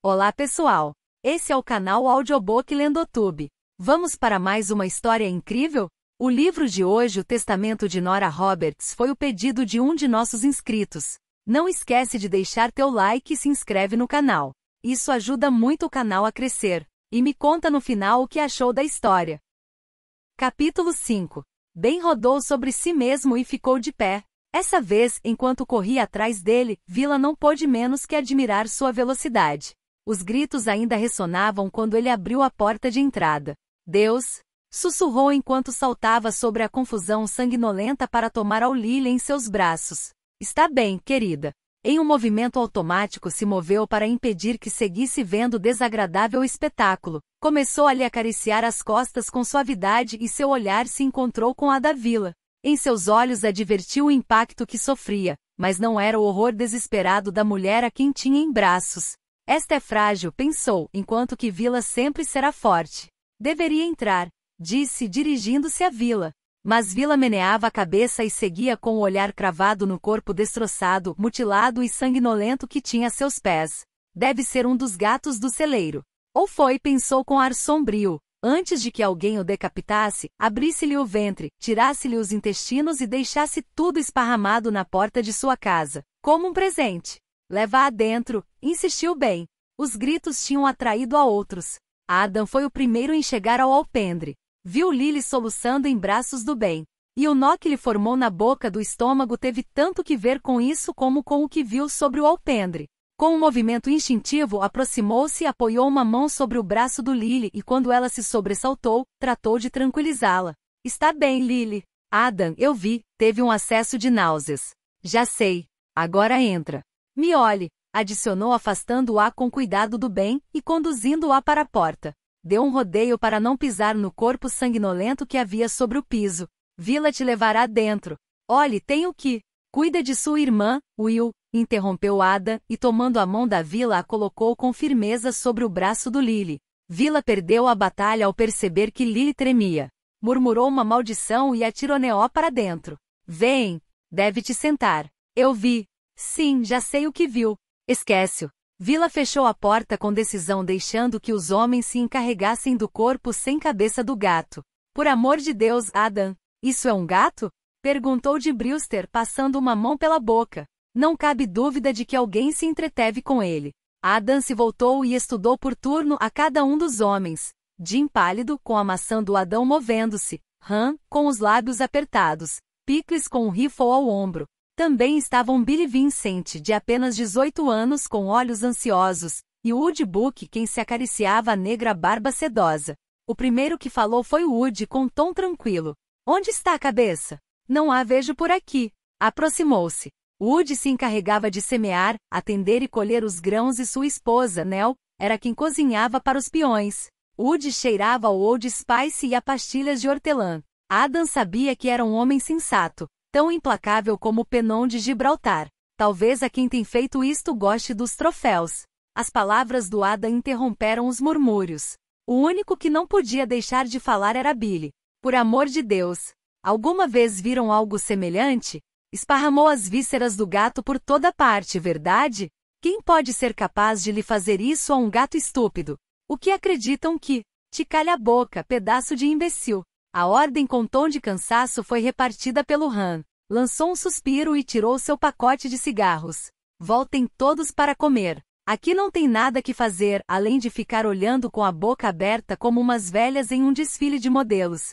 Olá pessoal, esse é o canal Audiobook Lendotube. Vamos para mais uma história incrível? O livro de hoje, O Testamento de Nora Roberts, foi o pedido de um de nossos inscritos. Não esquece de deixar teu like e se inscreve no canal. Isso ajuda muito o canal a crescer. E me conta no final o que achou da história. Capítulo 5 Ben rodou sobre si mesmo e ficou de pé. Essa vez, enquanto corria atrás dele, Vila não pôde menos que admirar sua velocidade. Os gritos ainda ressonavam quando ele abriu a porta de entrada. Deus! Sussurrou enquanto saltava sobre a confusão sanguinolenta para tomar Lily em seus braços. Está bem, querida. Em um movimento automático se moveu para impedir que seguisse vendo o desagradável espetáculo. Começou a lhe acariciar as costas com suavidade e seu olhar se encontrou com a da vila. Em seus olhos advertiu o impacto que sofria, mas não era o horror desesperado da mulher a quem tinha em braços esta é frágil, pensou, enquanto que Vila sempre será forte. Deveria entrar, disse dirigindo-se a Vila. Mas Vila meneava a cabeça e seguia com o olhar cravado no corpo destroçado, mutilado e sanguinolento que tinha a seus pés. Deve ser um dos gatos do celeiro. Ou foi, pensou com ar sombrio. Antes de que alguém o decapitasse, abrisse-lhe o ventre, tirasse-lhe os intestinos e deixasse tudo esparramado na porta de sua casa, como um presente. Leva adentro, insistiu bem. Os gritos tinham atraído a outros. Adam foi o primeiro em chegar ao alpendre. Viu Lily soluçando em braços do bem. E o nó que lhe formou na boca do estômago teve tanto que ver com isso como com o que viu sobre o alpendre. Com um movimento instintivo, aproximou-se e apoiou uma mão sobre o braço do Lily e quando ela se sobressaltou, tratou de tranquilizá-la. Está bem, Lily. Adam, eu vi, teve um acesso de náuseas. Já sei. Agora entra. Me olhe, adicionou afastando-a com cuidado do bem e conduzindo-a para a porta. Deu um rodeio para não pisar no corpo sanguinolento que havia sobre o piso. Vila te levará dentro. Olhe, tenho que. Cuida de sua irmã, Will, interrompeu Ada, e tomando a mão da Vila a colocou com firmeza sobre o braço do Lily. Vila perdeu a batalha ao perceber que Lily tremia. Murmurou uma maldição e a tironeou para dentro. Vem, deve te sentar. Eu vi, Sim, já sei o que viu. Esquece-o. Vila fechou a porta com decisão, deixando que os homens se encarregassem do corpo sem cabeça do gato. Por amor de Deus, Adam, isso é um gato? perguntou de Brewster, passando uma mão pela boca. Não cabe dúvida de que alguém se entreteve com ele. Adam se voltou e estudou por turno a cada um dos homens. Jim pálido, com a maçã do Adão movendo-se, Ram, com os lábios apertados, Pickles com um rifle ao ombro, também estavam Billy Vincent, de apenas 18 anos, com olhos ansiosos, e Woody Book, quem se acariciava a negra barba sedosa. O primeiro que falou foi Woody com tom tranquilo. Onde está a cabeça? Não a vejo por aqui. Aproximou-se. Woody se encarregava de semear, atender e colher os grãos e sua esposa, Nell, era quem cozinhava para os peões. Woody cheirava o Old Spice e a pastilhas de hortelã. Adam sabia que era um homem sensato, tão implacável como o Penon de Gibraltar. Talvez a quem tem feito isto goste dos troféus. As palavras do Ada interromperam os murmúrios. O único que não podia deixar de falar era Billy. Por amor de Deus, alguma vez viram algo semelhante? Esparramou as vísceras do gato por toda parte, verdade? Quem pode ser capaz de lhe fazer isso a um gato estúpido? O que acreditam que? Te calha a boca, pedaço de imbecil. A ordem com tom de cansaço foi repartida pelo Han. Lançou um suspiro e tirou seu pacote de cigarros. Voltem todos para comer. Aqui não tem nada que fazer além de ficar olhando com a boca aberta como umas velhas em um desfile de modelos.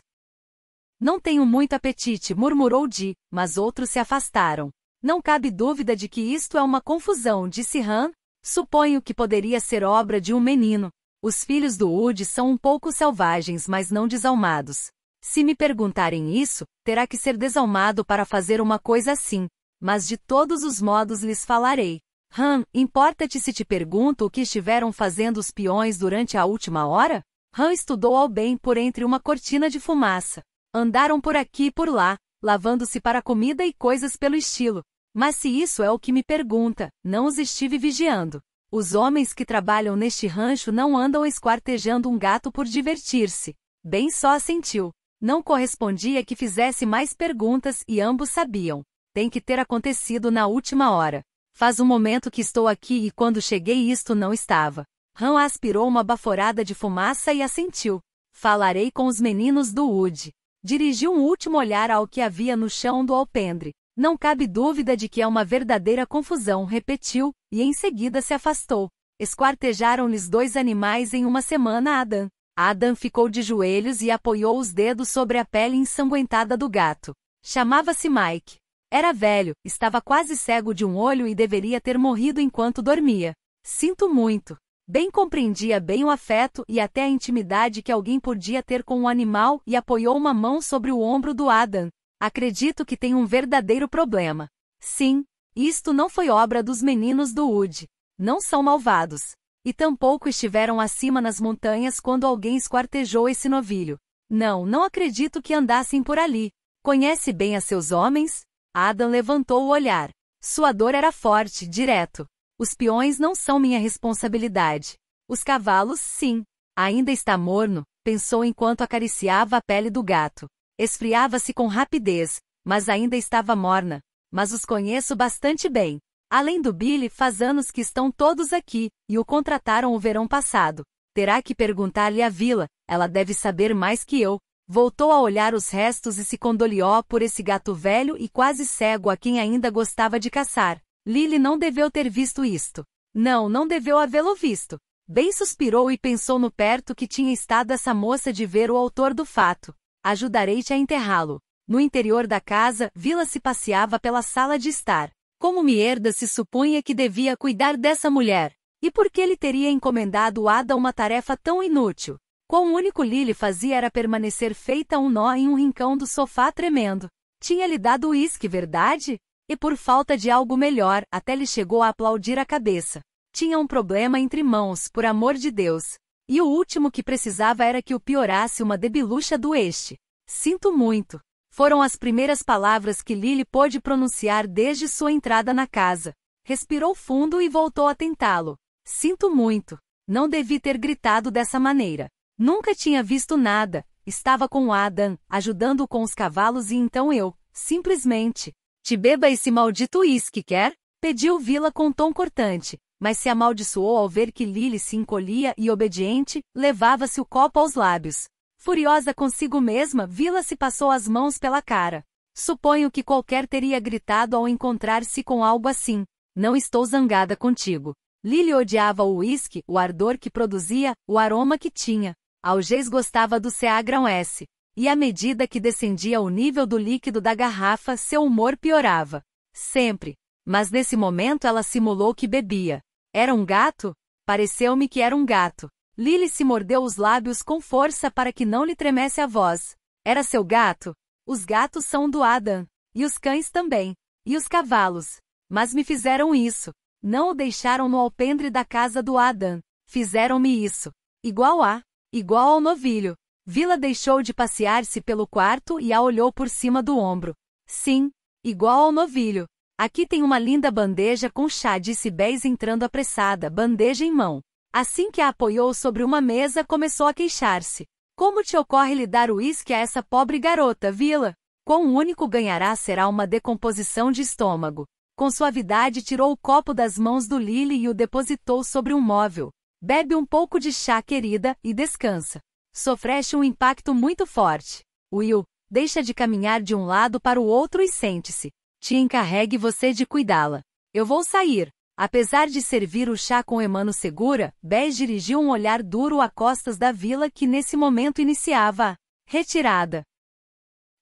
Não tenho muito apetite, murmurou Di, mas outros se afastaram. Não cabe dúvida de que isto é uma confusão, disse Han. Suponho que poderia ser obra de um menino. Os filhos do Wood são um pouco selvagens, mas não desalmados. Se me perguntarem isso, terá que ser desalmado para fazer uma coisa assim. Mas de todos os modos lhes falarei. Ram, hum, importa-te se te pergunto o que estiveram fazendo os peões durante a última hora? Ram hum, estudou ao bem por entre uma cortina de fumaça. Andaram por aqui e por lá, lavando-se para comida e coisas pelo estilo. Mas se isso é o que me pergunta, não os estive vigiando. Os homens que trabalham neste rancho não andam esquartejando um gato por divertir-se. Bem só assentiu. Não correspondia que fizesse mais perguntas e ambos sabiam. Tem que ter acontecido na última hora. Faz um momento que estou aqui e quando cheguei isto não estava. Han aspirou uma baforada de fumaça e assentiu. Falarei com os meninos do Wood. Dirigiu um último olhar ao que havia no chão do alpendre. Não cabe dúvida de que é uma verdadeira confusão, repetiu, e em seguida se afastou. Esquartejaram-lhes dois animais em uma semana Adam. Adam ficou de joelhos e apoiou os dedos sobre a pele ensanguentada do gato. Chamava-se Mike. Era velho, estava quase cego de um olho e deveria ter morrido enquanto dormia. Sinto muito. Bem compreendia bem o afeto e até a intimidade que alguém podia ter com um animal e apoiou uma mão sobre o ombro do Adam. Acredito que tem um verdadeiro problema. Sim, isto não foi obra dos meninos do Wood. Não são malvados. E tampouco estiveram acima nas montanhas quando alguém esquartejou esse novilho. Não, não acredito que andassem por ali. Conhece bem a seus homens? Adam levantou o olhar. Sua dor era forte, direto. Os peões não são minha responsabilidade. Os cavalos, sim. Ainda está morno, pensou enquanto acariciava a pele do gato. Esfriava-se com rapidez, mas ainda estava morna. Mas os conheço bastante bem. Além do Billy, faz anos que estão todos aqui, e o contrataram o verão passado. Terá que perguntar-lhe a vila, ela deve saber mais que eu. Voltou a olhar os restos e se condoliou por esse gato velho e quase cego a quem ainda gostava de caçar. Lily não deveu ter visto isto. Não, não deveu havê-lo visto. Bem suspirou e pensou no perto que tinha estado essa moça de ver o autor do fato. Ajudarei-te a enterrá-lo. No interior da casa, Vila se passeava pela sala de estar. Como Mierda se supunha que devia cuidar dessa mulher? E por que ele teria encomendado Ada uma tarefa tão inútil? Qual o único Lily fazia era permanecer feita um nó em um rincão do sofá tremendo. Tinha-lhe dado uísque, verdade? E por falta de algo melhor, até lhe chegou a aplaudir a cabeça. Tinha um problema entre mãos, por amor de Deus. E o último que precisava era que o piorasse uma debilucha do este. Sinto muito. Foram as primeiras palavras que Lily pôde pronunciar desde sua entrada na casa. Respirou fundo e voltou a tentá-lo. Sinto muito. Não devi ter gritado dessa maneira. Nunca tinha visto nada. Estava com Adam, ajudando-o com os cavalos e então eu, simplesmente. Te beba esse maldito uísque, quer? Pediu Vila com tom cortante, mas se amaldiçoou ao ver que Lily se encolhia e, obediente, levava-se o copo aos lábios. Furiosa consigo mesma, Vila se passou as mãos pela cara. Suponho que qualquer teria gritado ao encontrar-se com algo assim. Não estou zangada contigo. Lily odiava o uísque, o ardor que produzia, o aroma que tinha. Algez gostava do Seagram S. E à medida que descendia o nível do líquido da garrafa, seu humor piorava. Sempre. Mas nesse momento ela simulou que bebia. Era um gato? Pareceu-me que era um gato. Lily se mordeu os lábios com força para que não lhe tremesse a voz. Era seu gato. Os gatos são do Adam. E os cães também. E os cavalos. Mas me fizeram isso. Não o deixaram no alpendre da casa do Adam. Fizeram-me isso. Igual a. Igual ao novilho. Vila deixou de passear-se pelo quarto e a olhou por cima do ombro. Sim, igual ao novilho. Aqui tem uma linda bandeja com chá, disse Bez entrando apressada, bandeja em mão. Assim que a apoiou sobre uma mesa, começou a queixar-se. Como te ocorre lhe dar o uísque a essa pobre garota, Vila? Com o único ganhará será uma decomposição de estômago. Com suavidade tirou o copo das mãos do Lily e o depositou sobre um móvel. Bebe um pouco de chá, querida, e descansa. Sofreste um impacto muito forte. Will, deixa de caminhar de um lado para o outro e sente-se. Te encarregue você de cuidá-la. Eu vou sair. Apesar de servir o chá com Emano Segura, Bez dirigiu um olhar duro a costas da vila que nesse momento iniciava a retirada.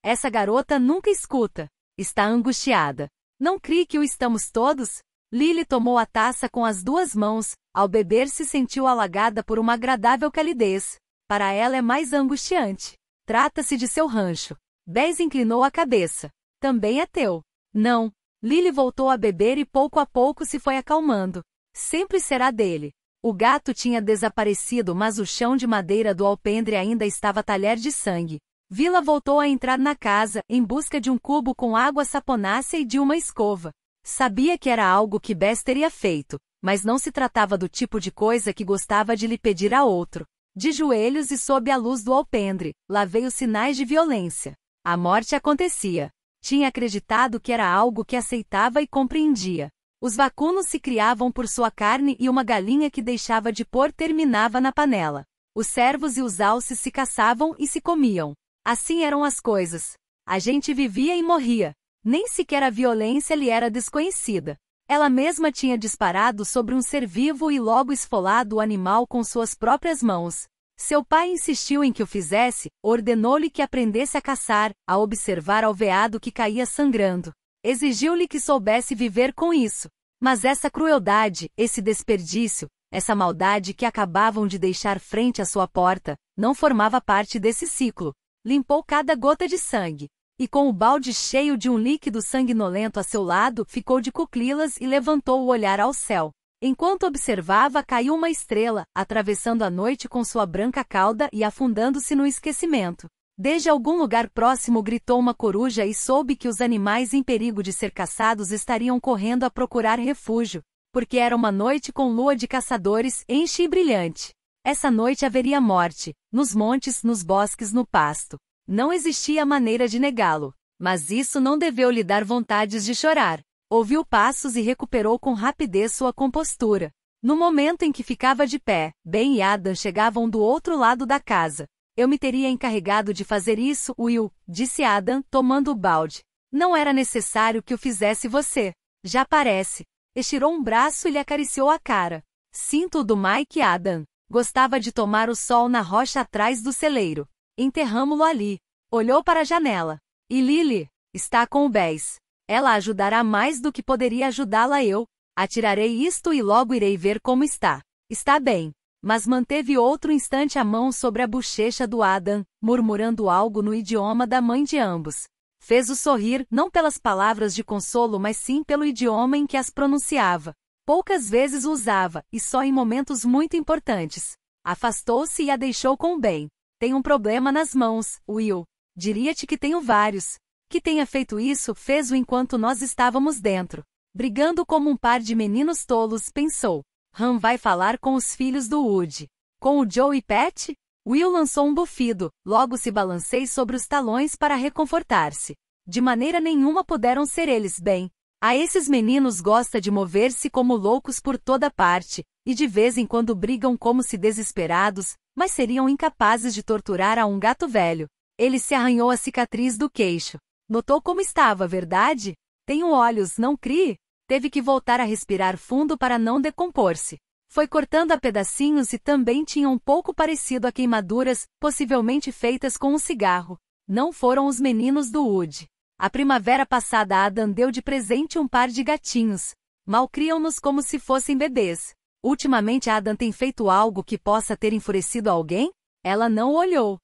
Essa garota nunca escuta. Está angustiada. Não crie que o estamos todos? Lily tomou a taça com as duas mãos, ao beber se sentiu alagada por uma agradável calidez. Para ela é mais angustiante. Trata-se de seu rancho. Bez inclinou a cabeça. Também é teu. Não, Lily voltou a beber e pouco a pouco se foi acalmando. Sempre será dele. O gato tinha desaparecido, mas o chão de madeira do alpendre ainda estava talher de sangue. Vila voltou a entrar na casa, em busca de um cubo com água saponácea e de uma escova. Sabia que era algo que Bess teria feito, mas não se tratava do tipo de coisa que gostava de lhe pedir a outro. De joelhos e sob a luz do alpendre, lá veio sinais de violência. A morte acontecia. Tinha acreditado que era algo que aceitava e compreendia. Os vacunos se criavam por sua carne e uma galinha que deixava de pôr terminava na panela. Os servos e os alces se caçavam e se comiam. Assim eram as coisas. A gente vivia e morria. Nem sequer a violência lhe era desconhecida. Ela mesma tinha disparado sobre um ser vivo e logo esfolado o animal com suas próprias mãos. Seu pai insistiu em que o fizesse, ordenou-lhe que aprendesse a caçar, a observar ao veado que caía sangrando. Exigiu-lhe que soubesse viver com isso. Mas essa crueldade, esse desperdício, essa maldade que acabavam de deixar frente à sua porta, não formava parte desse ciclo. Limpou cada gota de sangue. E com o balde cheio de um líquido sanguinolento a seu lado, ficou de cuclilas e levantou o olhar ao céu. Enquanto observava, caiu uma estrela, atravessando a noite com sua branca cauda e afundando-se no esquecimento. Desde algum lugar próximo gritou uma coruja e soube que os animais em perigo de ser caçados estariam correndo a procurar refúgio, porque era uma noite com lua de caçadores enche e brilhante. Essa noite haveria morte, nos montes, nos bosques, no pasto. Não existia maneira de negá-lo, mas isso não deveu lhe dar vontades de chorar. Ouviu passos e recuperou com rapidez sua compostura. No momento em que ficava de pé, Ben e Adam chegavam do outro lado da casa. Eu me teria encarregado de fazer isso, Will, disse Adam, tomando o balde. Não era necessário que o fizesse você. Já parece. Estirou um braço e lhe acariciou a cara. Sinto do Mike Adam. Gostava de tomar o sol na rocha atrás do celeiro. Enterramo-lo ali. Olhou para a janela. E Lily? Está com o Bess. Ela ajudará mais do que poderia ajudá-la eu. Atirarei isto e logo irei ver como está. Está bem. Mas manteve outro instante a mão sobre a bochecha do Adam, murmurando algo no idioma da mãe de ambos. Fez-o sorrir, não pelas palavras de consolo, mas sim pelo idioma em que as pronunciava. Poucas vezes o usava, e só em momentos muito importantes. Afastou-se e a deixou com o bem. Tem um problema nas mãos, Will. Diria-te que tenho vários que tenha feito isso fez-o enquanto nós estávamos dentro. Brigando como um par de meninos tolos, pensou. Han vai falar com os filhos do Woody. Com o Joe e Pat? Will lançou um bufido, logo se balancei sobre os talões para reconfortar-se. De maneira nenhuma puderam ser eles bem. A esses meninos gosta de mover-se como loucos por toda parte, e de vez em quando brigam como se desesperados, mas seriam incapazes de torturar a um gato velho. Ele se arranhou a cicatriz do queixo. Notou como estava, verdade? Tenho olhos, não crie. Teve que voltar a respirar fundo para não decompor-se. Foi cortando a pedacinhos e também tinha um pouco parecido a queimaduras, possivelmente feitas com um cigarro. Não foram os meninos do Wood. A primavera passada Adam deu de presente um par de gatinhos. Malcriam-nos como se fossem bebês. Ultimamente Adam tem feito algo que possa ter enfurecido alguém? Ela não olhou.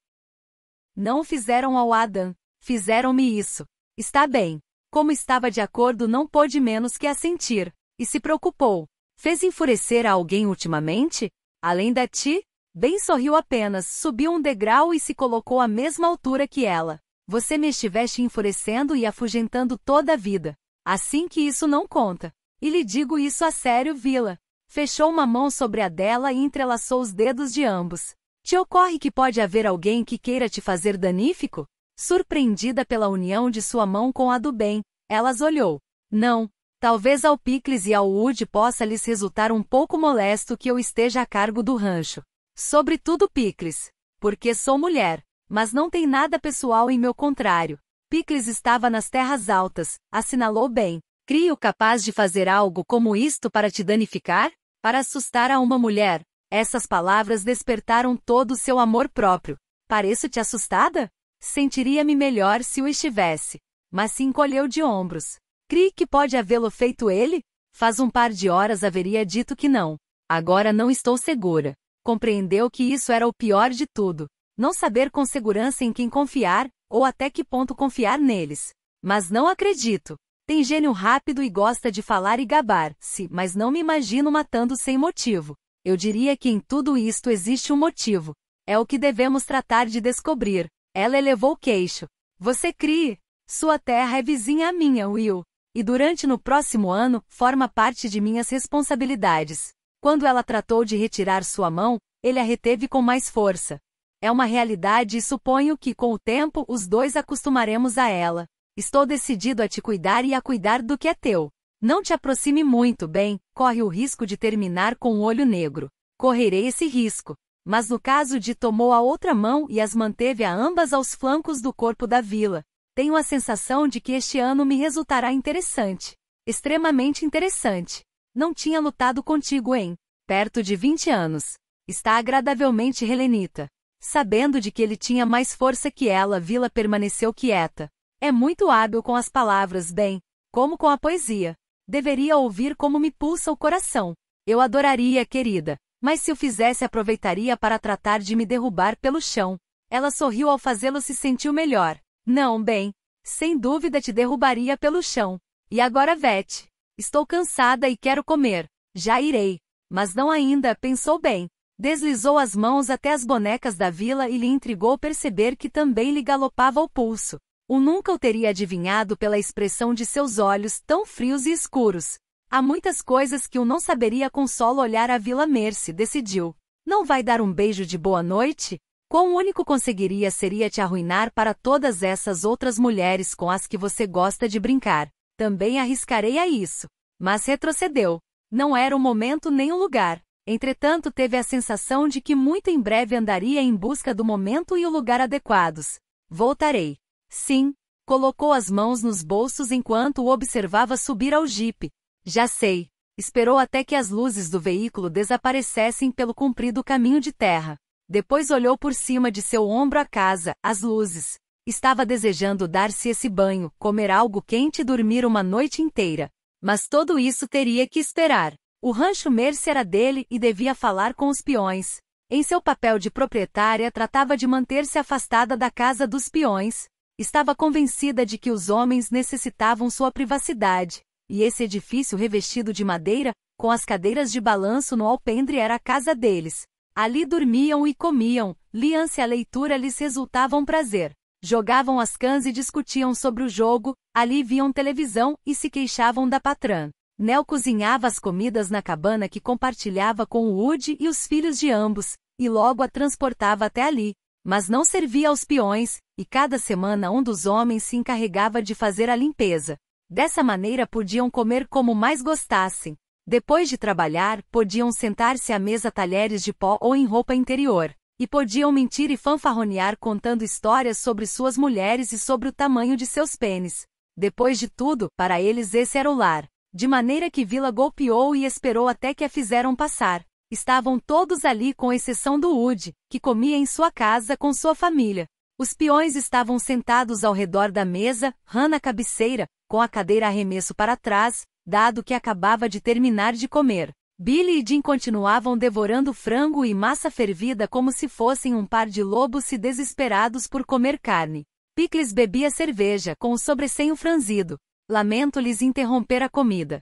Não fizeram ao Adam. Fizeram-me isso. Está bem. Como estava de acordo, não pôde menos que assentir. E se preocupou. Fez enfurecer a alguém ultimamente? Além da ti? Bem sorriu apenas, subiu um degrau e se colocou à mesma altura que ela. Você me estiveste enfurecendo e afugentando toda a vida. Assim que isso não conta. E lhe digo isso a sério, Vila. Fechou uma mão sobre a dela e entrelaçou os dedos de ambos. Te ocorre que pode haver alguém que queira te fazer danífico? Surpreendida pela união de sua mão com a do bem, elas olhou. Não. Talvez ao Picles e ao Wood possa lhes resultar um pouco molesto que eu esteja a cargo do rancho. Sobretudo Picles. Porque sou mulher. Mas não tem nada pessoal em meu contrário. Picles estava nas terras altas, assinalou bem. Crio capaz de fazer algo como isto para te danificar? Para assustar a uma mulher. Essas palavras despertaram todo o seu amor próprio. Pareço-te assustada? Sentiria-me melhor se o estivesse. Mas se encolheu de ombros. Crie que pode havê-lo feito ele? Faz um par de horas haveria dito que não. Agora não estou segura. Compreendeu que isso era o pior de tudo. Não saber com segurança em quem confiar, ou até que ponto confiar neles. Mas não acredito. Tem gênio rápido e gosta de falar e gabar-se, mas não me imagino matando sem motivo. Eu diria que em tudo isto existe um motivo. É o que devemos tratar de descobrir. Ela elevou o queixo. Você crie. Sua terra é vizinha à minha, Will. E durante no próximo ano, forma parte de minhas responsabilidades. Quando ela tratou de retirar sua mão, ele a reteve com mais força. É uma realidade e suponho que com o tempo os dois acostumaremos a ela. Estou decidido a te cuidar e a cuidar do que é teu. Não te aproxime muito, bem, corre o risco de terminar com o um olho negro. Correrei esse risco. Mas no caso de tomou a outra mão e as manteve a ambas aos flancos do corpo da vila. Tenho a sensação de que este ano me resultará interessante. Extremamente interessante. Não tinha lutado contigo em perto de 20 anos. Está agradavelmente helenita. Sabendo de que ele tinha mais força que ela, Vila permaneceu quieta. É muito hábil com as palavras, bem, como com a poesia. Deveria ouvir como me pulsa o coração. Eu adoraria, querida. Mas se o fizesse aproveitaria para tratar de me derrubar pelo chão. Ela sorriu ao fazê-lo se sentiu melhor. Não, bem. Sem dúvida te derrubaria pelo chão. E agora vete. Estou cansada e quero comer. Já irei. Mas não ainda, pensou bem. Deslizou as mãos até as bonecas da vila e lhe intrigou perceber que também lhe galopava o pulso. O nunca o teria adivinhado pela expressão de seus olhos tão frios e escuros. Há muitas coisas que eu não saberia com solo olhar a Vila Merce, decidiu. Não vai dar um beijo de boa noite? Quão único conseguiria seria te arruinar para todas essas outras mulheres com as que você gosta de brincar. Também arriscarei a isso. Mas retrocedeu. Não era o momento nem o lugar. Entretanto, teve a sensação de que muito em breve andaria em busca do momento e o lugar adequados. Voltarei. Sim. Colocou as mãos nos bolsos enquanto o observava subir ao jipe, já sei. Esperou até que as luzes do veículo desaparecessem pelo comprido caminho de terra. Depois olhou por cima de seu ombro a casa, as luzes. Estava desejando dar-se esse banho, comer algo quente e dormir uma noite inteira. Mas tudo isso teria que esperar. O rancho Merce era dele e devia falar com os peões. Em seu papel de proprietária, tratava de manter-se afastada da casa dos peões. Estava convencida de que os homens necessitavam sua privacidade. E esse edifício revestido de madeira, com as cadeiras de balanço no alpendre era a casa deles. Ali dormiam e comiam, liam-se a leitura lhes resultava um prazer. Jogavam as cãs e discutiam sobre o jogo, ali viam televisão e se queixavam da patrã. Nel cozinhava as comidas na cabana que compartilhava com o Woody e os filhos de ambos, e logo a transportava até ali. Mas não servia aos peões, e cada semana um dos homens se encarregava de fazer a limpeza. Dessa maneira podiam comer como mais gostassem. Depois de trabalhar, podiam sentar-se à mesa talheres de pó ou em roupa interior. E podiam mentir e fanfarronear contando histórias sobre suas mulheres e sobre o tamanho de seus pênis. Depois de tudo, para eles esse era o lar. De maneira que Vila golpeou e esperou até que a fizeram passar. Estavam todos ali com exceção do Woody, que comia em sua casa com sua família. Os peões estavam sentados ao redor da mesa, Han na cabeceira, com a cadeira arremesso para trás, dado que acabava de terminar de comer. Billy e Jim continuavam devorando frango e massa fervida como se fossem um par de lobos se desesperados por comer carne. Pickles bebia cerveja com o sobrecenho franzido. Lamento-lhes interromper a comida.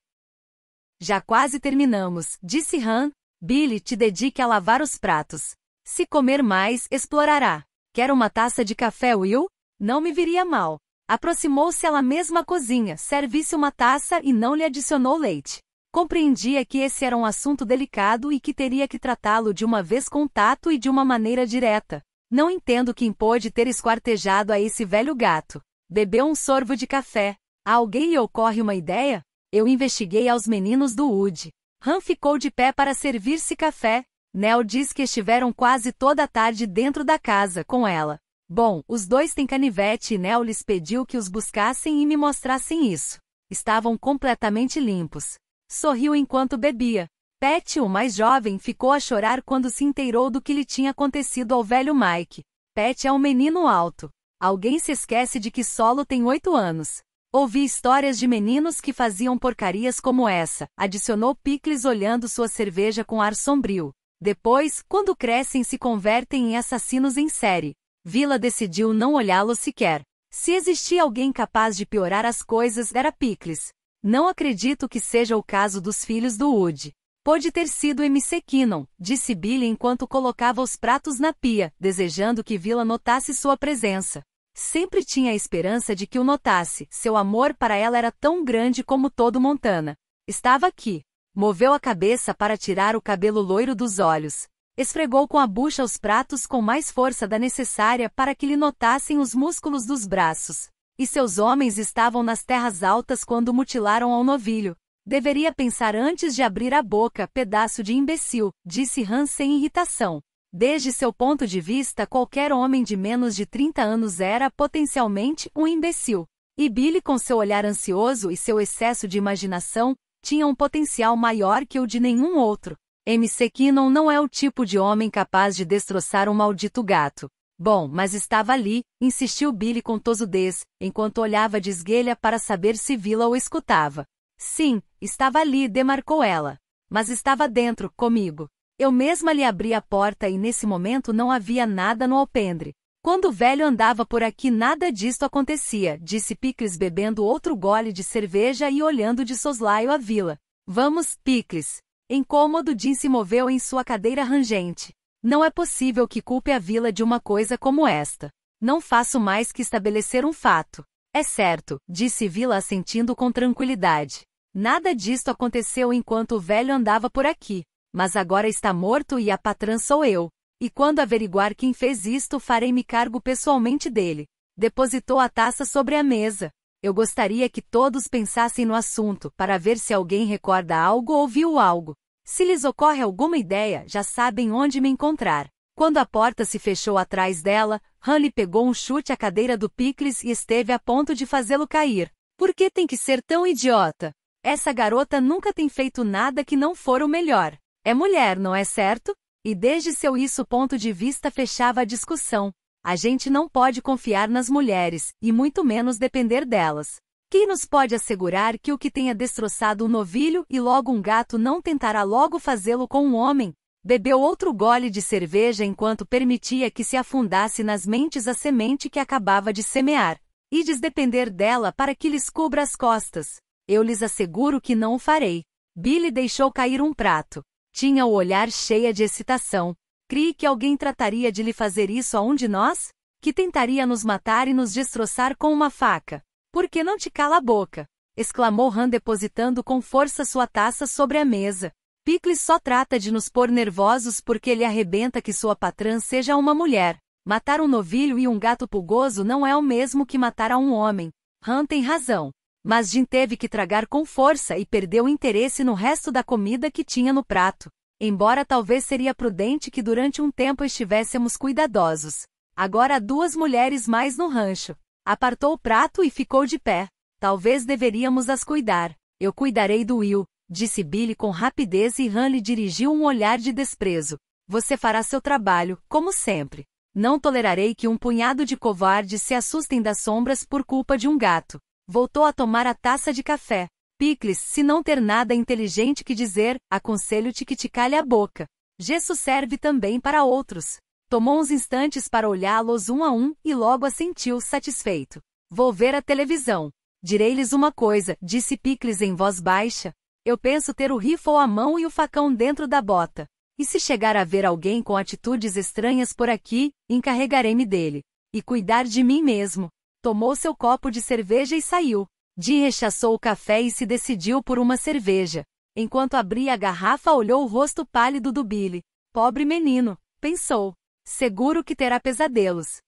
Já quase terminamos, disse Han. Billy te dedique a lavar os pratos. Se comer mais, explorará. Quer uma taça de café, Will? Não me viria mal. Aproximou-se ela mesma à cozinha, serviu-se uma taça e não lhe adicionou leite. Compreendia que esse era um assunto delicado e que teria que tratá-lo de uma vez com tato e de uma maneira direta. Não entendo quem pôde ter esquartejado a esse velho gato. Bebeu um sorvo de café. A alguém lhe ocorre uma ideia? Eu investiguei aos meninos do Wood. Han ficou de pé para servir-se café. Nell diz que estiveram quase toda a tarde dentro da casa com ela. Bom, os dois têm canivete e Neo lhes pediu que os buscassem e me mostrassem isso. Estavam completamente limpos. Sorriu enquanto bebia. Pet, o mais jovem, ficou a chorar quando se inteirou do que lhe tinha acontecido ao velho Mike. Pet é um menino alto. Alguém se esquece de que Solo tem oito anos. Ouvi histórias de meninos que faziam porcarias como essa, adicionou Pickles olhando sua cerveja com ar sombrio. Depois, quando crescem se convertem em assassinos em série. Vila decidiu não olhá-lo sequer. Se existia alguém capaz de piorar as coisas, era Picles. Não acredito que seja o caso dos filhos do Wood. Pode ter sido MC Kinnon, disse Billy enquanto colocava os pratos na pia, desejando que Vila notasse sua presença. Sempre tinha a esperança de que o notasse, seu amor para ela era tão grande como todo Montana. Estava aqui. Moveu a cabeça para tirar o cabelo loiro dos olhos esfregou com a bucha os pratos com mais força da necessária para que lhe notassem os músculos dos braços. E seus homens estavam nas terras altas quando mutilaram ao novilho. Deveria pensar antes de abrir a boca, pedaço de imbecil, disse Hans sem irritação. Desde seu ponto de vista, qualquer homem de menos de 30 anos era potencialmente um imbecil. E Billy, com seu olhar ansioso e seu excesso de imaginação, tinha um potencial maior que o de nenhum outro. MC Kinnon não é o tipo de homem capaz de destroçar um maldito gato. Bom, mas estava ali, insistiu Billy com tosudez, enquanto olhava de esguelha para saber se Vila o escutava. Sim, estava ali, demarcou ela. Mas estava dentro, comigo. Eu mesma lhe abri a porta e nesse momento não havia nada no alpendre. Quando o velho andava por aqui nada disto acontecia, disse Picles bebendo outro gole de cerveja e olhando de soslaio a vila. Vamos, Picles, Incômodo disse moveu em sua cadeira rangente. Não é possível que culpe a vila de uma coisa como esta. Não faço mais que estabelecer um fato. É certo, disse Vila assentindo com tranquilidade. Nada disto aconteceu enquanto o velho andava por aqui. Mas agora está morto e a patrã sou eu. E quando averiguar quem fez isto, farei-me cargo pessoalmente dele. Depositou a taça sobre a mesa. Eu gostaria que todos pensassem no assunto, para ver se alguém recorda algo ou viu algo. Se lhes ocorre alguma ideia, já sabem onde me encontrar. Quando a porta se fechou atrás dela, Hanley pegou um chute à cadeira do Pickles e esteve a ponto de fazê-lo cair. Por que tem que ser tão idiota? Essa garota nunca tem feito nada que não for o melhor. É mulher, não é certo? E desde seu isso ponto de vista fechava a discussão. A gente não pode confiar nas mulheres, e muito menos depender delas. Quem nos pode assegurar que o que tenha destroçado um novilho e logo um gato não tentará logo fazê-lo com um homem? Bebeu outro gole de cerveja enquanto permitia que se afundasse nas mentes a semente que acabava de semear, e desdepender dela para que lhes cubra as costas. Eu lhes asseguro que não o farei. Billy deixou cair um prato. Tinha o olhar cheia de excitação. Crie que alguém trataria de lhe fazer isso a um de nós? Que tentaria nos matar e nos destroçar com uma faca. Por que não te cala a boca? exclamou Han depositando com força sua taça sobre a mesa. Picles só trata de nos pôr nervosos porque ele arrebenta que sua patrã seja uma mulher. Matar um novilho e um gato pulgoso não é o mesmo que matar a um homem. Han tem razão. Mas Jin teve que tragar com força e perdeu interesse no resto da comida que tinha no prato. Embora talvez seria prudente que durante um tempo estivéssemos cuidadosos. Agora há duas mulheres mais no rancho. Apartou o prato e ficou de pé. Talvez deveríamos as cuidar. Eu cuidarei do Will, disse Billy com rapidez e Han lhe dirigiu um olhar de desprezo. Você fará seu trabalho, como sempre. Não tolerarei que um punhado de covardes se assustem das sombras por culpa de um gato. Voltou a tomar a taça de café. Picles, se não ter nada inteligente que dizer, aconselho-te que te calhe a boca. Gesso serve também para outros. Tomou uns instantes para olhá-los um a um e logo assentiu satisfeito. Vou ver a televisão. Direi-lhes uma coisa, disse Picles em voz baixa. Eu penso ter o rifle à mão e o facão dentro da bota. E se chegar a ver alguém com atitudes estranhas por aqui, encarregarei-me dele. E cuidar de mim mesmo. Tomou seu copo de cerveja e saiu. Di rechaçou o café e se decidiu por uma cerveja. Enquanto abria a garrafa, olhou o rosto pálido do Billy. Pobre menino, pensou. Seguro que terá pesadelos.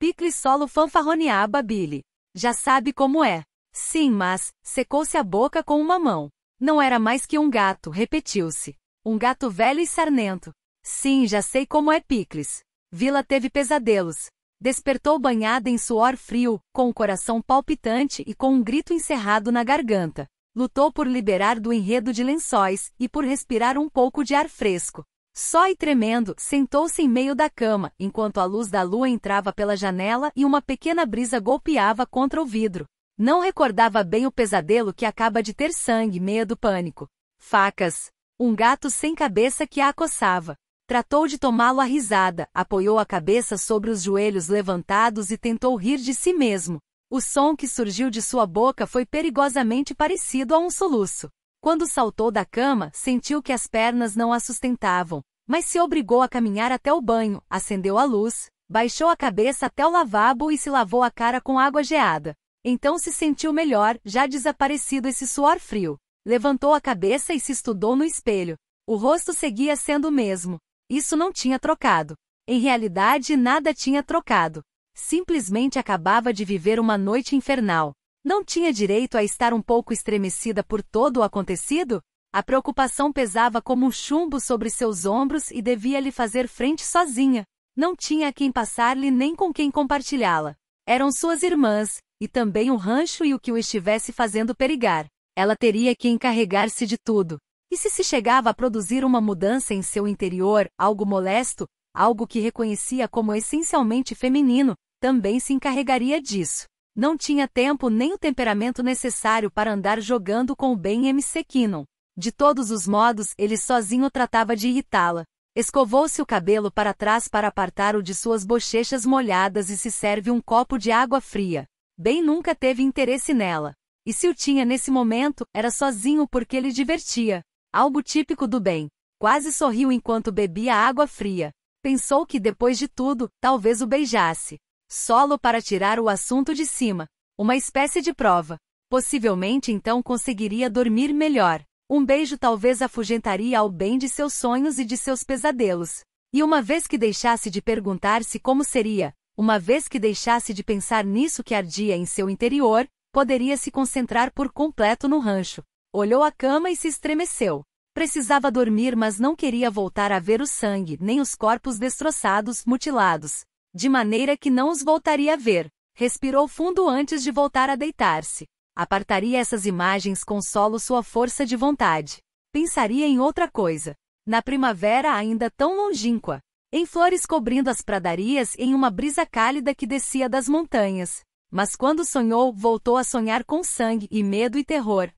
Picle solo fanfarroneaba Billy. Já sabe como é. Sim, mas, secou-se a boca com uma mão. Não era mais que um gato, repetiu-se. Um gato velho e sarnento. Sim, já sei como é Picles. Vila teve pesadelos. Despertou banhada em suor frio, com o coração palpitante e com um grito encerrado na garganta. Lutou por liberar do enredo de lençóis e por respirar um pouco de ar fresco. Só e tremendo, sentou-se em meio da cama, enquanto a luz da lua entrava pela janela e uma pequena brisa golpeava contra o vidro. Não recordava bem o pesadelo que acaba de ter sangue, medo, pânico. Facas. Um gato sem cabeça que a acossava. Tratou de tomá-lo à risada, apoiou a cabeça sobre os joelhos levantados e tentou rir de si mesmo. O som que surgiu de sua boca foi perigosamente parecido a um soluço. Quando saltou da cama, sentiu que as pernas não a sustentavam, mas se obrigou a caminhar até o banho, acendeu a luz, baixou a cabeça até o lavabo e se lavou a cara com água geada. Então se sentiu melhor, já desaparecido esse suor frio. Levantou a cabeça e se estudou no espelho. O rosto seguia sendo o mesmo, isso não tinha trocado. Em realidade, nada tinha trocado. Simplesmente acabava de viver uma noite infernal. Não tinha direito a estar um pouco estremecida por todo o acontecido? A preocupação pesava como um chumbo sobre seus ombros e devia lhe fazer frente sozinha. Não tinha a quem passar-lhe nem com quem compartilhá-la. Eram suas irmãs, e também o rancho e o que o estivesse fazendo perigar. Ela teria que encarregar-se de tudo. E se se chegava a produzir uma mudança em seu interior, algo molesto, algo que reconhecia como essencialmente feminino, também se encarregaria disso. Não tinha tempo nem o temperamento necessário para andar jogando com o Ben MC Kinnon. De todos os modos, ele sozinho tratava de irritá-la. Escovou-se o cabelo para trás para apartar-o de suas bochechas molhadas e se serve um copo de água fria. Ben nunca teve interesse nela. E se o tinha nesse momento, era sozinho porque ele divertia. Algo típico do bem. Quase sorriu enquanto bebia água fria. Pensou que depois de tudo, talvez o beijasse. Solo para tirar o assunto de cima. Uma espécie de prova. Possivelmente então conseguiria dormir melhor. Um beijo talvez afugentaria ao bem de seus sonhos e de seus pesadelos. E uma vez que deixasse de perguntar-se como seria, uma vez que deixasse de pensar nisso que ardia em seu interior, poderia se concentrar por completo no rancho. Olhou a cama e se estremeceu. Precisava dormir, mas não queria voltar a ver o sangue, nem os corpos destroçados, mutilados. De maneira que não os voltaria a ver. Respirou fundo antes de voltar a deitar-se. Apartaria essas imagens com solo sua força de vontade. Pensaria em outra coisa. Na primavera ainda tão longínqua. Em flores cobrindo as pradarias em uma brisa cálida que descia das montanhas. Mas quando sonhou, voltou a sonhar com sangue e medo e terror.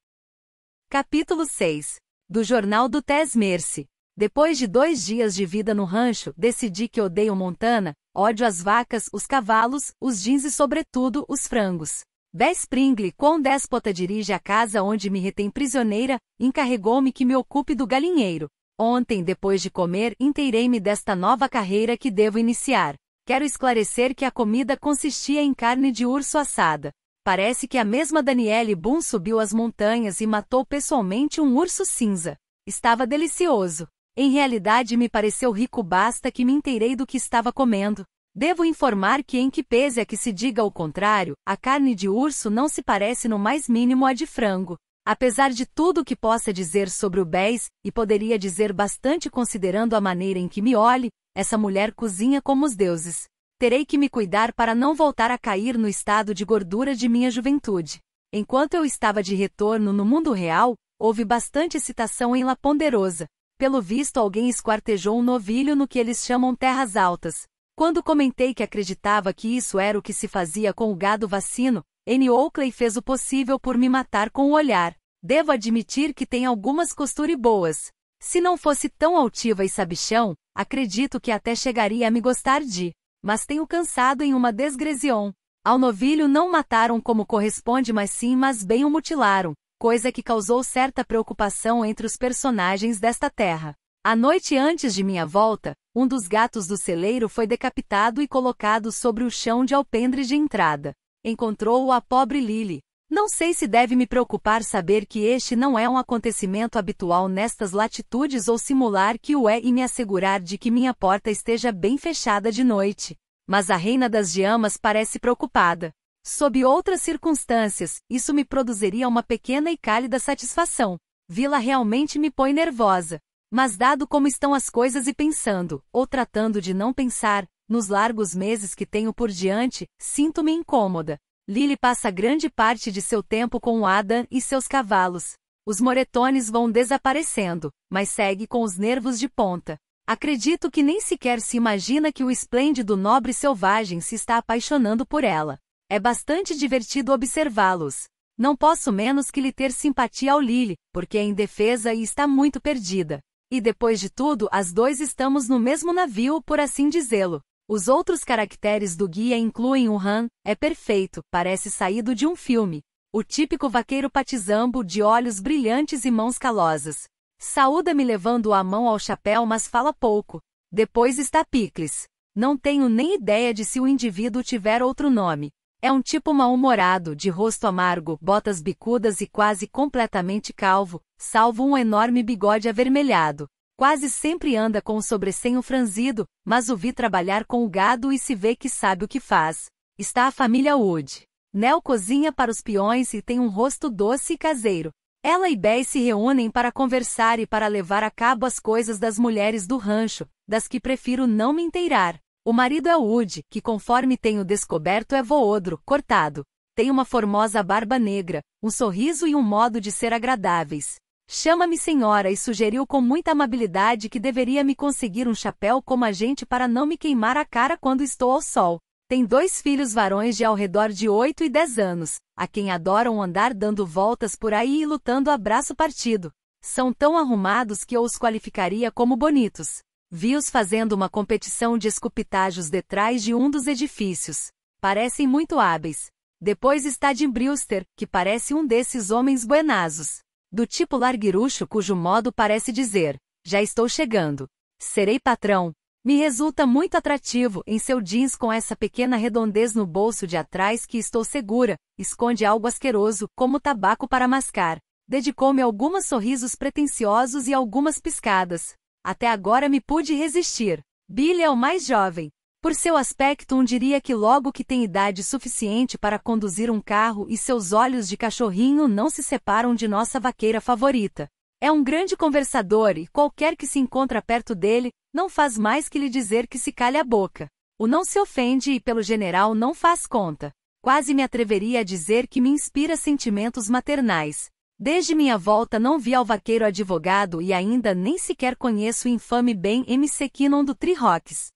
Capítulo 6. Do Jornal do Tess Mercy. Depois de dois dias de vida no rancho, decidi que odeio Montana, ódio as vacas, os cavalos, os jeans e, sobretudo, os frangos. Bess Pringle, quão déspota dirige a casa onde me retém prisioneira, encarregou-me que me ocupe do galinheiro. Ontem, depois de comer, inteirei-me desta nova carreira que devo iniciar. Quero esclarecer que a comida consistia em carne de urso assada, Parece que a mesma Danielle Boone subiu as montanhas e matou pessoalmente um urso cinza. Estava delicioso. Em realidade me pareceu rico basta que me inteirei do que estava comendo. Devo informar que em que pese a que se diga o contrário, a carne de urso não se parece no mais mínimo à de frango. Apesar de tudo o que possa dizer sobre o Béis, e poderia dizer bastante considerando a maneira em que me olhe, essa mulher cozinha como os deuses. Terei que me cuidar para não voltar a cair no estado de gordura de minha juventude. Enquanto eu estava de retorno no mundo real, houve bastante excitação em La Ponderosa. Pelo visto, alguém esquartejou um novilho no que eles chamam terras altas. Quando comentei que acreditava que isso era o que se fazia com o gado vacino, N. Oakley fez o possível por me matar com o olhar. Devo admitir que tem algumas costuras boas. Se não fosse tão altiva e sabichão, acredito que até chegaria a me gostar de mas tenho cansado em uma desgresion. Ao novilho não mataram como corresponde, mas sim, mas bem o mutilaram, coisa que causou certa preocupação entre os personagens desta terra. A noite antes de minha volta, um dos gatos do celeiro foi decapitado e colocado sobre o chão de alpendre de entrada. Encontrou-o a pobre Lily, não sei se deve me preocupar saber que este não é um acontecimento habitual nestas latitudes ou simular que o é e me assegurar de que minha porta esteja bem fechada de noite. Mas a reina das diamas parece preocupada. Sob outras circunstâncias, isso me produziria uma pequena e cálida satisfação. Vila realmente me põe nervosa. Mas dado como estão as coisas e pensando, ou tratando de não pensar, nos largos meses que tenho por diante, sinto-me incômoda. Lily passa grande parte de seu tempo com Adam e seus cavalos. Os moretones vão desaparecendo, mas segue com os nervos de ponta. Acredito que nem sequer se imagina que o esplêndido nobre selvagem se está apaixonando por ela. É bastante divertido observá-los. Não posso menos que lhe ter simpatia ao Lily, porque é indefesa e está muito perdida. E depois de tudo, as dois estamos no mesmo navio, por assim dizê-lo. Os outros caracteres do guia incluem o Han, é perfeito, parece saído de um filme. O típico vaqueiro patizambo de olhos brilhantes e mãos calosas. Saúda-me levando a mão ao chapéu, mas fala pouco. Depois está Picles. Não tenho nem ideia de se o indivíduo tiver outro nome. É um tipo mal-humorado, de rosto amargo, botas bicudas e quase completamente calvo, salvo um enorme bigode avermelhado. Quase sempre anda com o sobrecenho franzido, mas o vi trabalhar com o gado e se vê que sabe o que faz. Está a família Wood. Nel cozinha para os peões e tem um rosto doce e caseiro. Ela e Bess se reúnem para conversar e para levar a cabo as coisas das mulheres do rancho, das que prefiro não me inteirar. O marido é Wood, que conforme tenho descoberto é voodro, cortado. Tem uma formosa barba negra, um sorriso e um modo de ser agradáveis. Chama-me senhora e sugeriu com muita amabilidade que deveria me conseguir um chapéu como a gente para não me queimar a cara quando estou ao sol. Tem dois filhos varões de ao redor de 8 e 10 anos, a quem adoram andar dando voltas por aí e lutando a braço partido. São tão arrumados que eu os qualificaria como bonitos. Vi-os fazendo uma competição de escupitajos detrás de um dos edifícios. Parecem muito hábeis. Depois está Jim Brewster, que parece um desses homens buenazos. Do tipo larguirucho cujo modo parece dizer, já estou chegando. Serei patrão. Me resulta muito atrativo em seu jeans com essa pequena redondez no bolso de atrás que estou segura, esconde algo asqueroso, como tabaco para mascar. Dedicou-me alguns sorrisos pretensiosos e algumas piscadas. Até agora me pude resistir. Billy é o mais jovem, por seu aspecto, um diria que logo que tem idade suficiente para conduzir um carro e seus olhos de cachorrinho não se separam de nossa vaqueira favorita. É um grande conversador e qualquer que se encontra perto dele, não faz mais que lhe dizer que se calha a boca. O não se ofende e, pelo general, não faz conta. Quase me atreveria a dizer que me inspira sentimentos maternais. Desde minha volta não vi ao vaqueiro advogado e ainda nem sequer conheço o infame Ben M. Sequinon do Tri Rocks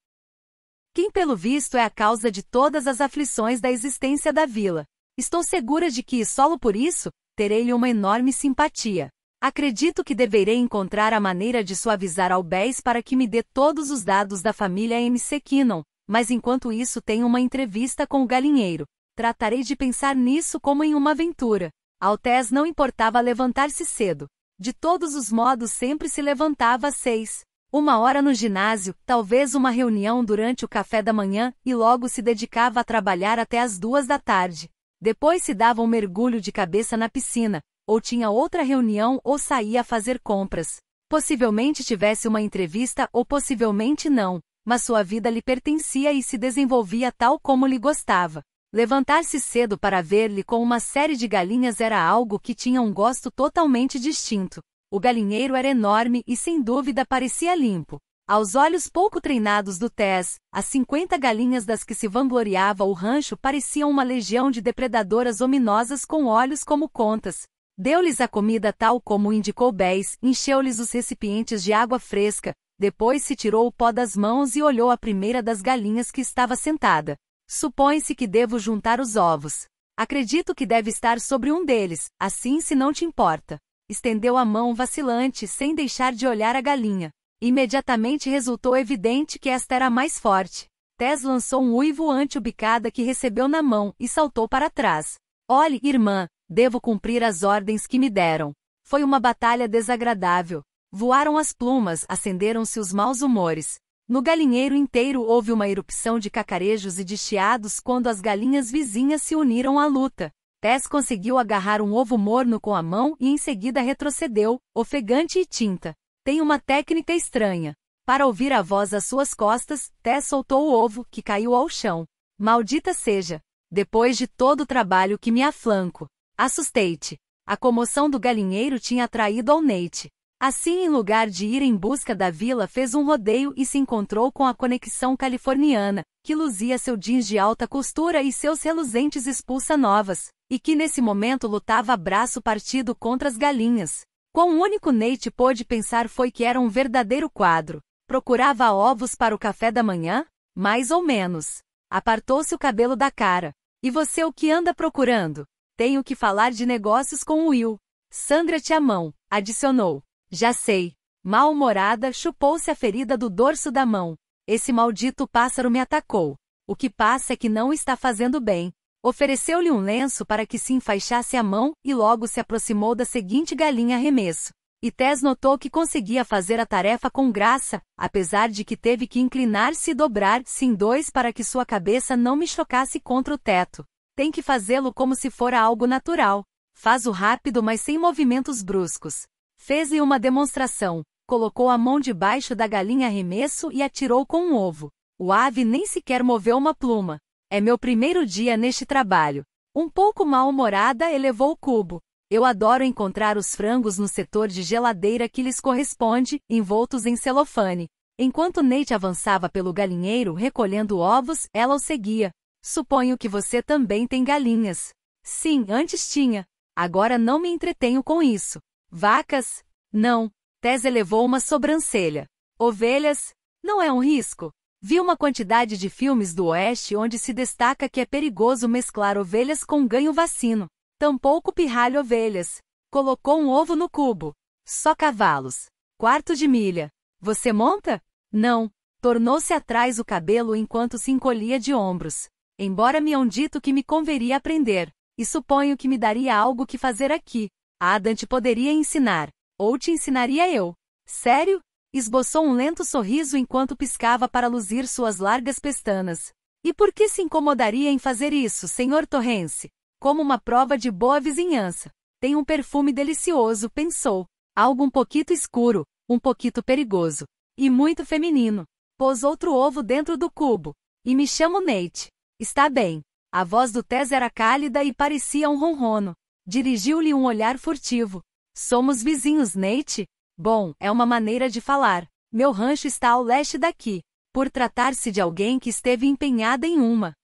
quem pelo visto é a causa de todas as aflições da existência da vila. Estou segura de que, solo por isso, terei-lhe uma enorme simpatia. Acredito que deverei encontrar a maneira de suavizar Albés para que me dê todos os dados da família MC Kinnon, mas enquanto isso tenho uma entrevista com o galinheiro. Tratarei de pensar nisso como em uma aventura. Altés não importava levantar-se cedo. De todos os modos sempre se levantava às seis. Uma hora no ginásio, talvez uma reunião durante o café da manhã, e logo se dedicava a trabalhar até as duas da tarde. Depois se dava um mergulho de cabeça na piscina, ou tinha outra reunião ou saía a fazer compras. Possivelmente tivesse uma entrevista ou possivelmente não, mas sua vida lhe pertencia e se desenvolvia tal como lhe gostava. Levantar-se cedo para ver-lhe com uma série de galinhas era algo que tinha um gosto totalmente distinto. O galinheiro era enorme e sem dúvida parecia limpo. Aos olhos pouco treinados do Tess, as 50 galinhas das que se vangloriava o rancho pareciam uma legião de depredadoras ominosas com olhos como contas. Deu-lhes a comida tal como indicou Béis, encheu-lhes os recipientes de água fresca, depois se tirou o pó das mãos e olhou a primeira das galinhas que estava sentada. Supõe-se que devo juntar os ovos. Acredito que deve estar sobre um deles, assim se não te importa. Estendeu a mão vacilante sem deixar de olhar a galinha. Imediatamente resultou evidente que esta era a mais forte. Tess lançou um uivo ante o bicada que recebeu na mão e saltou para trás. Olhe, irmã, devo cumprir as ordens que me deram. Foi uma batalha desagradável. Voaram as plumas, acenderam-se os maus humores. No galinheiro inteiro houve uma erupção de cacarejos e de chiados quando as galinhas vizinhas se uniram à luta. Tess conseguiu agarrar um ovo morno com a mão e em seguida retrocedeu, ofegante e tinta. Tem uma técnica estranha. Para ouvir a voz às suas costas, Tess soltou o ovo, que caiu ao chão. Maldita seja! Depois de todo o trabalho que me aflanco. Assustei-te. A comoção do galinheiro tinha atraído ao Nate. Assim, em lugar de ir em busca da vila, fez um rodeio e se encontrou com a conexão californiana, que luzia seu jeans de alta costura e seus reluzentes expulsa novas e que nesse momento lutava braço partido contra as galinhas. Com o único Nate pôde pensar foi que era um verdadeiro quadro. Procurava ovos para o café da manhã? Mais ou menos. Apartou-se o cabelo da cara. E você o que anda procurando? Tenho que falar de negócios com Will. Sandra te amão, adicionou. Já sei. Mal-humorada, chupou-se a ferida do dorso da mão. Esse maldito pássaro me atacou. O que passa é que não está fazendo bem. Ofereceu-lhe um lenço para que se enfaixasse a mão, e logo se aproximou da seguinte galinha arremesso. E Tess notou que conseguia fazer a tarefa com graça, apesar de que teve que inclinar-se e dobrar-se em dois para que sua cabeça não me chocasse contra o teto. Tem que fazê-lo como se fora algo natural. Faz-o rápido, mas sem movimentos bruscos. Fez-lhe uma demonstração. Colocou a mão debaixo da galinha arremesso e atirou com um ovo. O ave nem sequer moveu uma pluma. É meu primeiro dia neste trabalho. Um pouco mal-humorada, elevou o cubo. Eu adoro encontrar os frangos no setor de geladeira que lhes corresponde, envoltos em celofane. Enquanto Nate avançava pelo galinheiro recolhendo ovos, ela o seguia. Suponho que você também tem galinhas. Sim, antes tinha. Agora não me entretenho com isso. Vacas? Não. Tese elevou uma sobrancelha. Ovelhas? Não é um risco. Vi uma quantidade de filmes do Oeste onde se destaca que é perigoso mesclar ovelhas com ganho vacino. Tampouco pirralho ovelhas. Colocou um ovo no cubo. Só cavalos. Quarto de milha. Você monta? Não. Tornou-se atrás o cabelo enquanto se encolhia de ombros. Embora me hão dito que me converia aprender, e suponho que me daria algo que fazer aqui. Adam te poderia ensinar. Ou te ensinaria eu. Sério? esboçou um lento sorriso enquanto piscava para luzir suas largas pestanas. E por que se incomodaria em fazer isso, Sr. Torrence? Como uma prova de boa vizinhança. Tem um perfume delicioso, pensou. Algo um pouquito escuro, um pouquito perigoso. E muito feminino. Pôs outro ovo dentro do cubo. E me chamo Nate. Está bem. A voz do Tess era cálida e parecia um ronrono. Dirigiu-lhe um olhar furtivo. Somos vizinhos, Nate? Bom, é uma maneira de falar. Meu rancho está ao leste daqui, por tratar-se de alguém que esteve empenhada em uma.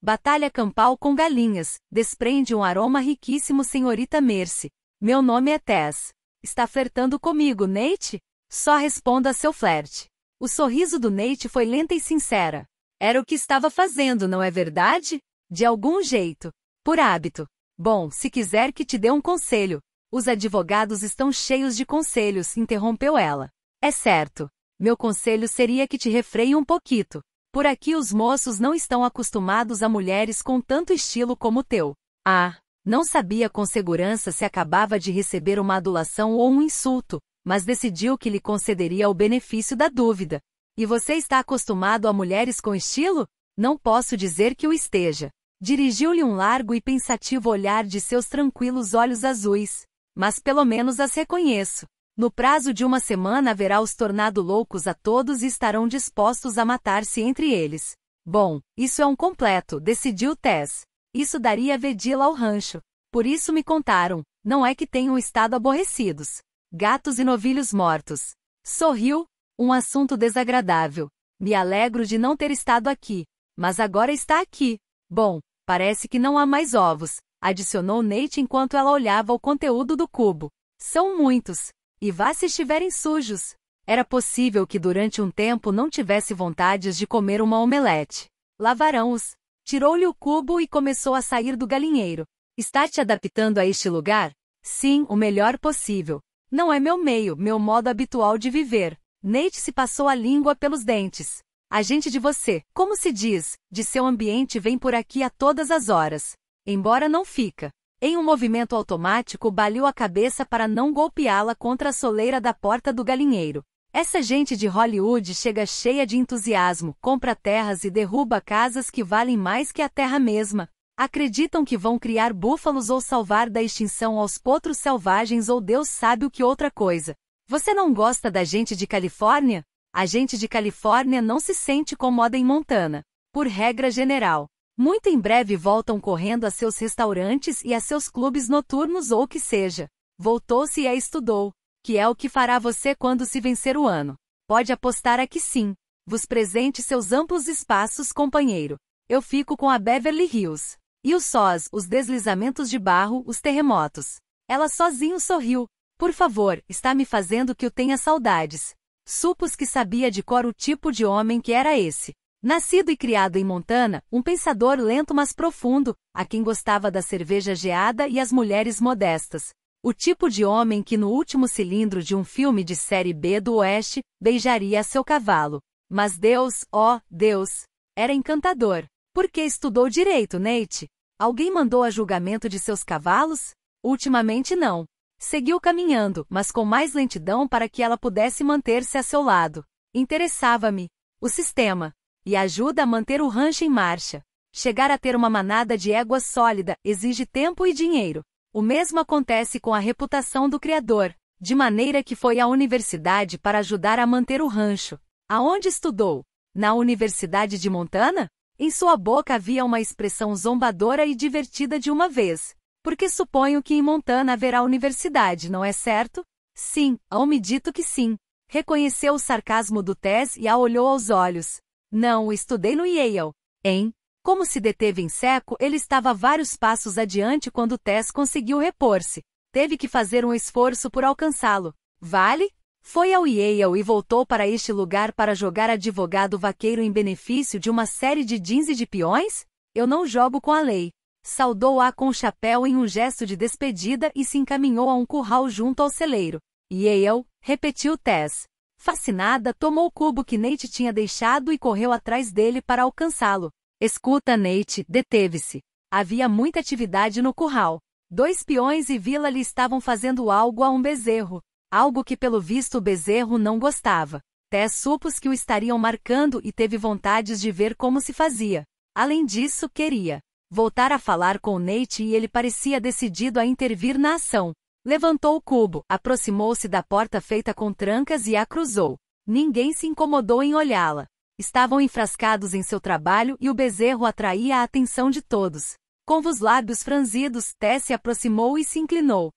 Batalha campal com galinhas, desprende um aroma riquíssimo, senhorita Mercy. Meu nome é Tess. Está flertando comigo, Nate? Só responda a seu flerte. O sorriso do Nate foi lenta e sincera. Era o que estava fazendo, não é verdade? De algum jeito. Por hábito. Bom, se quiser que te dê um conselho, os advogados estão cheios de conselhos, interrompeu ela. É certo. Meu conselho seria que te refreie um pouquito. Por aqui os moços não estão acostumados a mulheres com tanto estilo como o teu. Ah, não sabia com segurança se acabava de receber uma adulação ou um insulto, mas decidiu que lhe concederia o benefício da dúvida. E você está acostumado a mulheres com estilo? Não posso dizer que o esteja. Dirigiu-lhe um largo e pensativo olhar de seus tranquilos olhos azuis. Mas pelo menos as reconheço. No prazo de uma semana haverá os tornado loucos a todos e estarão dispostos a matar-se entre eles. Bom, isso é um completo, decidiu Tess. Isso daria vedila ao rancho. Por isso me contaram, não é que tenham estado aborrecidos. Gatos e novilhos mortos. Sorriu, um assunto desagradável. Me alegro de não ter estado aqui, mas agora está aqui. Bom, parece que não há mais ovos, adicionou Nate enquanto ela olhava o conteúdo do cubo. São muitos. E vá se estiverem sujos. Era possível que durante um tempo não tivesse vontades de comer uma omelete. Lavarão-os. Tirou-lhe o cubo e começou a sair do galinheiro. Está te adaptando a este lugar? Sim, o melhor possível. Não é meu meio, meu modo habitual de viver. Nate se passou a língua pelos dentes. A gente de você, como se diz, de seu ambiente vem por aqui a todas as horas. Embora não fica. Em um movimento automático, baliu a cabeça para não golpeá-la contra a soleira da porta do galinheiro. Essa gente de Hollywood chega cheia de entusiasmo, compra terras e derruba casas que valem mais que a terra mesma. Acreditam que vão criar búfalos ou salvar da extinção aos potros selvagens ou Deus sabe o que outra coisa. Você não gosta da gente de Califórnia? A gente de Califórnia não se sente comoda em Montana, por regra geral. Muito em breve voltam correndo a seus restaurantes e a seus clubes noturnos ou que seja. Voltou-se e a estudou, que é o que fará você quando se vencer o ano. Pode apostar a que sim. Vos presente seus amplos espaços, companheiro. Eu fico com a Beverly Hills. E os sós, os deslizamentos de barro, os terremotos. Ela sozinho sorriu. Por favor, está me fazendo que eu tenha saudades. Supus que sabia de cor o tipo de homem que era esse. Nascido e criado em Montana, um pensador lento mas profundo, a quem gostava da cerveja geada e as mulheres modestas. O tipo de homem que no último cilindro de um filme de série B do Oeste, beijaria a seu cavalo. Mas Deus, ó, oh, Deus, era encantador. Por que estudou direito, Nate? Alguém mandou a julgamento de seus cavalos? Ultimamente não. Seguiu caminhando, mas com mais lentidão para que ela pudesse manter-se a seu lado. Interessava-me. O sistema e ajuda a manter o rancho em marcha. Chegar a ter uma manada de éguas sólida exige tempo e dinheiro. O mesmo acontece com a reputação do criador, de maneira que foi à universidade para ajudar a manter o rancho. Aonde estudou? Na Universidade de Montana? Em sua boca havia uma expressão zombadora e divertida de uma vez. Porque suponho que em Montana haverá universidade, não é certo? Sim, ao me dito que sim. Reconheceu o sarcasmo do Tess e a olhou aos olhos. Não, estudei no Yale. Hein? Como se deteve em seco, ele estava vários passos adiante quando Tess conseguiu repor-se. Teve que fazer um esforço por alcançá-lo. Vale? Foi ao Yale e voltou para este lugar para jogar advogado vaqueiro em benefício de uma série de jeans e de peões? Eu não jogo com a lei. Saudou-a com o chapéu em um gesto de despedida e se encaminhou a um curral junto ao celeiro. Yale, repetiu Tess. Fascinada, tomou o cubo que Nate tinha deixado e correu atrás dele para alcançá-lo. Escuta, Nate, deteve-se. Havia muita atividade no curral. Dois peões e Vila lhe estavam fazendo algo a um bezerro. Algo que, pelo visto, o bezerro não gostava. Tess supus que o estariam marcando e teve vontades de ver como se fazia. Além disso, queria voltar a falar com Nate e ele parecia decidido a intervir na ação. Levantou o cubo, aproximou-se da porta feita com trancas e a cruzou. Ninguém se incomodou em olhá-la. Estavam enfrascados em seu trabalho e o bezerro atraía a atenção de todos. Com os lábios franzidos, Té se aproximou e se inclinou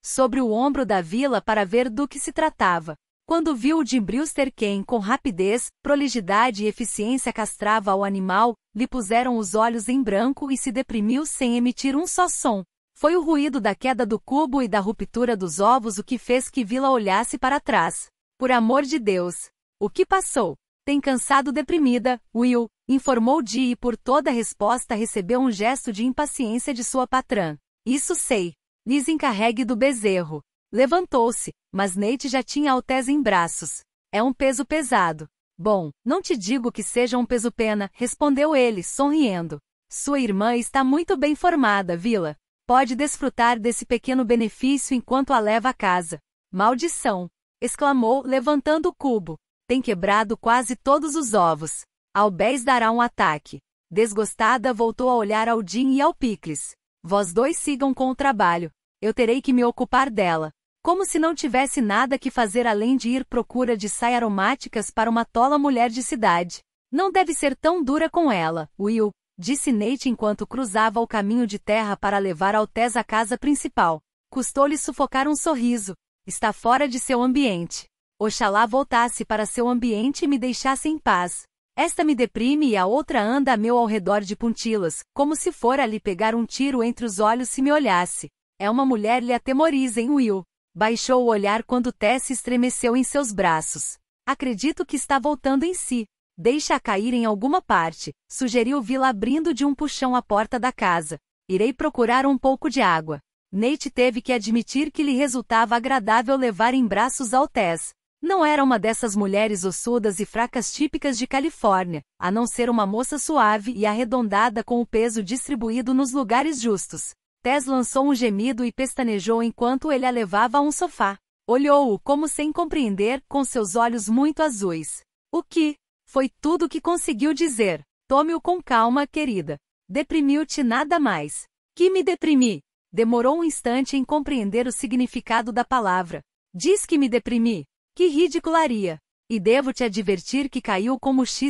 sobre o ombro da vila para ver do que se tratava. Quando viu o Jim Brewster quem, com rapidez, prolijidade e eficiência castrava o animal, lhe puseram os olhos em branco e se deprimiu sem emitir um só som. Foi o ruído da queda do cubo e da ruptura dos ovos o que fez que Vila olhasse para trás. Por amor de Deus! O que passou? Tem cansado deprimida, Will, informou Dee e por toda resposta recebeu um gesto de impaciência de sua patrã. Isso sei. Liz encarregue do bezerro. Levantou-se, mas Nate já tinha Altez em braços. É um peso pesado. Bom, não te digo que seja um peso pena, respondeu ele, sorrindo. Sua irmã está muito bem formada, Vila pode desfrutar desse pequeno benefício enquanto a leva a casa. Maldição! exclamou, levantando o cubo. Tem quebrado quase todos os ovos. Albés dará um ataque. Desgostada, voltou a olhar ao Jim e ao Picles. Vós dois sigam com o trabalho. Eu terei que me ocupar dela. Como se não tivesse nada que fazer além de ir procura de sai aromáticas para uma tola mulher de cidade. Não deve ser tão dura com ela, Will, Disse Nate enquanto cruzava o caminho de terra para levar Altez à casa principal. Custou-lhe sufocar um sorriso. Está fora de seu ambiente. Oxalá voltasse para seu ambiente e me deixasse em paz. Esta me deprime e a outra anda a meu ao redor de puntilas, como se fora lhe pegar um tiro entre os olhos se me olhasse. É uma mulher lhe atemoriza, hein, Will? Baixou o olhar quando Tess estremeceu em seus braços. Acredito que está voltando em si. Deixa cair em alguma parte, sugeriu Vila abrindo de um puxão a porta da casa. Irei procurar um pouco de água. Nate teve que admitir que lhe resultava agradável levar em braços Altez. Não era uma dessas mulheres ossudas e fracas típicas de Califórnia, a não ser uma moça suave e arredondada com o peso distribuído nos lugares justos. Tess lançou um gemido e pestanejou enquanto ele a levava a um sofá. Olhou-o como sem compreender, com seus olhos muito azuis. O que? Foi tudo que conseguiu dizer. Tome-o com calma, querida. Deprimiu-te nada mais. Que me deprimi? Demorou um instante em compreender o significado da palavra. Diz que me deprimi. Que ridicularia. E devo te advertir que caiu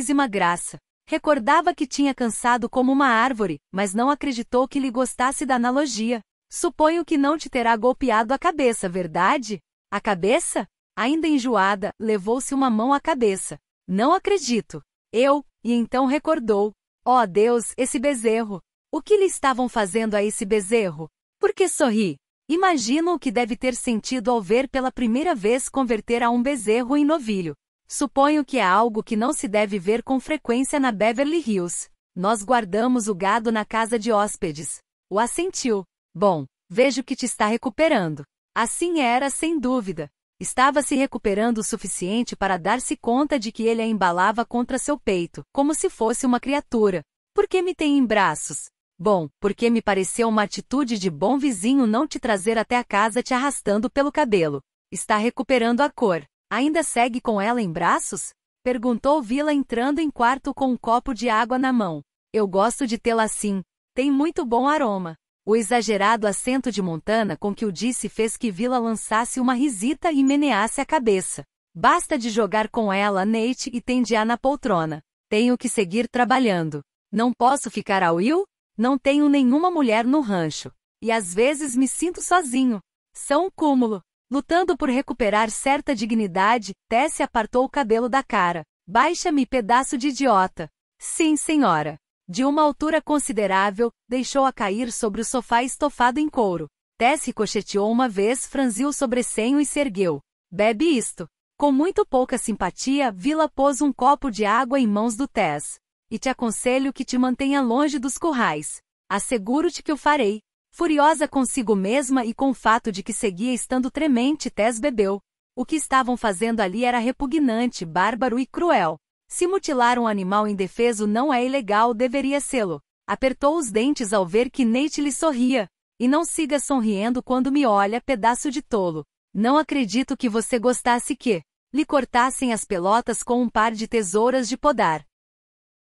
e uma graça. Recordava que tinha cansado como uma árvore, mas não acreditou que lhe gostasse da analogia. Suponho que não te terá golpeado a cabeça, verdade? A cabeça? Ainda enjoada, levou-se uma mão à cabeça. Não acredito. Eu, e então recordou. Ó oh Deus, esse bezerro. O que lhe estavam fazendo a esse bezerro? Por que sorri? Imagino o que deve ter sentido ao ver pela primeira vez converter a um bezerro em novilho. Suponho que é algo que não se deve ver com frequência na Beverly Hills. Nós guardamos o gado na casa de hóspedes. O assentiu. Bom, vejo que te está recuperando. Assim era, sem dúvida. Estava se recuperando o suficiente para dar-se conta de que ele a embalava contra seu peito, como se fosse uma criatura. Por que me tem em braços? Bom, porque me pareceu uma atitude de bom vizinho não te trazer até a casa te arrastando pelo cabelo. Está recuperando a cor. Ainda segue com ela em braços? Perguntou Vila entrando em quarto com um copo de água na mão. Eu gosto de tê-la assim. Tem muito bom aroma. O exagerado acento de Montana com que o disse fez que Vila lançasse uma risita e meneasse a cabeça. Basta de jogar com ela a Nate e tende-a na poltrona. Tenho que seguir trabalhando. Não posso ficar a Will? Não tenho nenhuma mulher no rancho. E às vezes me sinto sozinho. São um cúmulo. Lutando por recuperar certa dignidade, Tess apartou o cabelo da cara. Baixa-me, pedaço de idiota. Sim, senhora. De uma altura considerável, deixou-a cair sobre o sofá estofado em couro. Tess ricocheteou uma vez, franziu o sobrecenho e se ergueu. Bebe isto. Com muito pouca simpatia, Vila pôs um copo de água em mãos do Tess. E te aconselho que te mantenha longe dos currais. Asseguro-te que o farei. Furiosa consigo mesma e com o fato de que seguia estando tremente, Tess bebeu. O que estavam fazendo ali era repugnante, bárbaro e cruel. Se mutilar um animal indefeso não é ilegal, deveria sê-lo. Apertou os dentes ao ver que Nate lhe sorria. E não siga sorrindo quando me olha, pedaço de tolo. Não acredito que você gostasse que lhe cortassem as pelotas com um par de tesouras de podar.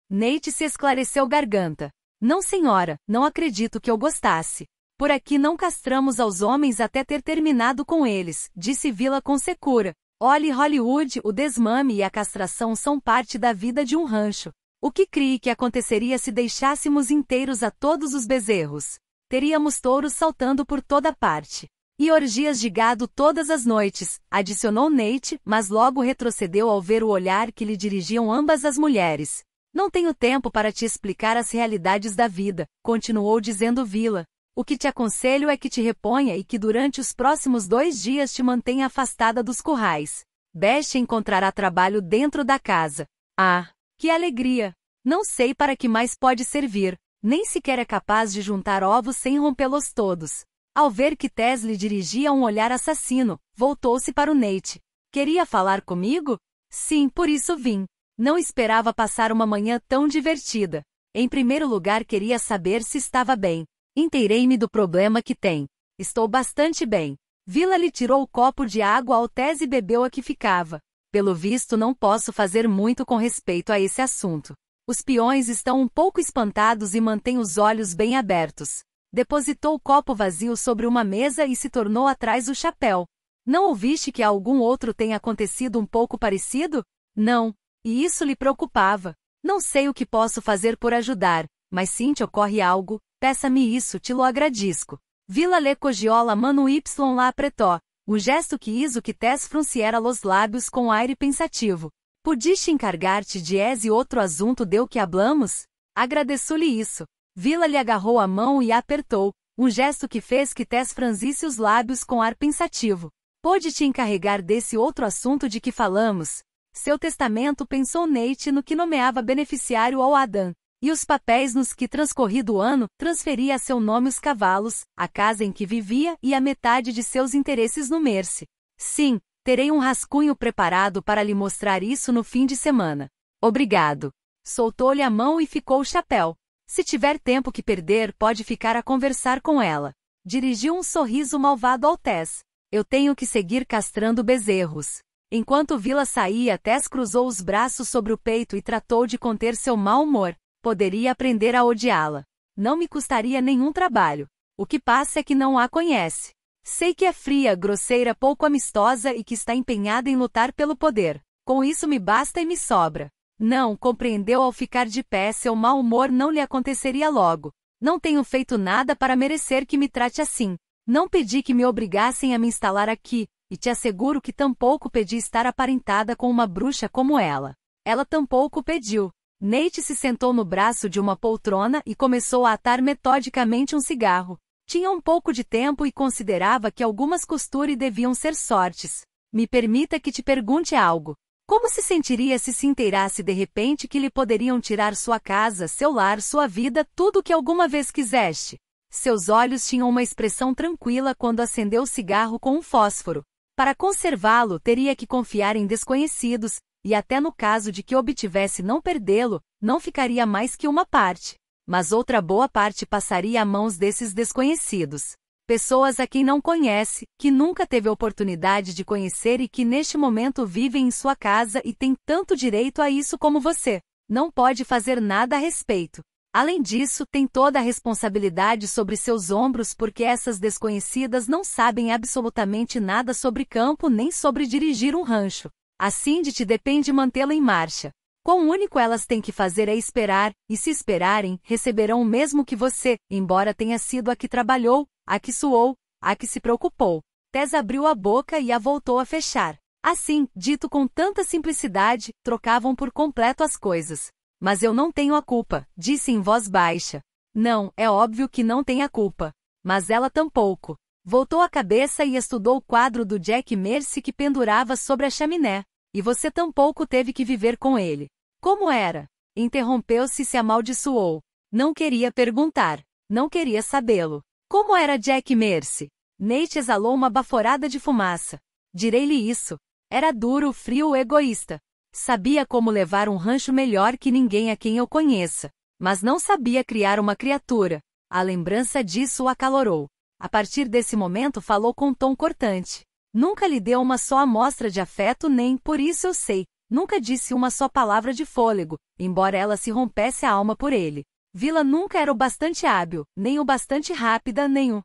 Nate se esclareceu garganta. Não, senhora, não acredito que eu gostasse. Por aqui não castramos aos homens até ter terminado com eles, disse Vila com secura. Olhe Hollywood, o desmame e a castração são parte da vida de um rancho. O que crie que aconteceria se deixássemos inteiros a todos os bezerros? Teríamos touros saltando por toda parte. E orgias de gado todas as noites, adicionou Nate, mas logo retrocedeu ao ver o olhar que lhe dirigiam ambas as mulheres. Não tenho tempo para te explicar as realidades da vida, continuou dizendo Vila, o que te aconselho é que te reponha e que durante os próximos dois dias te mantenha afastada dos currais. Beste encontrará trabalho dentro da casa. Ah, que alegria! Não sei para que mais pode servir. Nem sequer é capaz de juntar ovos sem rompê-los todos. Ao ver que Tess lhe dirigia um olhar assassino, voltou-se para o Nate. Queria falar comigo? Sim, por isso vim. Não esperava passar uma manhã tão divertida. Em primeiro lugar, queria saber se estava bem. Inteirei-me do problema que tem. Estou bastante bem. Vila lhe tirou o copo de água ao tese e bebeu a que ficava. Pelo visto, não posso fazer muito com respeito a esse assunto. Os peões estão um pouco espantados e mantêm os olhos bem abertos. Depositou o copo vazio sobre uma mesa e se tornou atrás do chapéu. Não ouviste que a algum outro tenha acontecido um pouco parecido? Não. E isso lhe preocupava. Não sei o que posso fazer por ajudar, mas sim te ocorre algo, Peça-me isso, te lo agradisco. Vila le cogiola mano y lá apretó, o gesto que hizo que tes frunciera los lábios com aire pensativo. Pudiste encargar-te de esse outro assunto deu que hablamos? Agradeço-lhe isso. Vila lhe agarrou a mão e a apertou, um gesto que fez que Tess franzisse os lábios com ar pensativo. pode te encarregar desse outro assunto de que falamos. Seu testamento pensou Nate no que nomeava beneficiário ao Adam e os papéis nos que transcorrido o ano, transferia a seu nome os cavalos, a casa em que vivia e a metade de seus interesses no Merce. Sim, terei um rascunho preparado para lhe mostrar isso no fim de semana. Obrigado. Soltou-lhe a mão e ficou o chapéu. Se tiver tempo que perder, pode ficar a conversar com ela. Dirigiu um sorriso malvado ao Tess. Eu tenho que seguir castrando bezerros. Enquanto Vila saía, Tess cruzou os braços sobre o peito e tratou de conter seu mau humor. Poderia aprender a odiá-la. Não me custaria nenhum trabalho. O que passa é que não a conhece. Sei que é fria, grosseira, pouco amistosa e que está empenhada em lutar pelo poder. Com isso me basta e me sobra. Não, compreendeu ao ficar de pé, seu mau humor não lhe aconteceria logo. Não tenho feito nada para merecer que me trate assim. Não pedi que me obrigassem a me instalar aqui, e te asseguro que tampouco pedi estar aparentada com uma bruxa como ela. Ela tampouco pediu. Nate se sentou no braço de uma poltrona e começou a atar metodicamente um cigarro. Tinha um pouco de tempo e considerava que algumas costuras deviam ser sortes. Me permita que te pergunte algo. Como se sentiria se se inteirasse de repente que lhe poderiam tirar sua casa, seu lar, sua vida, tudo o que alguma vez quiseste? Seus olhos tinham uma expressão tranquila quando acendeu o cigarro com um fósforo. Para conservá-lo, teria que confiar em desconhecidos, e até no caso de que obtivesse não perdê-lo, não ficaria mais que uma parte, mas outra boa parte passaria a mãos desses desconhecidos. Pessoas a quem não conhece, que nunca teve oportunidade de conhecer e que neste momento vivem em sua casa e têm tanto direito a isso como você. Não pode fazer nada a respeito. Além disso, tem toda a responsabilidade sobre seus ombros porque essas desconhecidas não sabem absolutamente nada sobre campo nem sobre dirigir um rancho. Assim de ti depende mantê-la em marcha. Quão único elas têm que fazer é esperar, e se esperarem, receberão o mesmo que você, embora tenha sido a que trabalhou, a que suou, a que se preocupou. Tess abriu a boca e a voltou a fechar. Assim, dito com tanta simplicidade, trocavam por completo as coisas. Mas eu não tenho a culpa, disse em voz baixa. Não, é óbvio que não tem a culpa. Mas ela tampouco. Voltou a cabeça e estudou o quadro do Jack Mercy que pendurava sobre a chaminé. E você tampouco teve que viver com ele. Como era? Interrompeu-se e se amaldiçoou. Não queria perguntar. Não queria sabê-lo. Como era Jack Mercy? Nate exalou uma baforada de fumaça. Direi-lhe isso. Era duro, frio egoísta. Sabia como levar um rancho melhor que ninguém a quem eu conheça. Mas não sabia criar uma criatura. A lembrança disso o acalorou. A partir desse momento falou com tom cortante. Nunca lhe deu uma só amostra de afeto nem, por isso eu sei, nunca disse uma só palavra de fôlego, embora ela se rompesse a alma por ele. Vila nunca era o bastante hábil, nem o bastante rápida, nem o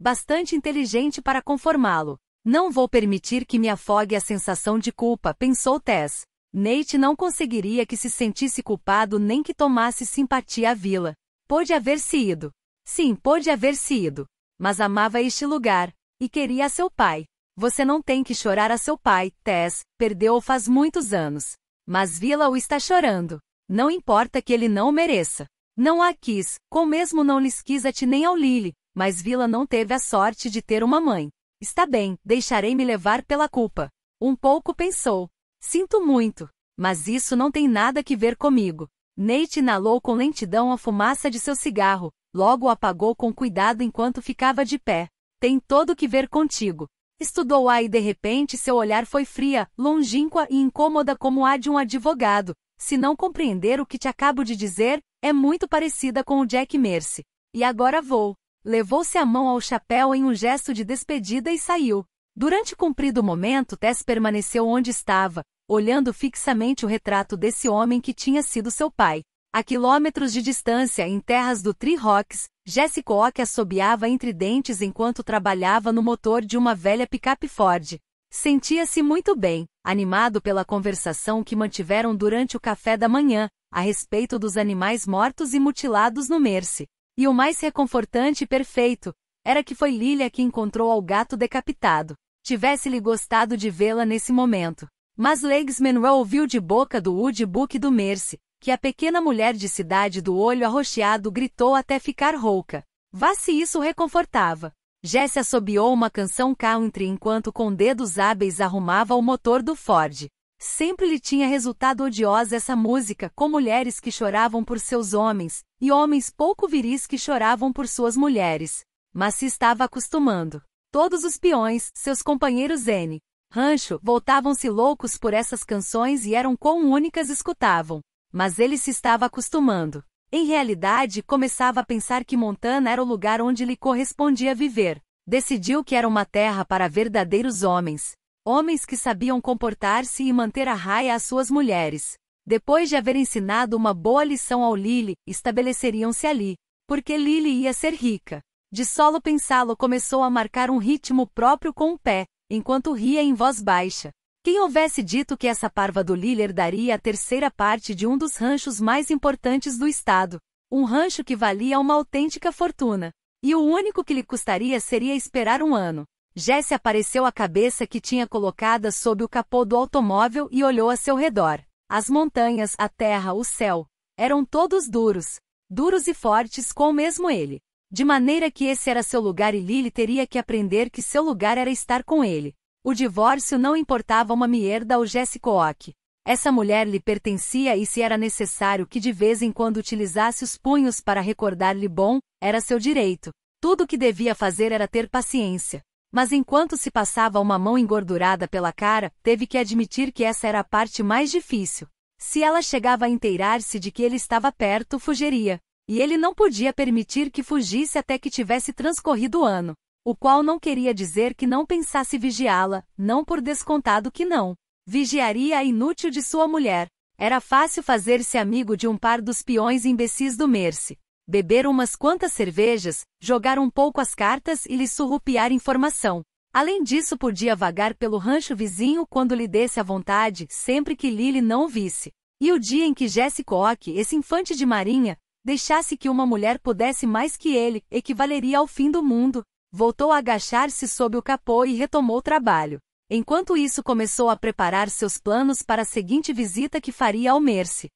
bastante inteligente para conformá-lo. Não vou permitir que me afogue a sensação de culpa, pensou Tess. Nate não conseguiria que se sentisse culpado nem que tomasse simpatia à vila. Pôde haver-se ido, Sim, pôde haver sido. Mas amava este lugar. E queria a seu pai. Você não tem que chorar a seu pai, Tess, perdeu-o faz muitos anos. Mas Vila o está chorando. Não importa que ele não o mereça. Não a quis, com mesmo não lhes quis a ti nem ao Lily, mas Vila não teve a sorte de ter uma mãe. Está bem, deixarei me levar pela culpa. Um pouco pensou. Sinto muito, mas isso não tem nada que ver comigo. Nate inalou com lentidão a fumaça de seu cigarro, logo o apagou com cuidado enquanto ficava de pé. Tem todo o que ver contigo. Estudou-a e de repente seu olhar foi fria, longínqua e incômoda como a de um advogado. Se não compreender o que te acabo de dizer, é muito parecida com o Jack Mercy. E agora vou. Levou-se a mão ao chapéu em um gesto de despedida e saiu. Durante comprido momento, Tess permaneceu onde estava, olhando fixamente o retrato desse homem que tinha sido seu pai. A quilômetros de distância, em terras do Tree Rocks, Jesse Ock assobiava entre dentes enquanto trabalhava no motor de uma velha picape Ford. Sentia-se muito bem, animado pela conversação que mantiveram durante o café da manhã, a respeito dos animais mortos e mutilados no Mercy. E o mais reconfortante e perfeito, era que foi Lilia que encontrou ao gato decapitado. Tivesse-lhe gostado de vê-la nesse momento. Mas Legs Manuel ouviu de boca do woodbook do Mercy, que a pequena mulher de cidade do olho arroxeado gritou até ficar rouca. Vá se isso reconfortava. Jesse assobiou uma canção country enquanto com dedos hábeis arrumava o motor do Ford. Sempre lhe tinha resultado odiosa essa música, com mulheres que choravam por seus homens, e homens pouco viris que choravam por suas mulheres. Mas se estava acostumando. Todos os peões, seus companheiros N, rancho, voltavam-se loucos por essas canções e eram quão únicas escutavam. Mas ele se estava acostumando. Em realidade, começava a pensar que Montana era o lugar onde lhe correspondia viver. Decidiu que era uma terra para verdadeiros homens. Homens que sabiam comportar-se e manter a raia às suas mulheres. Depois de haver ensinado uma boa lição ao Lily, estabeleceriam-se ali. Porque Lily ia ser rica. De solo pensá-lo começou a marcar um ritmo próprio com o pé, enquanto ria em voz baixa. Quem houvesse dito que essa parva do Liller daria a terceira parte de um dos ranchos mais importantes do estado? Um rancho que valia uma autêntica fortuna. E o único que lhe custaria seria esperar um ano. Jesse apareceu a cabeça que tinha colocada sob o capô do automóvel e olhou a seu redor. As montanhas, a terra, o céu. Eram todos duros. Duros e fortes como mesmo ele. De maneira que esse era seu lugar e Lily teria que aprender que seu lugar era estar com ele. O divórcio não importava uma mierda ou Jessica Ock. Essa mulher lhe pertencia e se era necessário que de vez em quando utilizasse os punhos para recordar-lhe bom, era seu direito. Tudo o que devia fazer era ter paciência. Mas enquanto se passava uma mão engordurada pela cara, teve que admitir que essa era a parte mais difícil. Se ela chegava a inteirar-se de que ele estava perto, fugiria. E ele não podia permitir que fugisse até que tivesse transcorrido o ano. O qual não queria dizer que não pensasse vigiá-la, não por descontado que não. Vigiaria a inútil de sua mulher. Era fácil fazer-se amigo de um par dos peões imbecis do Merce. Beber umas quantas cervejas, jogar um pouco as cartas e lhe surrupiar informação. Além disso, podia vagar pelo rancho vizinho quando lhe desse a vontade, sempre que Lily não o visse. E o dia em que Jesse Cock, esse infante de marinha, deixasse que uma mulher pudesse mais que ele, equivaleria ao fim do mundo. Voltou a agachar-se sob o capô e retomou o trabalho. Enquanto isso, começou a preparar seus planos para a seguinte visita que faria ao Merce.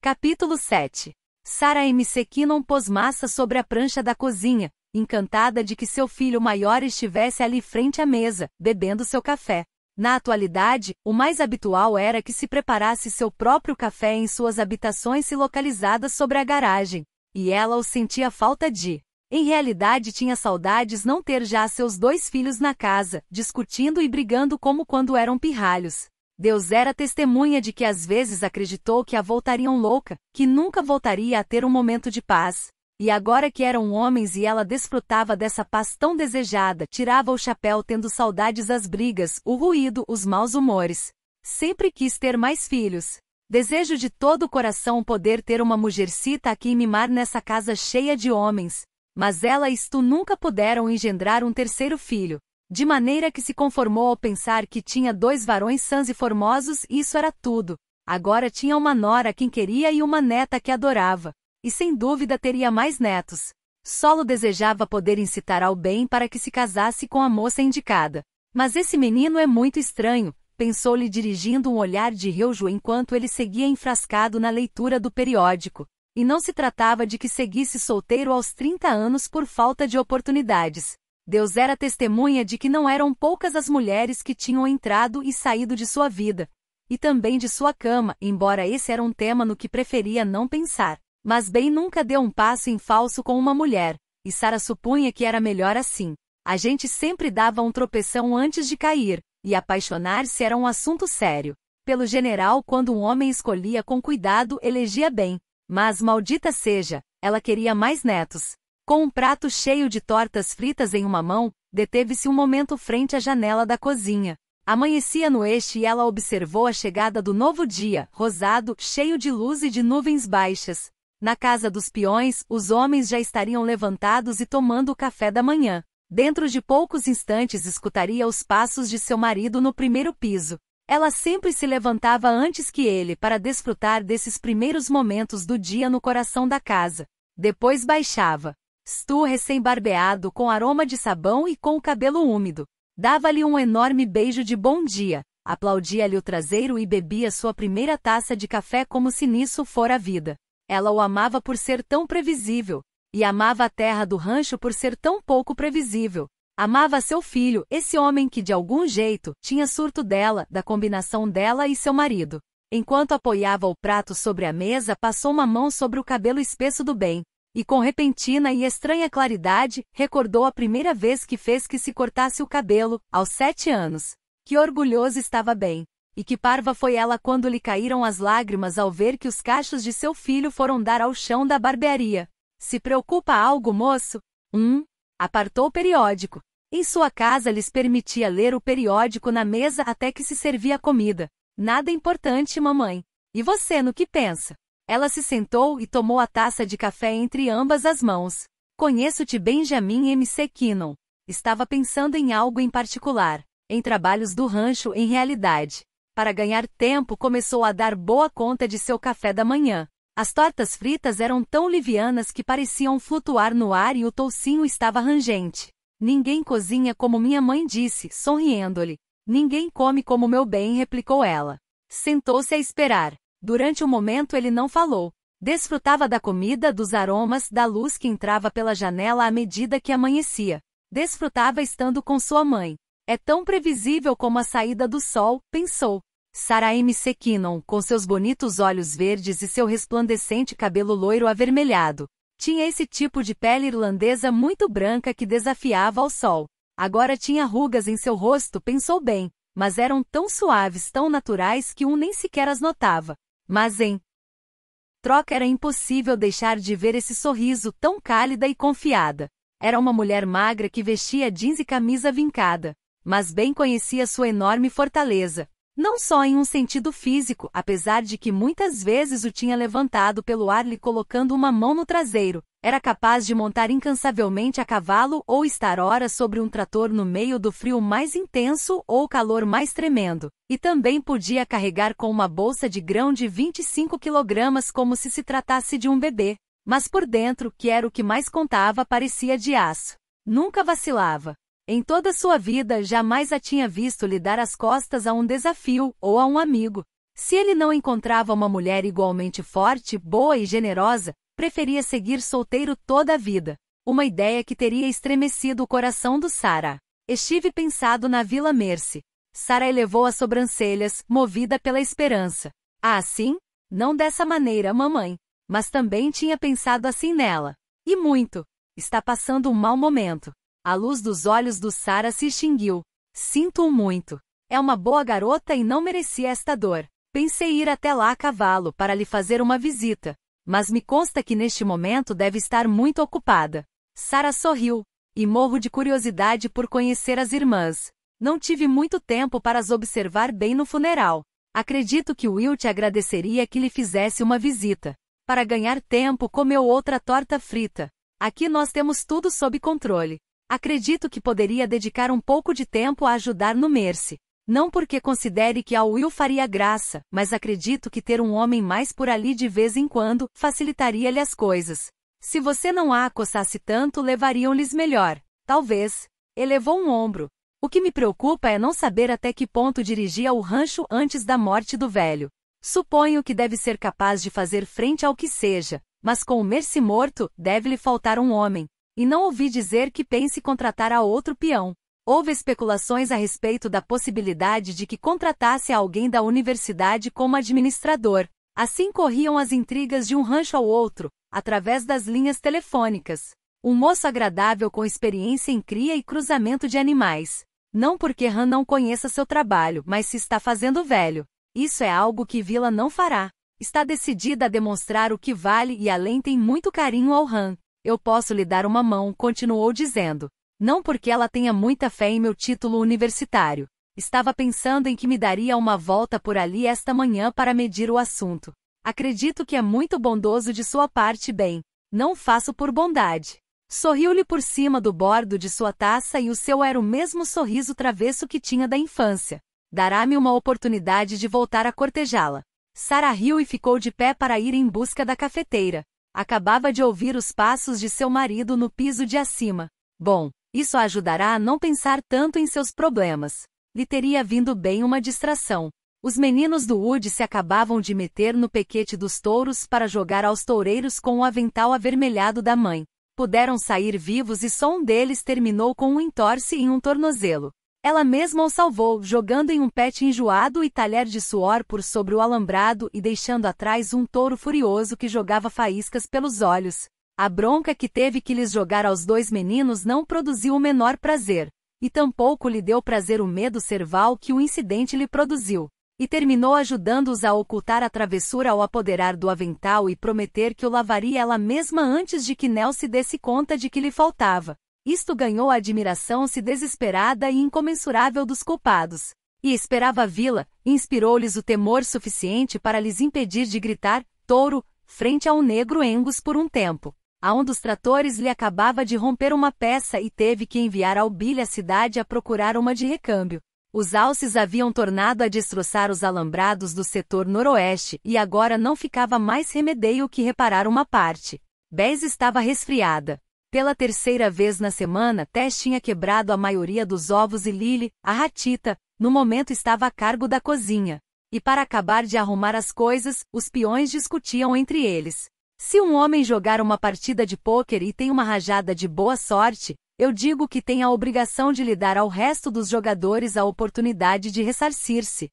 Capítulo 7 Sarah M. Sequinon pôs massa sobre a prancha da cozinha, encantada de que seu filho maior estivesse ali frente à mesa, bebendo seu café. Na atualidade, o mais habitual era que se preparasse seu próprio café em suas habitações se localizadas sobre a garagem, e ela o sentia falta de. Em realidade, tinha saudades não ter já seus dois filhos na casa, discutindo e brigando como quando eram pirralhos. Deus era testemunha de que às vezes acreditou que a voltariam louca, que nunca voltaria a ter um momento de paz. E agora que eram homens e ela desfrutava dessa paz tão desejada, tirava o chapéu tendo saudades das brigas, o ruído, os maus humores. Sempre quis ter mais filhos. Desejo de todo o coração poder ter uma mujercita a quem mimar nessa casa cheia de homens. Mas ela e Stu nunca puderam engendrar um terceiro filho. De maneira que se conformou ao pensar que tinha dois varões sãs e formosos e isso era tudo. Agora tinha uma nora a quem queria e uma neta que adorava. E sem dúvida teria mais netos. Solo desejava poder incitar ao bem para que se casasse com a moça indicada. Mas esse menino é muito estranho, pensou-lhe dirigindo um olhar de Ryojo enquanto ele seguia enfrascado na leitura do periódico. E não se tratava de que seguisse solteiro aos 30 anos por falta de oportunidades. Deus era testemunha de que não eram poucas as mulheres que tinham entrado e saído de sua vida, e também de sua cama, embora esse era um tema no que preferia não pensar. Mas Ben nunca deu um passo em falso com uma mulher, e Sara supunha que era melhor assim. A gente sempre dava um tropeção antes de cair, e apaixonar-se era um assunto sério. Pelo general, quando um homem escolhia com cuidado, elegia bem. Mas maldita seja, ela queria mais netos. Com um prato cheio de tortas fritas em uma mão, deteve-se um momento frente à janela da cozinha. Amanhecia no este e ela observou a chegada do novo dia, rosado, cheio de luz e de nuvens baixas. Na casa dos peões, os homens já estariam levantados e tomando o café da manhã. Dentro de poucos instantes escutaria os passos de seu marido no primeiro piso. Ela sempre se levantava antes que ele para desfrutar desses primeiros momentos do dia no coração da casa. Depois baixava. Stu recém-barbeado com aroma de sabão e com o cabelo úmido. Dava-lhe um enorme beijo de bom dia, aplaudia-lhe o traseiro e bebia sua primeira taça de café como se nisso fora a vida. Ela o amava por ser tão previsível, e amava a terra do rancho por ser tão pouco previsível. Amava seu filho, esse homem que de algum jeito tinha surto dela, da combinação dela e seu marido. Enquanto apoiava o prato sobre a mesa, passou uma mão sobre o cabelo espesso do bem, e com repentina e estranha claridade, recordou a primeira vez que fez que se cortasse o cabelo, aos sete anos. Que orgulhoso estava bem. E que parva foi ela quando lhe caíram as lágrimas ao ver que os cachos de seu filho foram dar ao chão da barbearia. Se preocupa algo, moço? Hum? Apartou o periódico. Em sua casa lhes permitia ler o periódico na mesa até que se servia a comida. Nada importante, mamãe. E você no que pensa? Ela se sentou e tomou a taça de café entre ambas as mãos. Conheço-te Benjamin M. Sequinon. Estava pensando em algo em particular. Em trabalhos do rancho, em realidade para ganhar tempo, começou a dar boa conta de seu café da manhã. As tortas fritas eram tão livianas que pareciam flutuar no ar e o toucinho estava rangente. Ninguém cozinha como minha mãe disse, sorrindo lhe Ninguém come como meu bem, replicou ela. Sentou-se a esperar. Durante um momento ele não falou. Desfrutava da comida, dos aromas, da luz que entrava pela janela à medida que amanhecia. Desfrutava estando com sua mãe. É tão previsível como a saída do sol, pensou. Sarah M. Sequinon, com seus bonitos olhos verdes e seu resplandecente cabelo loiro avermelhado, tinha esse tipo de pele irlandesa muito branca que desafiava ao sol. Agora tinha rugas em seu rosto, pensou bem, mas eram tão suaves, tão naturais que um nem sequer as notava. Mas em troca era impossível deixar de ver esse sorriso tão cálida e confiada. Era uma mulher magra que vestia jeans e camisa vincada, mas bem conhecia sua enorme fortaleza. Não só em um sentido físico, apesar de que muitas vezes o tinha levantado pelo ar lhe colocando uma mão no traseiro, era capaz de montar incansavelmente a cavalo ou estar horas sobre um trator no meio do frio mais intenso ou calor mais tremendo, e também podia carregar com uma bolsa de grão de 25 quilogramas como se se tratasse de um bebê. Mas por dentro, que era o que mais contava, parecia de aço. Nunca vacilava. Em toda sua vida jamais a tinha visto lhe dar as costas a um desafio ou a um amigo. Se ele não encontrava uma mulher igualmente forte, boa e generosa, preferia seguir solteiro toda a vida. Uma ideia que teria estremecido o coração do Sara. Estive pensado na Vila Mercy. Sara elevou as sobrancelhas, movida pela esperança. Ah, sim? Não dessa maneira, mamãe. Mas também tinha pensado assim nela. E muito. Está passando um mau momento. A luz dos olhos do Sara se extinguiu. Sinto-o muito. É uma boa garota e não merecia esta dor. Pensei ir até lá a cavalo para lhe fazer uma visita, mas me consta que neste momento deve estar muito ocupada. Sara sorriu, e morro de curiosidade por conhecer as irmãs. Não tive muito tempo para as observar bem no funeral. Acredito que Will te agradeceria que lhe fizesse uma visita. Para ganhar tempo, comeu outra torta frita. Aqui nós temos tudo sob controle. Acredito que poderia dedicar um pouco de tempo a ajudar no Mercy. Não porque considere que a Will faria graça, mas acredito que ter um homem mais por ali de vez em quando facilitaria-lhe as coisas. Se você não a acossasse tanto, levariam-lhes melhor. Talvez. Elevou um ombro. O que me preocupa é não saber até que ponto dirigia o rancho antes da morte do velho. Suponho que deve ser capaz de fazer frente ao que seja, mas com o Mercy morto, deve-lhe faltar um homem, e não ouvi dizer que pense contratar a outro peão. Houve especulações a respeito da possibilidade de que contratasse alguém da universidade como administrador. Assim corriam as intrigas de um rancho ao outro, através das linhas telefônicas. Um moço agradável com experiência em cria e cruzamento de animais. Não porque Han não conheça seu trabalho, mas se está fazendo velho. Isso é algo que Vila não fará. Está decidida a demonstrar o que vale e além tem muito carinho ao Han. Eu posso lhe dar uma mão, continuou dizendo. Não porque ela tenha muita fé em meu título universitário. Estava pensando em que me daria uma volta por ali esta manhã para medir o assunto. Acredito que é muito bondoso de sua parte, bem. Não faço por bondade. Sorriu-lhe por cima do bordo de sua taça e o seu era o mesmo sorriso travesso que tinha da infância. Dará-me uma oportunidade de voltar a cortejá-la. Sara riu e ficou de pé para ir em busca da cafeteira. Acabava de ouvir os passos de seu marido no piso de acima. Bom, isso a ajudará a não pensar tanto em seus problemas. Lhe teria vindo bem uma distração. Os meninos do Wood se acabavam de meter no pequete dos touros para jogar aos toureiros com o avental avermelhado da mãe. Puderam sair vivos e só um deles terminou com um entorce em um tornozelo. Ela mesma o salvou, jogando em um pet enjoado e talher de suor por sobre o alambrado e deixando atrás um touro furioso que jogava faíscas pelos olhos. A bronca que teve que lhes jogar aos dois meninos não produziu o menor prazer, e tampouco lhe deu prazer o medo serval que o incidente lhe produziu. E terminou ajudando-os a ocultar a travessura ao apoderar do avental e prometer que o lavaria ela mesma antes de que Nel se desse conta de que lhe faltava. Isto ganhou a admiração-se desesperada e incomensurável dos culpados. E esperava vê-la, inspirou-lhes o temor suficiente para lhes impedir de gritar, touro, frente a um negro engus por um tempo. A um dos tratores lhe acabava de romper uma peça e teve que enviar ao Billy a cidade a procurar uma de recâmbio. Os alces haviam tornado a destroçar os alambrados do setor noroeste e agora não ficava mais remedeio que reparar uma parte. Bez estava resfriada. Pela terceira vez na semana, Tess tinha quebrado a maioria dos ovos e Lily, a ratita, no momento estava a cargo da cozinha. E para acabar de arrumar as coisas, os peões discutiam entre eles. Se um homem jogar uma partida de pôquer e tem uma rajada de boa sorte, eu digo que tem a obrigação de lhe dar ao resto dos jogadores a oportunidade de ressarcir-se.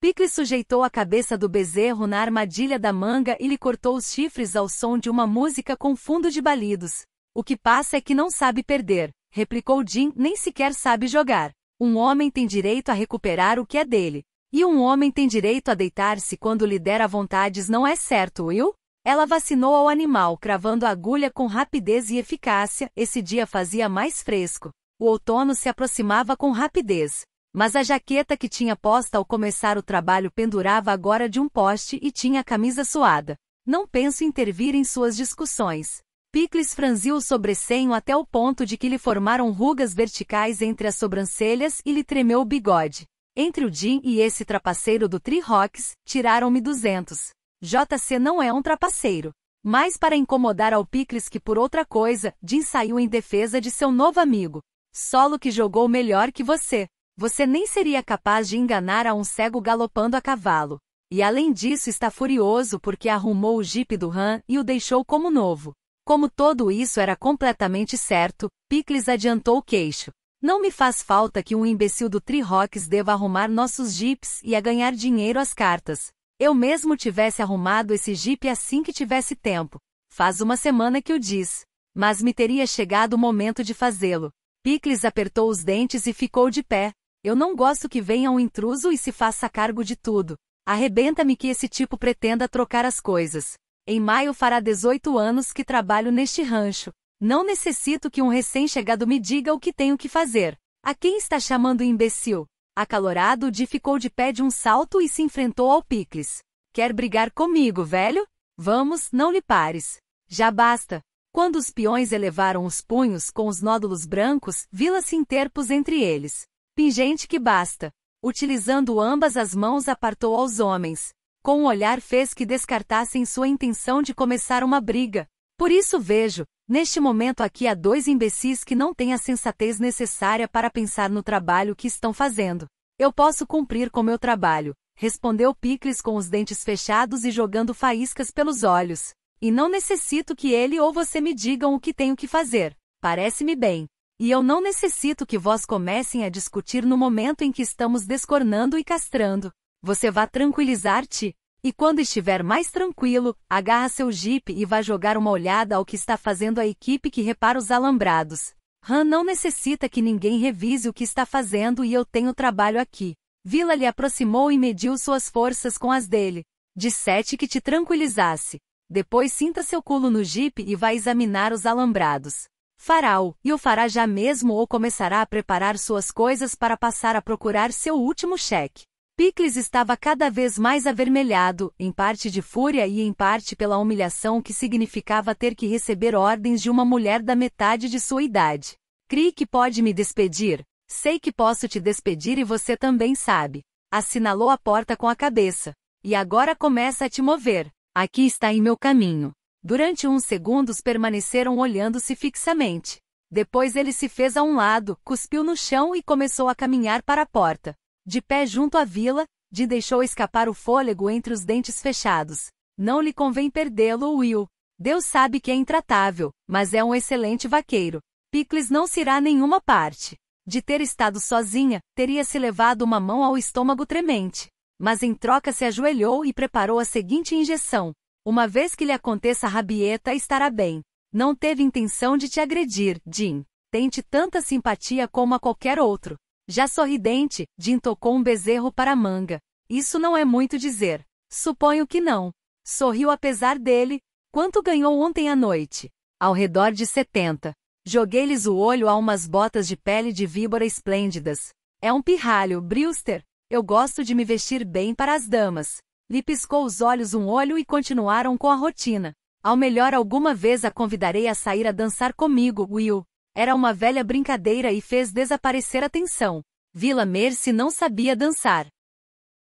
Pickles sujeitou a cabeça do bezerro na armadilha da manga e lhe cortou os chifres ao som de uma música com fundo de balidos. O que passa é que não sabe perder, replicou Jim, nem sequer sabe jogar. Um homem tem direito a recuperar o que é dele. E um homem tem direito a deitar-se quando lhe der a vontades não é certo, Will? Ela vacinou ao animal, cravando a agulha com rapidez e eficácia. Esse dia fazia mais fresco. O outono se aproximava com rapidez. Mas a jaqueta que tinha posta ao começar o trabalho pendurava agora de um poste e tinha a camisa suada. Não penso intervir em suas discussões. Picles franziu o sobrecenho até o ponto de que lhe formaram rugas verticais entre as sobrancelhas e lhe tremeu o bigode. Entre o Jim e esse trapaceiro do Tri Rocks, tiraram-me 200. JC não é um trapaceiro. Mas para incomodar ao Picles que por outra coisa, Jim saiu em defesa de seu novo amigo. Solo que jogou melhor que você. Você nem seria capaz de enganar a um cego galopando a cavalo. E além disso está furioso porque arrumou o jipe do Han e o deixou como novo. Como tudo isso era completamente certo, Pickles adiantou o queixo. Não me faz falta que um imbecil do Tri-Rocks deva arrumar nossos jipes e a ganhar dinheiro às cartas. Eu mesmo tivesse arrumado esse jipe assim que tivesse tempo. Faz uma semana que o diz. Mas me teria chegado o momento de fazê-lo. Pickles apertou os dentes e ficou de pé. Eu não gosto que venha um intruso e se faça cargo de tudo. Arrebenta-me que esse tipo pretenda trocar as coisas. Em maio fará 18 anos que trabalho neste rancho. Não necessito que um recém-chegado me diga o que tenho que fazer. A quem está chamando imbecil? Acalorado, Di ficou de pé de um salto e se enfrentou ao Picles. Quer brigar comigo, velho? Vamos, não lhe pares. Já basta. Quando os peões elevaram os punhos com os nódulos brancos, vila-se interpos entre eles. Pingente que basta. Utilizando ambas as mãos apartou aos homens com um olhar fez que descartassem sua intenção de começar uma briga. Por isso vejo, neste momento aqui há dois imbecis que não têm a sensatez necessária para pensar no trabalho que estão fazendo. Eu posso cumprir com meu trabalho, respondeu Picles com os dentes fechados e jogando faíscas pelos olhos. E não necessito que ele ou você me digam o que tenho que fazer. Parece-me bem. E eu não necessito que vós comecem a discutir no momento em que estamos descornando e castrando. Você vá tranquilizar-te. E quando estiver mais tranquilo, agarra seu jipe e vá jogar uma olhada ao que está fazendo a equipe que repara os alambrados. Han não necessita que ninguém revise o que está fazendo e eu tenho trabalho aqui. Vila lhe aproximou e mediu suas forças com as dele. Dissete que te tranquilizasse. Depois sinta seu culo no jipe e vá examinar os alambrados. Farao, e o fará já mesmo ou começará a preparar suas coisas para passar a procurar seu último cheque. Picles estava cada vez mais avermelhado, em parte de fúria e em parte pela humilhação que significava ter que receber ordens de uma mulher da metade de sua idade. Crie que pode me despedir. Sei que posso te despedir e você também sabe. Assinalou a porta com a cabeça. E agora começa a te mover. Aqui está em meu caminho. Durante uns segundos permaneceram olhando-se fixamente. Depois ele se fez a um lado, cuspiu no chão e começou a caminhar para a porta. De pé junto à vila, Jim deixou escapar o fôlego entre os dentes fechados. Não lhe convém perdê-lo, Will. Deus sabe que é intratável, mas é um excelente vaqueiro. Pickles não se irá a nenhuma parte. De ter estado sozinha, teria se levado uma mão ao estômago tremente. Mas em troca se ajoelhou e preparou a seguinte injeção. Uma vez que lhe aconteça a rabieta, estará bem. Não teve intenção de te agredir, Jim. Tente tanta simpatia como a qualquer outro. Já sorridente, Jim tocou um bezerro para a manga. Isso não é muito dizer. Suponho que não. Sorriu apesar dele. Quanto ganhou ontem à noite? Ao redor de 70. Joguei-lhes o olho a umas botas de pele de víbora esplêndidas. É um pirralho, Brewster. Eu gosto de me vestir bem para as damas. Lhe piscou os olhos um olho e continuaram com a rotina. Ao melhor alguma vez a convidarei a sair a dançar comigo, Will. Era uma velha brincadeira e fez desaparecer a tensão. Vila Mercy não sabia dançar.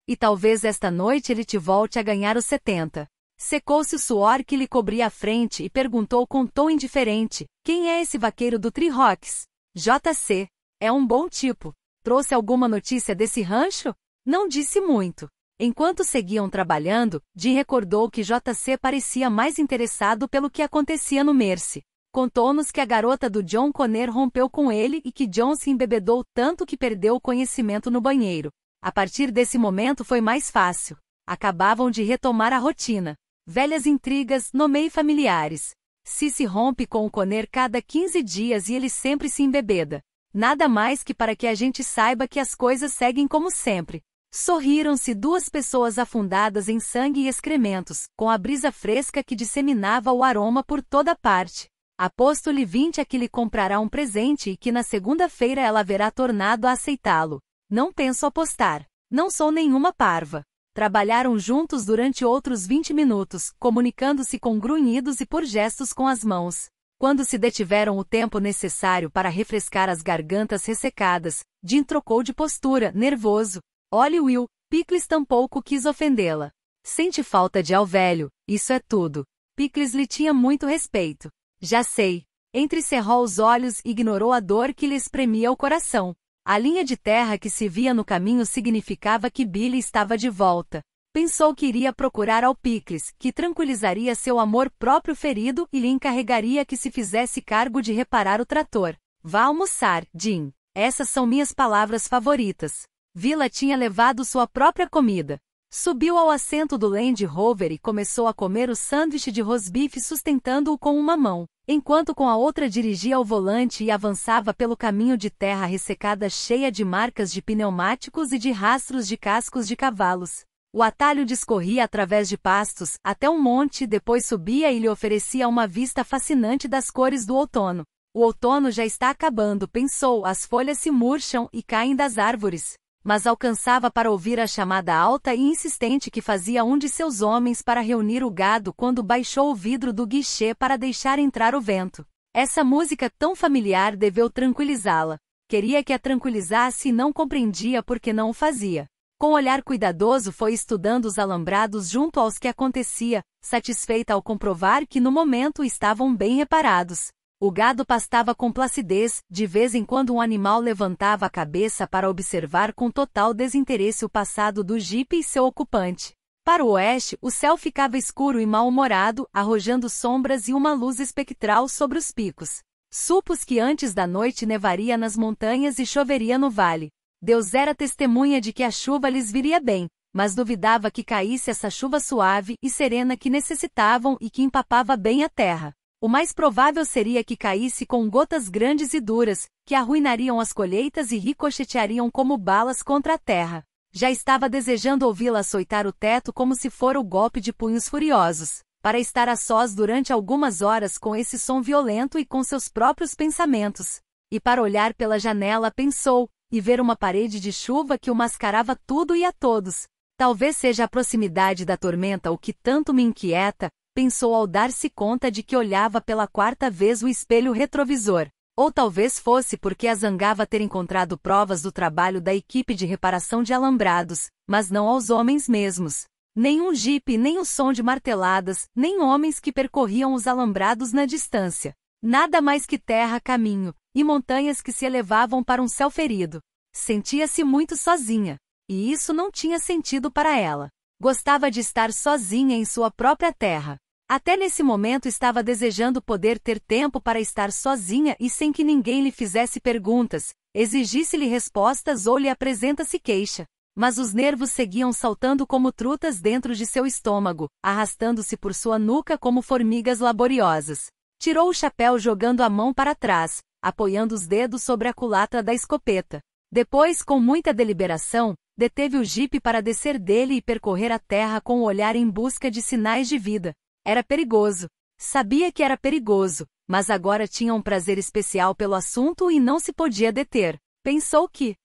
E talvez esta noite ele te volte a ganhar os 70. Secou-se o suor que lhe cobria a frente e perguntou com tom indiferente: Quem é esse vaqueiro do Tri Rocks? JC. É um bom tipo. Trouxe alguma notícia desse rancho? Não disse muito. Enquanto seguiam trabalhando, Jim recordou que JC parecia mais interessado pelo que acontecia no Mercy. Contou-nos que a garota do John Conner rompeu com ele e que John se embebedou tanto que perdeu o conhecimento no banheiro. A partir desse momento foi mais fácil. Acabavam de retomar a rotina. Velhas intrigas, nomei familiares. Se se rompe com o Conner cada 15 dias e ele sempre se embebeda. Nada mais que para que a gente saiba que as coisas seguem como sempre. Sorriram-se duas pessoas afundadas em sangue e excrementos, com a brisa fresca que disseminava o aroma por toda parte. Aposto-lhe vinte a é que lhe comprará um presente e que na segunda-feira ela verá tornado a aceitá-lo. Não penso apostar. Não sou nenhuma parva. Trabalharam juntos durante outros vinte minutos, comunicando-se com grunhidos e por gestos com as mãos. Quando se detiveram o tempo necessário para refrescar as gargantas ressecadas, Jim trocou de postura, nervoso. Olhe Will, Pickles tampouco quis ofendê-la. Sente falta de ao velho, isso é tudo. Pickles lhe tinha muito respeito. Já sei. Entrecerrou os olhos e ignorou a dor que lhe espremia o coração. A linha de terra que se via no caminho significava que Billy estava de volta. Pensou que iria procurar Alpicles, que tranquilizaria seu amor próprio ferido e lhe encarregaria que se fizesse cargo de reparar o trator. Vá almoçar, Jim. Essas são minhas palavras favoritas. Vila tinha levado sua própria comida. Subiu ao assento do Land Rover e começou a comer o sanduíche de rosbife sustentando-o com uma mão, enquanto com a outra dirigia ao volante e avançava pelo caminho de terra ressecada cheia de marcas de pneumáticos e de rastros de cascos de cavalos. O atalho discorria através de pastos até um monte, depois subia e lhe oferecia uma vista fascinante das cores do outono. O outono já está acabando, pensou, as folhas se murcham e caem das árvores mas alcançava para ouvir a chamada alta e insistente que fazia um de seus homens para reunir o gado quando baixou o vidro do guichê para deixar entrar o vento. Essa música tão familiar deveu tranquilizá-la. Queria que a tranquilizasse e não compreendia por que não o fazia. Com olhar cuidadoso foi estudando os alambrados junto aos que acontecia, satisfeita ao comprovar que no momento estavam bem reparados. O gado pastava com placidez, de vez em quando um animal levantava a cabeça para observar com total desinteresse o passado do jipe e seu ocupante. Para o oeste, o céu ficava escuro e mal-humorado, arrojando sombras e uma luz espectral sobre os picos. Supus que antes da noite nevaria nas montanhas e choveria no vale. Deus era testemunha de que a chuva lhes viria bem, mas duvidava que caísse essa chuva suave e serena que necessitavam e que empapava bem a terra. O mais provável seria que caísse com gotas grandes e duras, que arruinariam as colheitas e ricocheteariam como balas contra a terra. Já estava desejando ouvi-la açoitar o teto como se fora o golpe de punhos furiosos, para estar a sós durante algumas horas com esse som violento e com seus próprios pensamentos. E para olhar pela janela pensou, e ver uma parede de chuva que o mascarava tudo e a todos. Talvez seja a proximidade da tormenta o que tanto me inquieta, pensou ao dar-se conta de que olhava pela quarta vez o espelho retrovisor. Ou talvez fosse porque a zangava ter encontrado provas do trabalho da equipe de reparação de alambrados, mas não aos homens mesmos. Nenhum jipe, nem o som de marteladas, nem homens que percorriam os alambrados na distância. Nada mais que terra, caminho, e montanhas que se elevavam para um céu ferido. Sentia-se muito sozinha, e isso não tinha sentido para ela. Gostava de estar sozinha em sua própria terra. Até nesse momento estava desejando poder ter tempo para estar sozinha e sem que ninguém lhe fizesse perguntas, exigisse-lhe respostas ou lhe apresentasse queixa. Mas os nervos seguiam saltando como trutas dentro de seu estômago, arrastando-se por sua nuca como formigas laboriosas. Tirou o chapéu jogando a mão para trás, apoiando os dedos sobre a culatra da escopeta. Depois, com muita deliberação, deteve o jipe para descer dele e percorrer a terra com o olhar em busca de sinais de vida. Era perigoso. Sabia que era perigoso, mas agora tinha um prazer especial pelo assunto e não se podia deter. Pensou que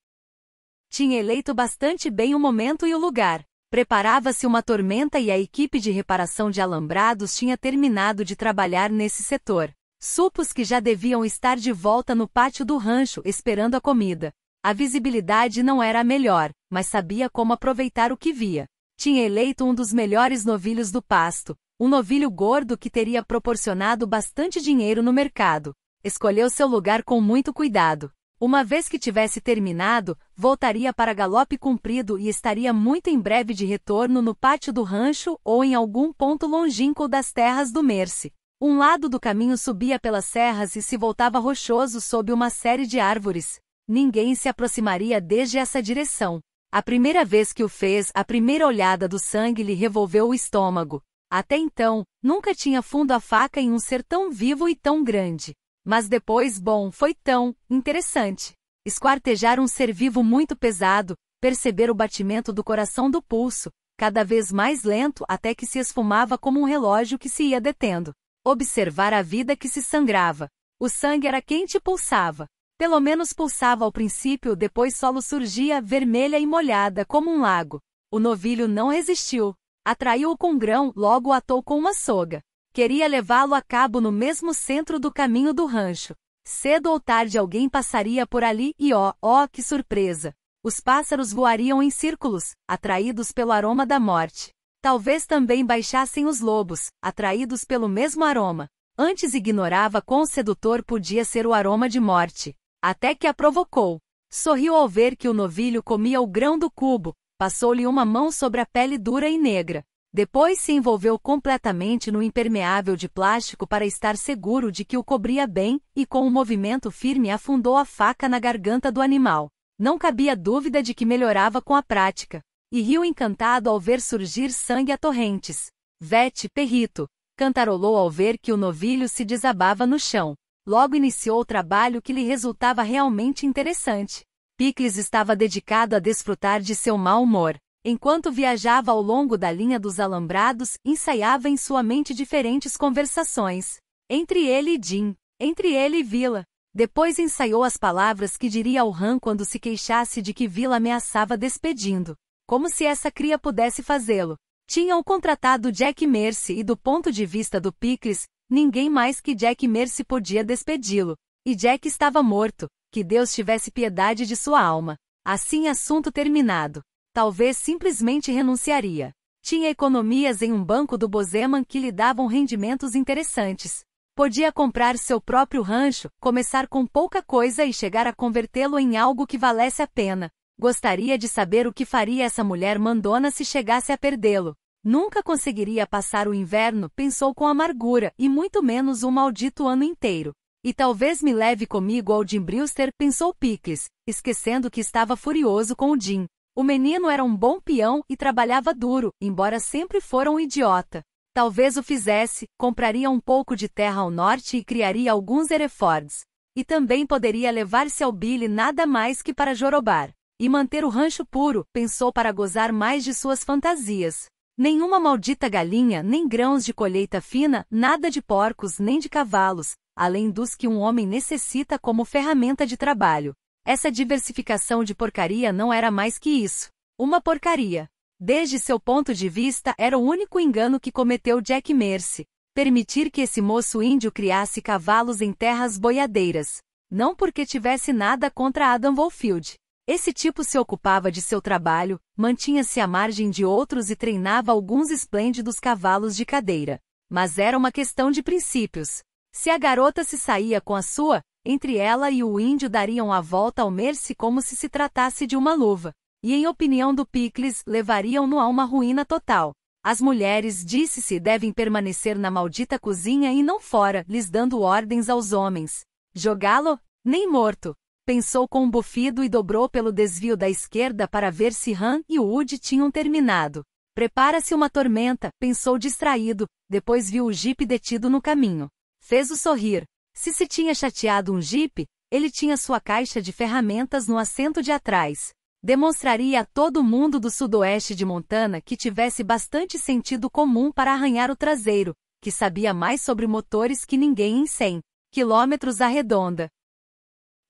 tinha eleito bastante bem o momento e o lugar. Preparava-se uma tormenta e a equipe de reparação de alambrados tinha terminado de trabalhar nesse setor. Supos que já deviam estar de volta no pátio do rancho esperando a comida. A visibilidade não era a melhor, mas sabia como aproveitar o que via. Tinha eleito um dos melhores novilhos do pasto, um novilho gordo que teria proporcionado bastante dinheiro no mercado. Escolheu seu lugar com muito cuidado. Uma vez que tivesse terminado, voltaria para galope comprido e estaria muito em breve de retorno no pátio do rancho ou em algum ponto longínquo das terras do Merce. Um lado do caminho subia pelas serras e se voltava rochoso sob uma série de árvores. Ninguém se aproximaria desde essa direção. A primeira vez que o fez, a primeira olhada do sangue lhe revolveu o estômago. Até então, nunca tinha fundo a faca em um ser tão vivo e tão grande. Mas depois, bom, foi tão interessante. Esquartejar um ser vivo muito pesado, perceber o batimento do coração do pulso, cada vez mais lento até que se esfumava como um relógio que se ia detendo. Observar a vida que se sangrava. O sangue era quente e pulsava. Pelo menos pulsava ao princípio, depois solo surgia, vermelha e molhada como um lago. O novilho não resistiu. Atraiu-o com grão, logo o atou com uma soga. Queria levá-lo a cabo no mesmo centro do caminho do rancho. Cedo ou tarde alguém passaria por ali e ó, ó, que surpresa! Os pássaros voariam em círculos, atraídos pelo aroma da morte. Talvez também baixassem os lobos, atraídos pelo mesmo aroma. Antes ignorava quão sedutor podia ser o aroma de morte até que a provocou. Sorriu ao ver que o novilho comia o grão do cubo, passou-lhe uma mão sobre a pele dura e negra. Depois se envolveu completamente no impermeável de plástico para estar seguro de que o cobria bem, e com um movimento firme afundou a faca na garganta do animal. Não cabia dúvida de que melhorava com a prática. E riu encantado ao ver surgir sangue a torrentes. Vete, perrito, cantarolou ao ver que o novilho se desabava no chão logo iniciou o trabalho que lhe resultava realmente interessante. Pickles estava dedicado a desfrutar de seu mau humor. Enquanto viajava ao longo da linha dos alambrados, ensaiava em sua mente diferentes conversações. Entre ele e Jim, entre ele e Vila. Depois ensaiou as palavras que diria ao Han quando se queixasse de que Vila ameaçava despedindo. Como se essa cria pudesse fazê-lo. Tinham contratado Jack Mercy e do ponto de vista do Pickles, Ninguém mais que Jack Mercy podia despedi-lo. E Jack estava morto. Que Deus tivesse piedade de sua alma. Assim assunto terminado. Talvez simplesmente renunciaria. Tinha economias em um banco do Bozeman que lhe davam rendimentos interessantes. Podia comprar seu próprio rancho, começar com pouca coisa e chegar a convertê-lo em algo que valesse a pena. Gostaria de saber o que faria essa mulher mandona se chegasse a perdê-lo. Nunca conseguiria passar o inverno, pensou com amargura, e muito menos o um maldito ano inteiro. E talvez me leve comigo ao Jim Brewster, pensou Pickles, esquecendo que estava furioso com o Jim. O menino era um bom peão e trabalhava duro, embora sempre fora um idiota. Talvez o fizesse, compraria um pouco de terra ao norte e criaria alguns erefords. E também poderia levar-se ao Billy nada mais que para jorobar. E manter o rancho puro, pensou para gozar mais de suas fantasias. Nenhuma maldita galinha, nem grãos de colheita fina, nada de porcos nem de cavalos, além dos que um homem necessita como ferramenta de trabalho. Essa diversificação de porcaria não era mais que isso. Uma porcaria. Desde seu ponto de vista, era o único engano que cometeu Jack Mercy. Permitir que esse moço índio criasse cavalos em terras boiadeiras. Não porque tivesse nada contra Adam Wolfield, esse tipo se ocupava de seu trabalho, mantinha-se à margem de outros e treinava alguns esplêndidos cavalos de cadeira. Mas era uma questão de princípios. Se a garota se saía com a sua, entre ela e o índio dariam a volta ao Merce como se se tratasse de uma luva. E em opinião do Picles, levariam-no a uma ruína total. As mulheres, disse-se, devem permanecer na maldita cozinha e não fora, lhes dando ordens aos homens. Jogá-lo? Nem morto. Pensou com um bufido e dobrou pelo desvio da esquerda para ver se Han e Wood tinham terminado. Prepara-se uma tormenta, pensou distraído, depois viu o jipe detido no caminho. Fez-o sorrir. Se se tinha chateado um jipe, ele tinha sua caixa de ferramentas no assento de atrás. Demonstraria a todo mundo do sudoeste de Montana que tivesse bastante sentido comum para arranhar o traseiro, que sabia mais sobre motores que ninguém em 100 quilômetros arredonda.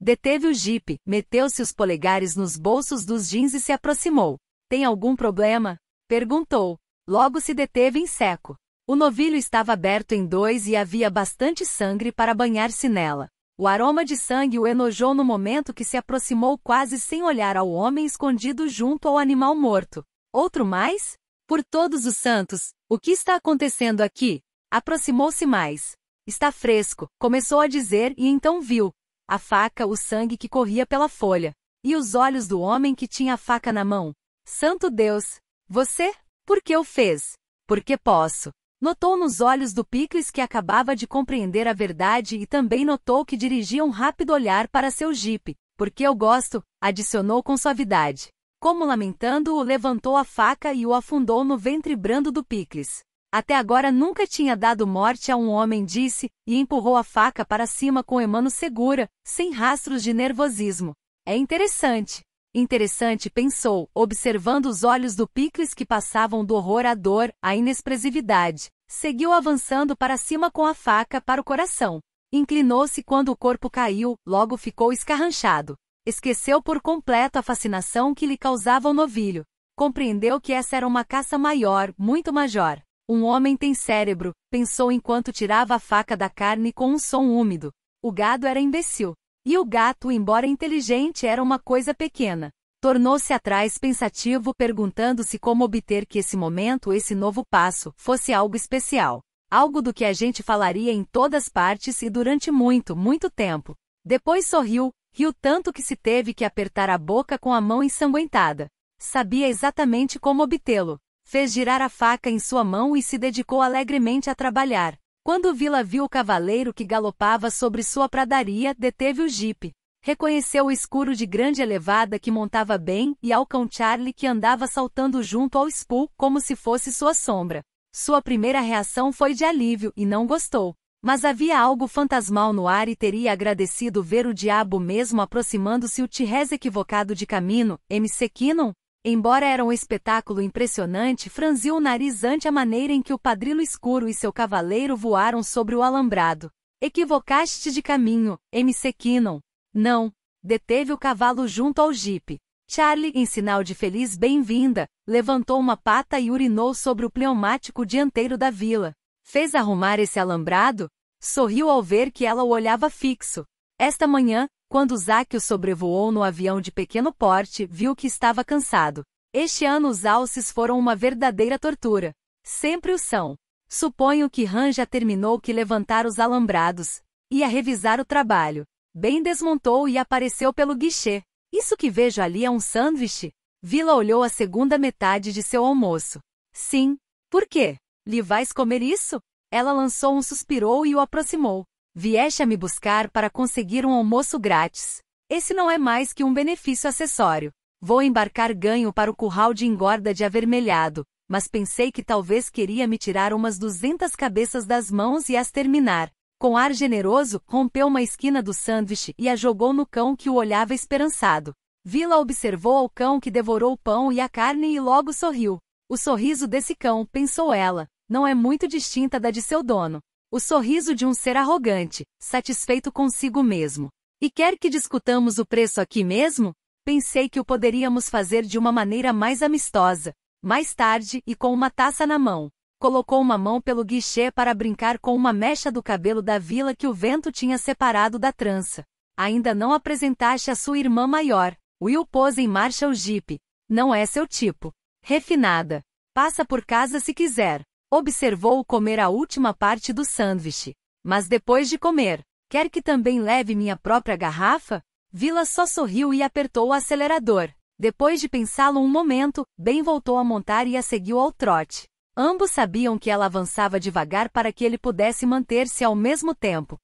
Deteve o jipe, meteu-se os polegares nos bolsos dos jeans e se aproximou. Tem algum problema? Perguntou. Logo se deteve em seco. O novilho estava aberto em dois e havia bastante sangue para banhar-se nela. O aroma de sangue o enojou no momento que se aproximou quase sem olhar ao homem escondido junto ao animal morto. Outro mais? Por todos os santos, o que está acontecendo aqui? Aproximou-se mais. Está fresco, começou a dizer e então viu, a faca, o sangue que corria pela folha, e os olhos do homem que tinha a faca na mão. Santo Deus! Você? Por que o fez? Porque posso. Notou nos olhos do Picles que acabava de compreender a verdade e também notou que dirigia um rápido olhar para seu jipe. Porque eu gosto, adicionou com suavidade. Como lamentando-o, levantou a faca e o afundou no ventre brando do Picles. Até agora nunca tinha dado morte a um homem, disse, e empurrou a faca para cima com emano segura, sem rastros de nervosismo. É interessante. Interessante, pensou, observando os olhos do Picles que passavam do horror à dor, à inexpressividade. Seguiu avançando para cima com a faca para o coração. Inclinou-se quando o corpo caiu, logo ficou escarranchado. Esqueceu por completo a fascinação que lhe causava o novilho. Compreendeu que essa era uma caça maior, muito maior. Um homem tem cérebro, pensou enquanto tirava a faca da carne com um som úmido. O gado era imbecil. E o gato, embora inteligente, era uma coisa pequena. Tornou-se atrás pensativo, perguntando-se como obter que esse momento, esse novo passo, fosse algo especial. Algo do que a gente falaria em todas partes e durante muito, muito tempo. Depois sorriu, riu tanto que se teve que apertar a boca com a mão ensanguentada. Sabia exatamente como obtê-lo fez girar a faca em sua mão e se dedicou alegremente a trabalhar. Quando Vila viu o cavaleiro que galopava sobre sua pradaria, deteve o jipe. Reconheceu o escuro de grande elevada que montava bem e ao cão Charlie que andava saltando junto ao Spool como se fosse sua sombra. Sua primeira reação foi de alívio e não gostou. Mas havia algo fantasmal no ar e teria agradecido ver o diabo mesmo aproximando-se o Tirrez equivocado de caminho, M. Sequinon, embora era um espetáculo impressionante, franziu o nariz ante a maneira em que o Padrilo Escuro e seu cavaleiro voaram sobre o alambrado. Equivocaste de caminho, MC Kinnon. Não. Deteve o cavalo junto ao jipe. Charlie, em sinal de feliz bem-vinda, levantou uma pata e urinou sobre o pneumático dianteiro da vila. Fez arrumar esse alambrado? Sorriu ao ver que ela o olhava fixo. Esta manhã, quando Zaque o sobrevoou no avião de pequeno porte, viu que estava cansado. Este ano os alces foram uma verdadeira tortura. Sempre o são. Suponho que Han já terminou que levantar os alambrados. Ia revisar o trabalho. Ben desmontou e apareceu pelo guichê. Isso que vejo ali é um sanduíche? Vila olhou a segunda metade de seu almoço. Sim. Por quê? Lhe vais comer isso? Ela lançou um suspirou e o aproximou. Vieste a me buscar para conseguir um almoço grátis. Esse não é mais que um benefício acessório. Vou embarcar ganho para o curral de engorda de avermelhado, mas pensei que talvez queria me tirar umas duzentas cabeças das mãos e as terminar. Com ar generoso, rompeu uma esquina do sanduíche e a jogou no cão que o olhava esperançado. Vila observou ao cão que devorou o pão e a carne e logo sorriu. O sorriso desse cão, pensou ela, não é muito distinta da de seu dono. O sorriso de um ser arrogante, satisfeito consigo mesmo. E quer que discutamos o preço aqui mesmo? Pensei que o poderíamos fazer de uma maneira mais amistosa. Mais tarde, e com uma taça na mão, colocou uma mão pelo guichê para brincar com uma mecha do cabelo da vila que o vento tinha separado da trança. Ainda não apresentaste a sua irmã maior. Will pôs em marcha o jipe. Não é seu tipo. Refinada. Passa por casa se quiser. Observou comer a última parte do sanduíche. Mas depois de comer, quer que também leve minha própria garrafa? Vila só sorriu e apertou o acelerador. Depois de pensá-lo um momento, Ben voltou a montar e a seguiu ao trote. Ambos sabiam que ela avançava devagar para que ele pudesse manter-se ao mesmo tempo.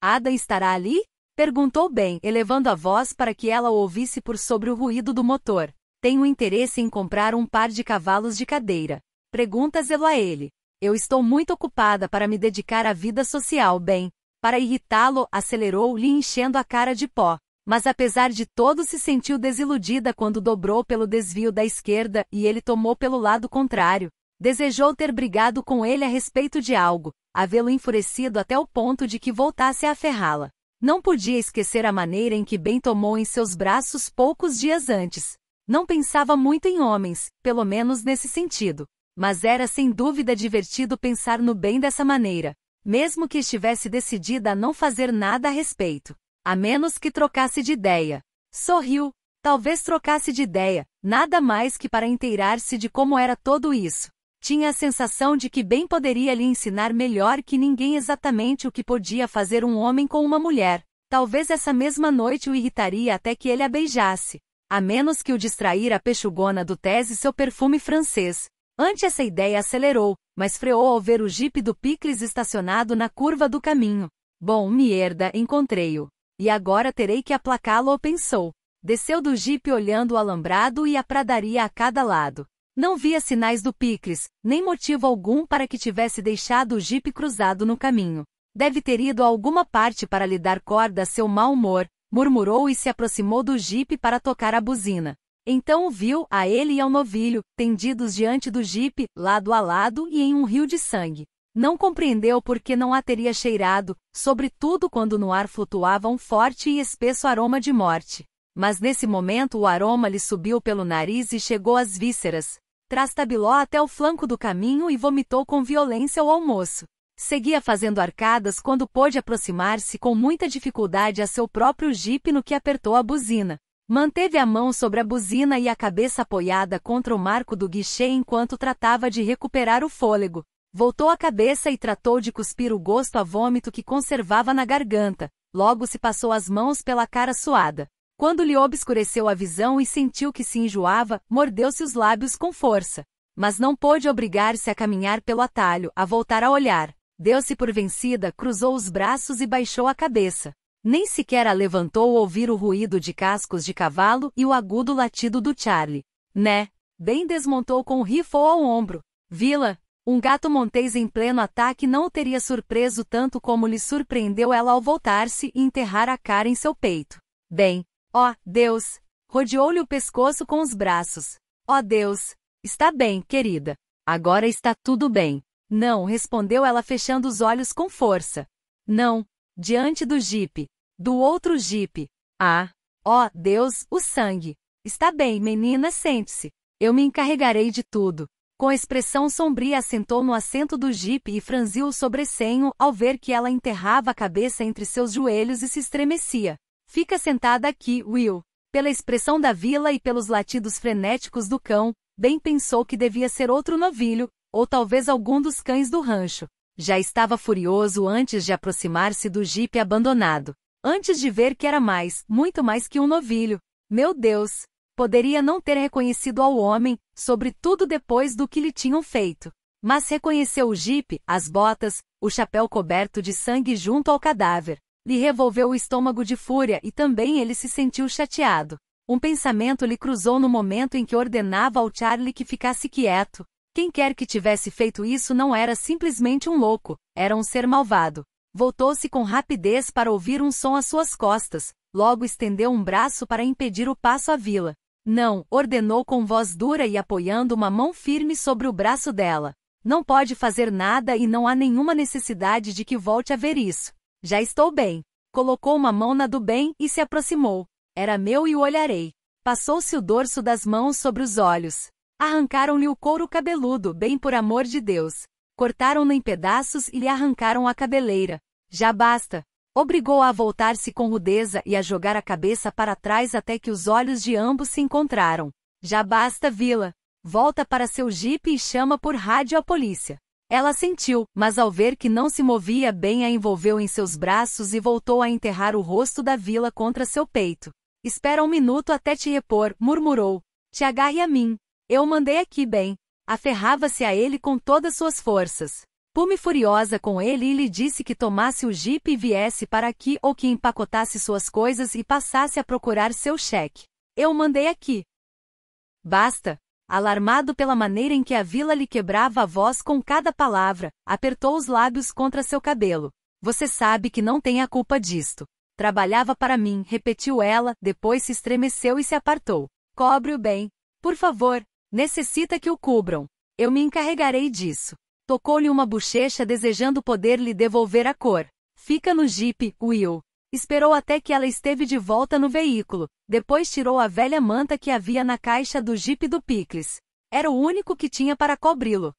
Ada estará ali? Perguntou Ben, elevando a voz para que ela o ouvisse por sobre o ruído do motor. Tenho interesse em comprar um par de cavalos de cadeira. Pergunta zelo a ele. Eu estou muito ocupada para me dedicar à vida social, bem. Para irritá-lo, acelerou-lhe enchendo a cara de pó. Mas apesar de todo se sentiu desiludida quando dobrou pelo desvio da esquerda e ele tomou pelo lado contrário. Desejou ter brigado com ele a respeito de algo, havê-lo enfurecido até o ponto de que voltasse a ferrá-la. Não podia esquecer a maneira em que Ben tomou em seus braços poucos dias antes. Não pensava muito em homens, pelo menos nesse sentido. Mas era sem dúvida divertido pensar no bem dessa maneira, mesmo que estivesse decidida a não fazer nada a respeito. A menos que trocasse de ideia. Sorriu. Talvez trocasse de ideia, nada mais que para inteirar-se de como era tudo isso. Tinha a sensação de que bem poderia lhe ensinar melhor que ninguém exatamente o que podia fazer um homem com uma mulher. Talvez essa mesma noite o irritaria até que ele a beijasse. A menos que o distraísse a pechugona do tese seu perfume francês. Ante essa ideia acelerou, mas freou ao ver o jipe do Picles estacionado na curva do caminho. Bom, merda, encontrei-o. E agora terei que aplacá-lo, pensou. Desceu do jipe olhando o alambrado e a pradaria a cada lado. Não via sinais do Picles, nem motivo algum para que tivesse deixado o jipe cruzado no caminho. Deve ter ido a alguma parte para lhe dar corda a seu mau humor, murmurou e se aproximou do jipe para tocar a buzina. Então o viu, a ele e ao novilho, tendidos diante do jipe, lado a lado e em um rio de sangue. Não compreendeu por que não a teria cheirado, sobretudo quando no ar flutuava um forte e espesso aroma de morte. Mas nesse momento o aroma lhe subiu pelo nariz e chegou às vísceras. Trastabilou até o flanco do caminho e vomitou com violência o almoço. Seguia fazendo arcadas quando pôde aproximar-se com muita dificuldade a seu próprio jipe no que apertou a buzina. Manteve a mão sobre a buzina e a cabeça apoiada contra o marco do guichê enquanto tratava de recuperar o fôlego. Voltou a cabeça e tratou de cuspir o gosto a vômito que conservava na garganta. Logo se passou as mãos pela cara suada. Quando lhe obscureceu a visão e sentiu que se enjoava, mordeu-se os lábios com força. Mas não pôde obrigar-se a caminhar pelo atalho, a voltar a olhar. Deu-se por vencida, cruzou os braços e baixou a cabeça. Nem sequer a levantou ouvir o ruído de cascos de cavalo e o agudo latido do Charlie. Né? Bem desmontou com o rifle ao ombro. Vila, um gato montês em pleno ataque não o teria surpreso tanto como lhe surpreendeu ela ao voltar-se e enterrar a cara em seu peito. Bem, ó, oh, Deus! Rodeou-lhe o pescoço com os braços. Ó oh, Deus! Está bem, querida. Agora está tudo bem. Não, respondeu ela fechando os olhos com força. Não, diante do jipe, do outro jipe. Ah, ó oh, Deus, o sangue. Está bem, menina, sente-se. Eu me encarregarei de tudo. Com expressão sombria assentou no assento do jipe e franziu o sobrecenho ao ver que ela enterrava a cabeça entre seus joelhos e se estremecia. Fica sentada aqui, Will. Pela expressão da vila e pelos latidos frenéticos do cão, bem pensou que devia ser outro novilho, ou talvez algum dos cães do rancho. Já estava furioso antes de aproximar-se do jipe abandonado. Antes de ver que era mais, muito mais que um novilho. Meu Deus! Poderia não ter reconhecido ao homem, sobretudo depois do que lhe tinham feito. Mas reconheceu o jipe, as botas, o chapéu coberto de sangue junto ao cadáver. Lhe revolveu o estômago de fúria e também ele se sentiu chateado. Um pensamento lhe cruzou no momento em que ordenava ao Charlie que ficasse quieto. Quem quer que tivesse feito isso não era simplesmente um louco, era um ser malvado. Voltou-se com rapidez para ouvir um som às suas costas, logo estendeu um braço para impedir o passo à vila. Não, ordenou com voz dura e apoiando uma mão firme sobre o braço dela. Não pode fazer nada e não há nenhuma necessidade de que volte a ver isso. Já estou bem. Colocou uma mão na do bem e se aproximou. Era meu e o olharei. Passou-se o dorso das mãos sobre os olhos. Arrancaram-lhe o couro cabeludo, bem por amor de Deus. Cortaram-no em pedaços e lhe arrancaram a cabeleira. Já basta. Obrigou-a a, a voltar-se com rudeza e a jogar a cabeça para trás até que os olhos de ambos se encontraram. Já basta Vila. Volta para seu jipe e chama por rádio a polícia. Ela sentiu, mas ao ver que não se movia bem a envolveu em seus braços e voltou a enterrar o rosto da vila contra seu peito. Espera um minuto até te repor, murmurou. Te agarre a mim. Eu mandei aqui bem. Aferrava-se a ele com todas suas forças. Pume furiosa com ele e lhe disse que tomasse o jipe e viesse para aqui ou que empacotasse suas coisas e passasse a procurar seu cheque. Eu mandei aqui. Basta. Alarmado pela maneira em que a vila lhe quebrava a voz com cada palavra, apertou os lábios contra seu cabelo. Você sabe que não tem a culpa disto. Trabalhava para mim, repetiu ela, depois se estremeceu e se apartou. Cobre-o bem. Por favor, Necessita que o cubram. Eu me encarregarei disso. Tocou-lhe uma bochecha desejando poder lhe devolver a cor. Fica no jipe, Will. Esperou até que ela esteve de volta no veículo, depois tirou a velha manta que havia na caixa do jipe do Picles. Era o único que tinha para cobri-lo.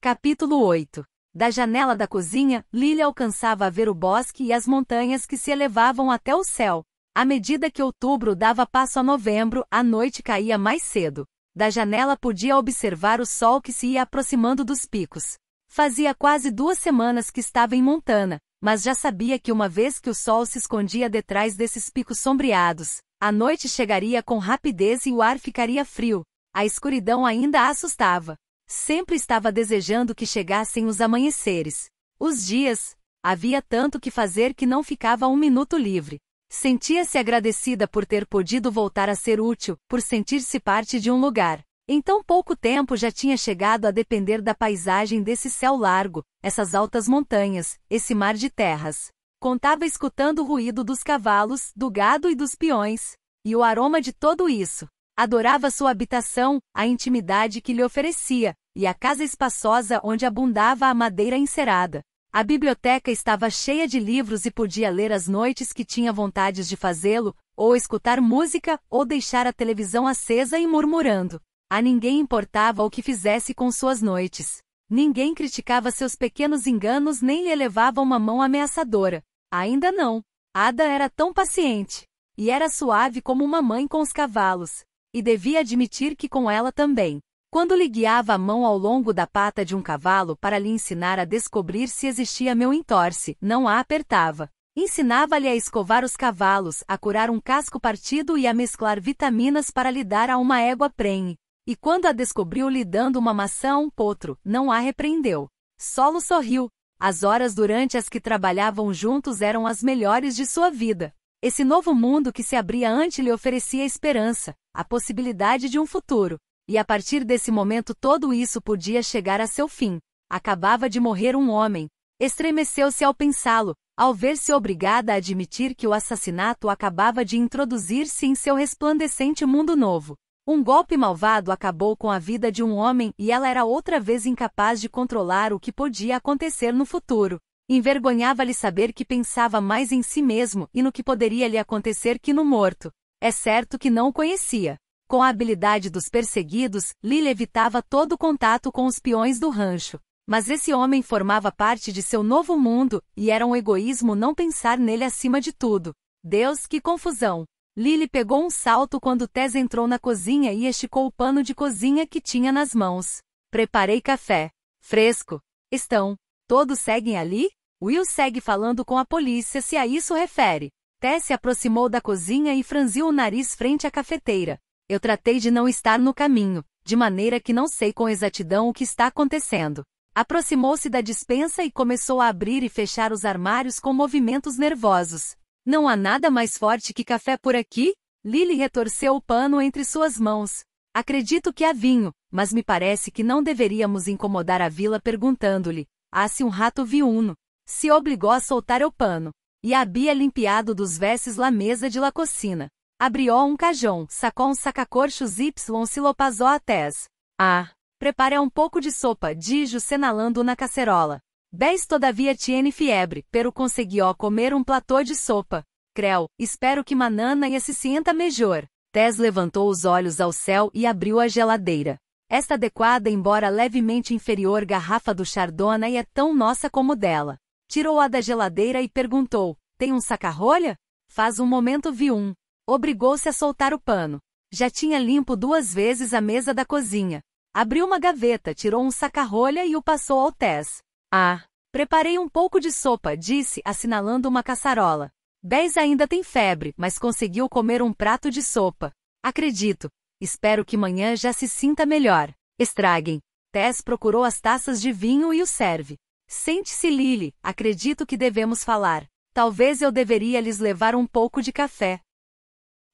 Capítulo 8 Da janela da cozinha, Lily alcançava a ver o bosque e as montanhas que se elevavam até o céu. À medida que outubro dava passo a novembro, a noite caía mais cedo. Da janela podia observar o sol que se ia aproximando dos picos. Fazia quase duas semanas que estava em Montana, mas já sabia que uma vez que o sol se escondia detrás desses picos sombreados, a noite chegaria com rapidez e o ar ficaria frio. A escuridão ainda a assustava. Sempre estava desejando que chegassem os amanheceres. Os dias. Havia tanto que fazer que não ficava um minuto livre. Sentia-se agradecida por ter podido voltar a ser útil, por sentir-se parte de um lugar. Em tão pouco tempo já tinha chegado a depender da paisagem desse céu largo, essas altas montanhas, esse mar de terras. Contava escutando o ruído dos cavalos, do gado e dos peões, e o aroma de tudo isso. Adorava sua habitação, a intimidade que lhe oferecia, e a casa espaçosa onde abundava a madeira encerada. A biblioteca estava cheia de livros e podia ler as noites que tinha vontades de fazê-lo, ou escutar música, ou deixar a televisão acesa e murmurando. A ninguém importava o que fizesse com suas noites. Ninguém criticava seus pequenos enganos nem lhe levava uma mão ameaçadora. Ainda não. Ada era tão paciente. E era suave como uma mãe com os cavalos. E devia admitir que com ela também. Quando lhe guiava a mão ao longo da pata de um cavalo para lhe ensinar a descobrir se existia meu entorce, não a apertava. Ensinava-lhe a escovar os cavalos, a curar um casco partido e a mesclar vitaminas para lhe dar a uma égua prenhe. E quando a descobriu lhe dando uma maçã a um potro, não a repreendeu. Solo sorriu. As horas durante as que trabalhavam juntos eram as melhores de sua vida. Esse novo mundo que se abria ante lhe oferecia esperança, a possibilidade de um futuro. E a partir desse momento tudo isso podia chegar a seu fim. Acabava de morrer um homem. Estremeceu-se ao pensá-lo, ao ver-se obrigada a admitir que o assassinato acabava de introduzir-se em seu resplandecente mundo novo. Um golpe malvado acabou com a vida de um homem e ela era outra vez incapaz de controlar o que podia acontecer no futuro. Envergonhava-lhe saber que pensava mais em si mesmo e no que poderia lhe acontecer que no morto. É certo que não o conhecia. Com a habilidade dos perseguidos, Lily evitava todo contato com os peões do rancho. Mas esse homem formava parte de seu novo mundo, e era um egoísmo não pensar nele acima de tudo. Deus, que confusão! Lily pegou um salto quando Tess entrou na cozinha e esticou o pano de cozinha que tinha nas mãos. Preparei café. Fresco. Estão. Todos seguem ali? Will segue falando com a polícia se a isso refere. Tess se aproximou da cozinha e franziu o nariz frente à cafeteira. Eu tratei de não estar no caminho, de maneira que não sei com exatidão o que está acontecendo. Aproximou-se da dispensa e começou a abrir e fechar os armários com movimentos nervosos. Não há nada mais forte que café por aqui? Lily retorceu o pano entre suas mãos. Acredito que há vinho, mas me parece que não deveríamos incomodar a vila perguntando-lhe. Há se um rato viúno. Se obrigou a soltar o pano. E a havia limpiado dos vestes la mesa de la cocina. Abrió um cajão, sacou um sacacorchos y silopazó atés. Ah! Prepara um pouco de sopa, dijo senalando na cacerola. Dez todavia tiene fiebre, pero conseguió comer um platô de sopa. Creu, espero que manana e se sienta melhor. Tess levantou os olhos ao céu e abriu a geladeira. Esta adequada, embora levemente inferior garrafa do Chardonnay é tão nossa como dela. Tirou-a da geladeira e perguntou: Tem um sacarrolha? Faz um momento vi um. Obrigou-se a soltar o pano. Já tinha limpo duas vezes a mesa da cozinha. Abriu uma gaveta, tirou um sacarrolha e o passou ao Tess. Ah, preparei um pouco de sopa, disse, assinalando uma caçarola. Dez ainda tem febre, mas conseguiu comer um prato de sopa. Acredito. Espero que amanhã já se sinta melhor. Estraguem. Tess procurou as taças de vinho e o serve. Sente-se, Lily. Acredito que devemos falar. Talvez eu deveria lhes levar um pouco de café.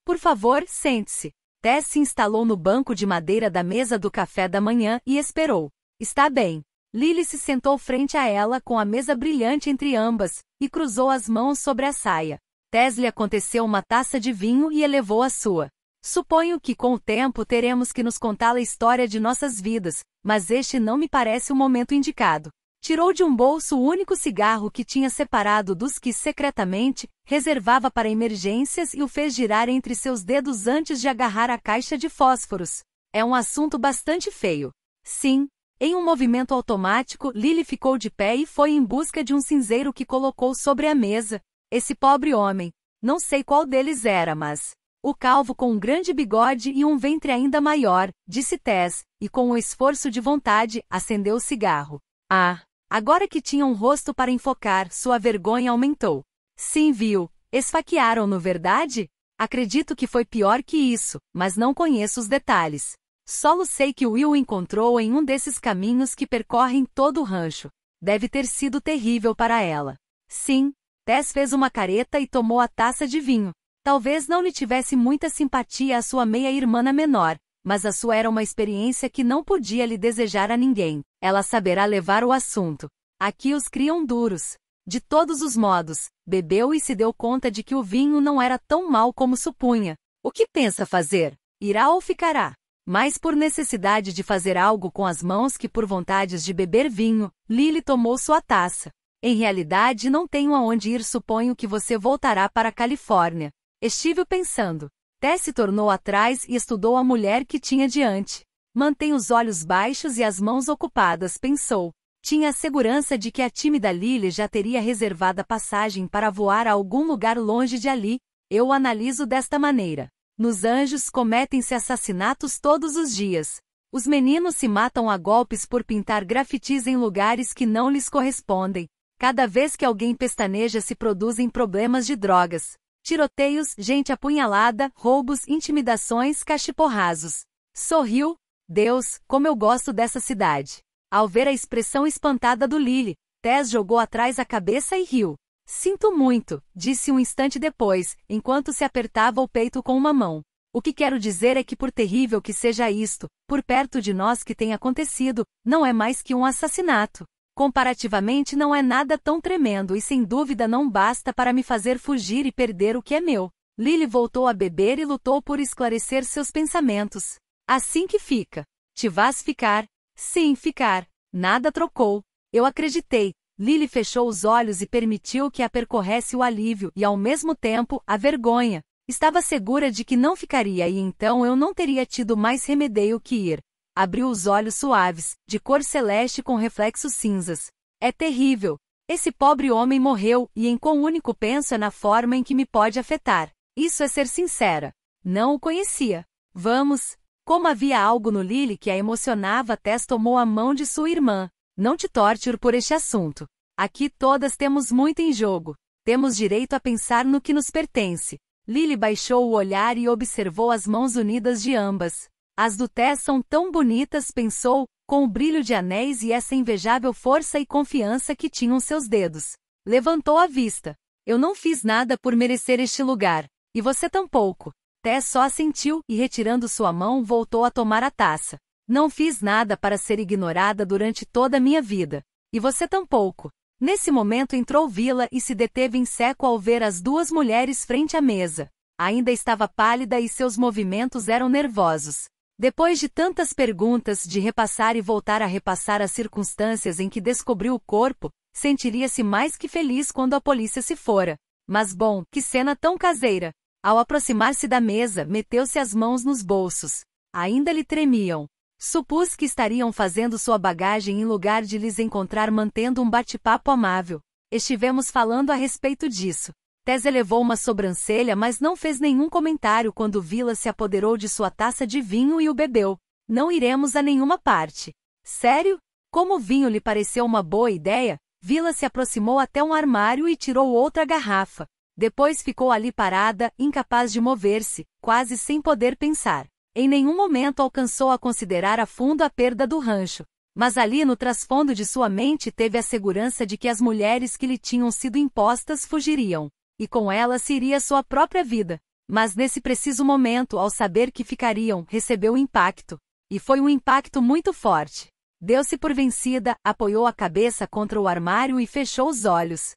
Por favor, sente-se. Tess se instalou no banco de madeira da mesa do café da manhã e esperou. Está bem. Lily se sentou frente a ela com a mesa brilhante entre ambas e cruzou as mãos sobre a saia. Tess lhe aconteceu uma taça de vinho e elevou a sua. Suponho que com o tempo teremos que nos contar a história de nossas vidas, mas este não me parece o momento indicado. Tirou de um bolso o único cigarro que tinha separado dos que secretamente reservava para emergências e o fez girar entre seus dedos antes de agarrar a caixa de fósforos. É um assunto bastante feio. Sim, em um movimento automático, Lily ficou de pé e foi em busca de um cinzeiro que colocou sobre a mesa. Esse pobre homem. Não sei qual deles era, mas. O calvo com um grande bigode e um ventre ainda maior, disse Tess, e com um esforço de vontade, acendeu o cigarro. Ah! Agora que tinha um rosto para enfocar, sua vergonha aumentou. Sim, viu? Esfaquearam-no, verdade? Acredito que foi pior que isso, mas não conheço os detalhes. Solo sei que Will encontrou em um desses caminhos que percorrem todo o rancho. Deve ter sido terrível para ela. Sim, Tess fez uma careta e tomou a taça de vinho. Talvez não lhe tivesse muita simpatia a sua meia-irmã menor, mas a sua era uma experiência que não podia lhe desejar a ninguém. Ela saberá levar o assunto. Aqui os criam duros. De todos os modos, bebeu e se deu conta de que o vinho não era tão mal como supunha. O que pensa fazer? Irá ou ficará? Mas por necessidade de fazer algo com as mãos que por vontades de beber vinho, Lily tomou sua taça. Em realidade, não tenho aonde ir, suponho que você voltará para a Califórnia. Estive pensando. Tess tornou atrás e estudou a mulher que tinha diante. Mantém os olhos baixos e as mãos ocupadas, pensou. Tinha a segurança de que a tímida Lily já teria reservada passagem para voar a algum lugar longe de ali. Eu o analiso desta maneira. Nos anjos cometem-se assassinatos todos os dias. Os meninos se matam a golpes por pintar grafitis em lugares que não lhes correspondem. Cada vez que alguém pestaneja se produzem problemas de drogas, tiroteios, gente apunhalada, roubos, intimidações, cachiporrazos. Sorriu. Deus, como eu gosto dessa cidade. Ao ver a expressão espantada do Lily, Tess jogou atrás a cabeça e riu. Sinto muito, disse um instante depois, enquanto se apertava o peito com uma mão. O que quero dizer é que, por terrível que seja isto, por perto de nós que tem acontecido, não é mais que um assassinato. Comparativamente, não é nada tão tremendo e sem dúvida não basta para me fazer fugir e perder o que é meu. Lily voltou a beber e lutou por esclarecer seus pensamentos. Assim que fica. Te vás ficar, Sim, ficar. Nada trocou. Eu acreditei. Lily fechou os olhos e permitiu que a percorresse o alívio e, ao mesmo tempo, a vergonha. Estava segura de que não ficaria e então eu não teria tido mais remedeio que ir. Abriu os olhos suaves, de cor celeste com reflexos cinzas. É terrível. Esse pobre homem morreu e em quão único pensa é na forma em que me pode afetar. Isso é ser sincera. Não o conhecia. Vamos, como havia algo no Lily que a emocionava, Tess tomou a mão de sua irmã. Não te torture por este assunto. Aqui todas temos muito em jogo. Temos direito a pensar no que nos pertence. Lily baixou o olhar e observou as mãos unidas de ambas. As do Tess são tão bonitas, pensou, com o brilho de anéis e essa invejável força e confiança que tinham seus dedos. Levantou a vista. Eu não fiz nada por merecer este lugar. E você tampouco. Té só assentiu e, retirando sua mão, voltou a tomar a taça. Não fiz nada para ser ignorada durante toda a minha vida. E você tampouco. Nesse momento entrou Vila e se deteve em seco ao ver as duas mulheres frente à mesa. Ainda estava pálida e seus movimentos eram nervosos. Depois de tantas perguntas, de repassar e voltar a repassar as circunstâncias em que descobriu o corpo, sentiria-se mais que feliz quando a polícia se fora. Mas bom, que cena tão caseira! Ao aproximar-se da mesa, meteu-se as mãos nos bolsos. Ainda lhe tremiam. Supus que estariam fazendo sua bagagem em lugar de lhes encontrar mantendo um bate-papo amável. Estivemos falando a respeito disso. Tese elevou uma sobrancelha, mas não fez nenhum comentário quando Vila se apoderou de sua taça de vinho e o bebeu. Não iremos a nenhuma parte. Sério? Como o vinho lhe pareceu uma boa ideia, Vila se aproximou até um armário e tirou outra garrafa. Depois ficou ali parada, incapaz de mover-se, quase sem poder pensar. Em nenhum momento alcançou a considerar a fundo a perda do rancho. Mas ali no trasfondo de sua mente teve a segurança de que as mulheres que lhe tinham sido impostas fugiriam. E com elas iria sua própria vida. Mas nesse preciso momento, ao saber que ficariam, recebeu o impacto. E foi um impacto muito forte. Deu-se por vencida, apoiou a cabeça contra o armário e fechou os olhos.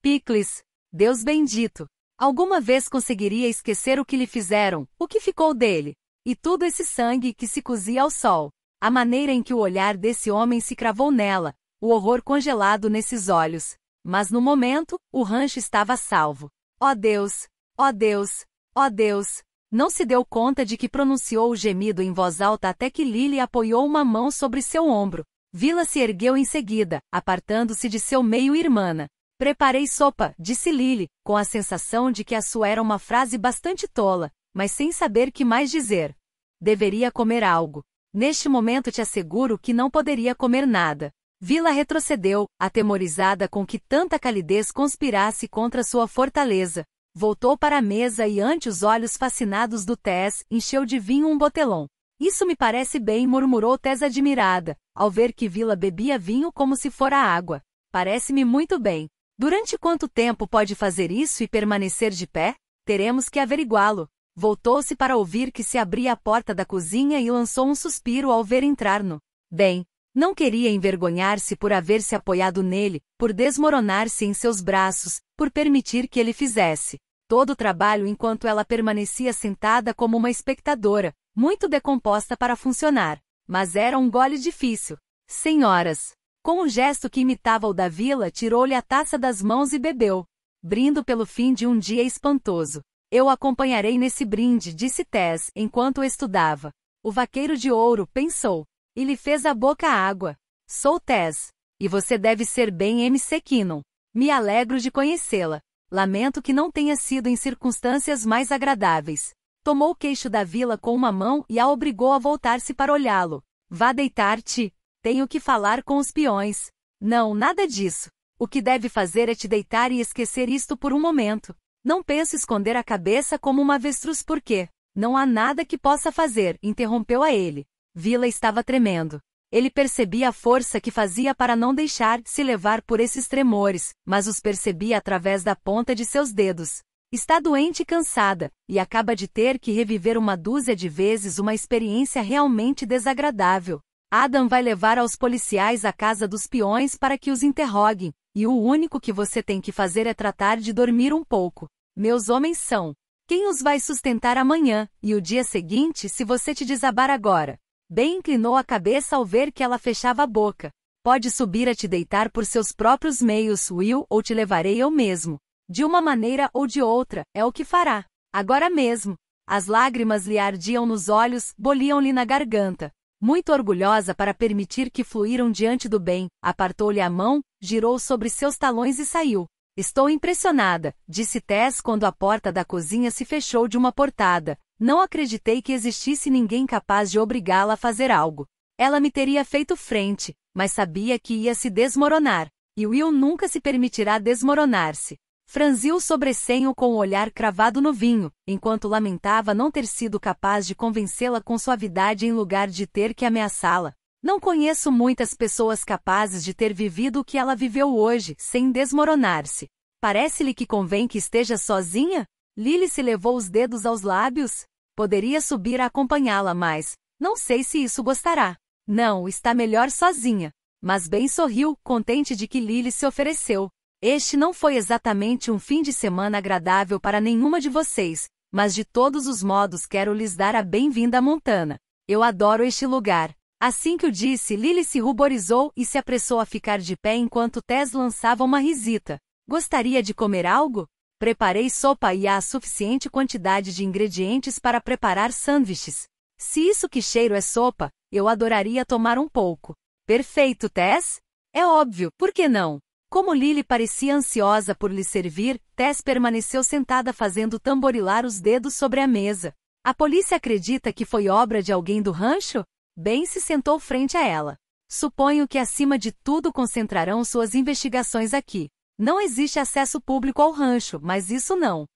Picles, Deus bendito! Alguma vez conseguiria esquecer o que lhe fizeram, o que ficou dele, e todo esse sangue que se cozia ao sol, a maneira em que o olhar desse homem se cravou nela, o horror congelado nesses olhos. Mas no momento, o rancho estava salvo. Ó oh Deus! Ó oh Deus! Ó oh Deus! Não se deu conta de que pronunciou o gemido em voz alta até que Lily apoiou uma mão sobre seu ombro. Vila se ergueu em seguida, apartando-se de seu meio-irmã. Preparei sopa, disse Lily, com a sensação de que a sua era uma frase bastante tola, mas sem saber que mais dizer. Deveria comer algo. Neste momento te asseguro que não poderia comer nada. Vila retrocedeu, atemorizada com que tanta calidez conspirasse contra sua fortaleza. Voltou para a mesa e, ante os olhos fascinados do Tess, encheu de vinho um botelão. Isso me parece bem, murmurou Tess admirada, ao ver que Vila bebia vinho como se fora água. Parece-me muito bem. Durante quanto tempo pode fazer isso e permanecer de pé? Teremos que averiguá-lo. Voltou-se para ouvir que se abria a porta da cozinha e lançou um suspiro ao ver entrar-no. Bem, não queria envergonhar-se por haver se apoiado nele, por desmoronar-se em seus braços, por permitir que ele fizesse todo o trabalho enquanto ela permanecia sentada como uma espectadora, muito decomposta para funcionar. Mas era um gole difícil. Senhoras, com um gesto que imitava o da vila, tirou-lhe a taça das mãos e bebeu. Brindo pelo fim de um dia espantoso. Eu acompanharei nesse brinde, disse Tess, enquanto estudava. O vaqueiro de ouro pensou. E lhe fez a boca água. Sou Tess. E você deve ser bem MC Kinnon. Me alegro de conhecê-la. Lamento que não tenha sido em circunstâncias mais agradáveis. Tomou o queixo da vila com uma mão e a obrigou a voltar-se para olhá-lo. Vá deitar-te, tenho que falar com os peões. Não, nada disso. O que deve fazer é te deitar e esquecer isto por um momento. Não penso esconder a cabeça como uma avestruz porque não há nada que possa fazer, interrompeu a ele. Vila estava tremendo. Ele percebia a força que fazia para não deixar se levar por esses tremores, mas os percebia através da ponta de seus dedos. Está doente e cansada, e acaba de ter que reviver uma dúzia de vezes uma experiência realmente desagradável. Adam vai levar aos policiais à casa dos peões para que os interroguem, e o único que você tem que fazer é tratar de dormir um pouco. Meus homens são. Quem os vai sustentar amanhã, e o dia seguinte se você te desabar agora? Ben inclinou a cabeça ao ver que ela fechava a boca. Pode subir a te deitar por seus próprios meios, Will, ou te levarei eu mesmo. De uma maneira ou de outra, é o que fará. Agora mesmo. As lágrimas lhe ardiam nos olhos, boliam-lhe na garganta. Muito orgulhosa para permitir que fluíram diante do bem, apartou-lhe a mão, girou sobre seus talões e saiu. Estou impressionada, disse Tess quando a porta da cozinha se fechou de uma portada. Não acreditei que existisse ninguém capaz de obrigá-la a fazer algo. Ela me teria feito frente, mas sabia que ia se desmoronar. E Will nunca se permitirá desmoronar-se. Franziu o sobrecenho com o olhar cravado no vinho, enquanto lamentava não ter sido capaz de convencê-la com suavidade em lugar de ter que ameaçá-la. Não conheço muitas pessoas capazes de ter vivido o que ela viveu hoje, sem desmoronar-se. Parece-lhe que convém que esteja sozinha? Lily se levou os dedos aos lábios. Poderia subir a acompanhá-la, mas não sei se isso gostará. Não, está melhor sozinha. Mas bem sorriu, contente de que Lily se ofereceu. Este não foi exatamente um fim de semana agradável para nenhuma de vocês, mas de todos os modos quero lhes dar a bem-vinda a Montana. Eu adoro este lugar. Assim que o disse, Lily se ruborizou e se apressou a ficar de pé enquanto Tess lançava uma risita. Gostaria de comer algo? Preparei sopa e há a suficiente quantidade de ingredientes para preparar sanduíches. Se isso que cheiro é sopa, eu adoraria tomar um pouco. Perfeito, Tess? É óbvio, por que não? Como Lily parecia ansiosa por lhe servir, Tess permaneceu sentada fazendo tamborilar os dedos sobre a mesa. A polícia acredita que foi obra de alguém do rancho? Ben se sentou frente a ela. Suponho que acima de tudo concentrarão suas investigações aqui. Não existe acesso público ao rancho, mas isso não.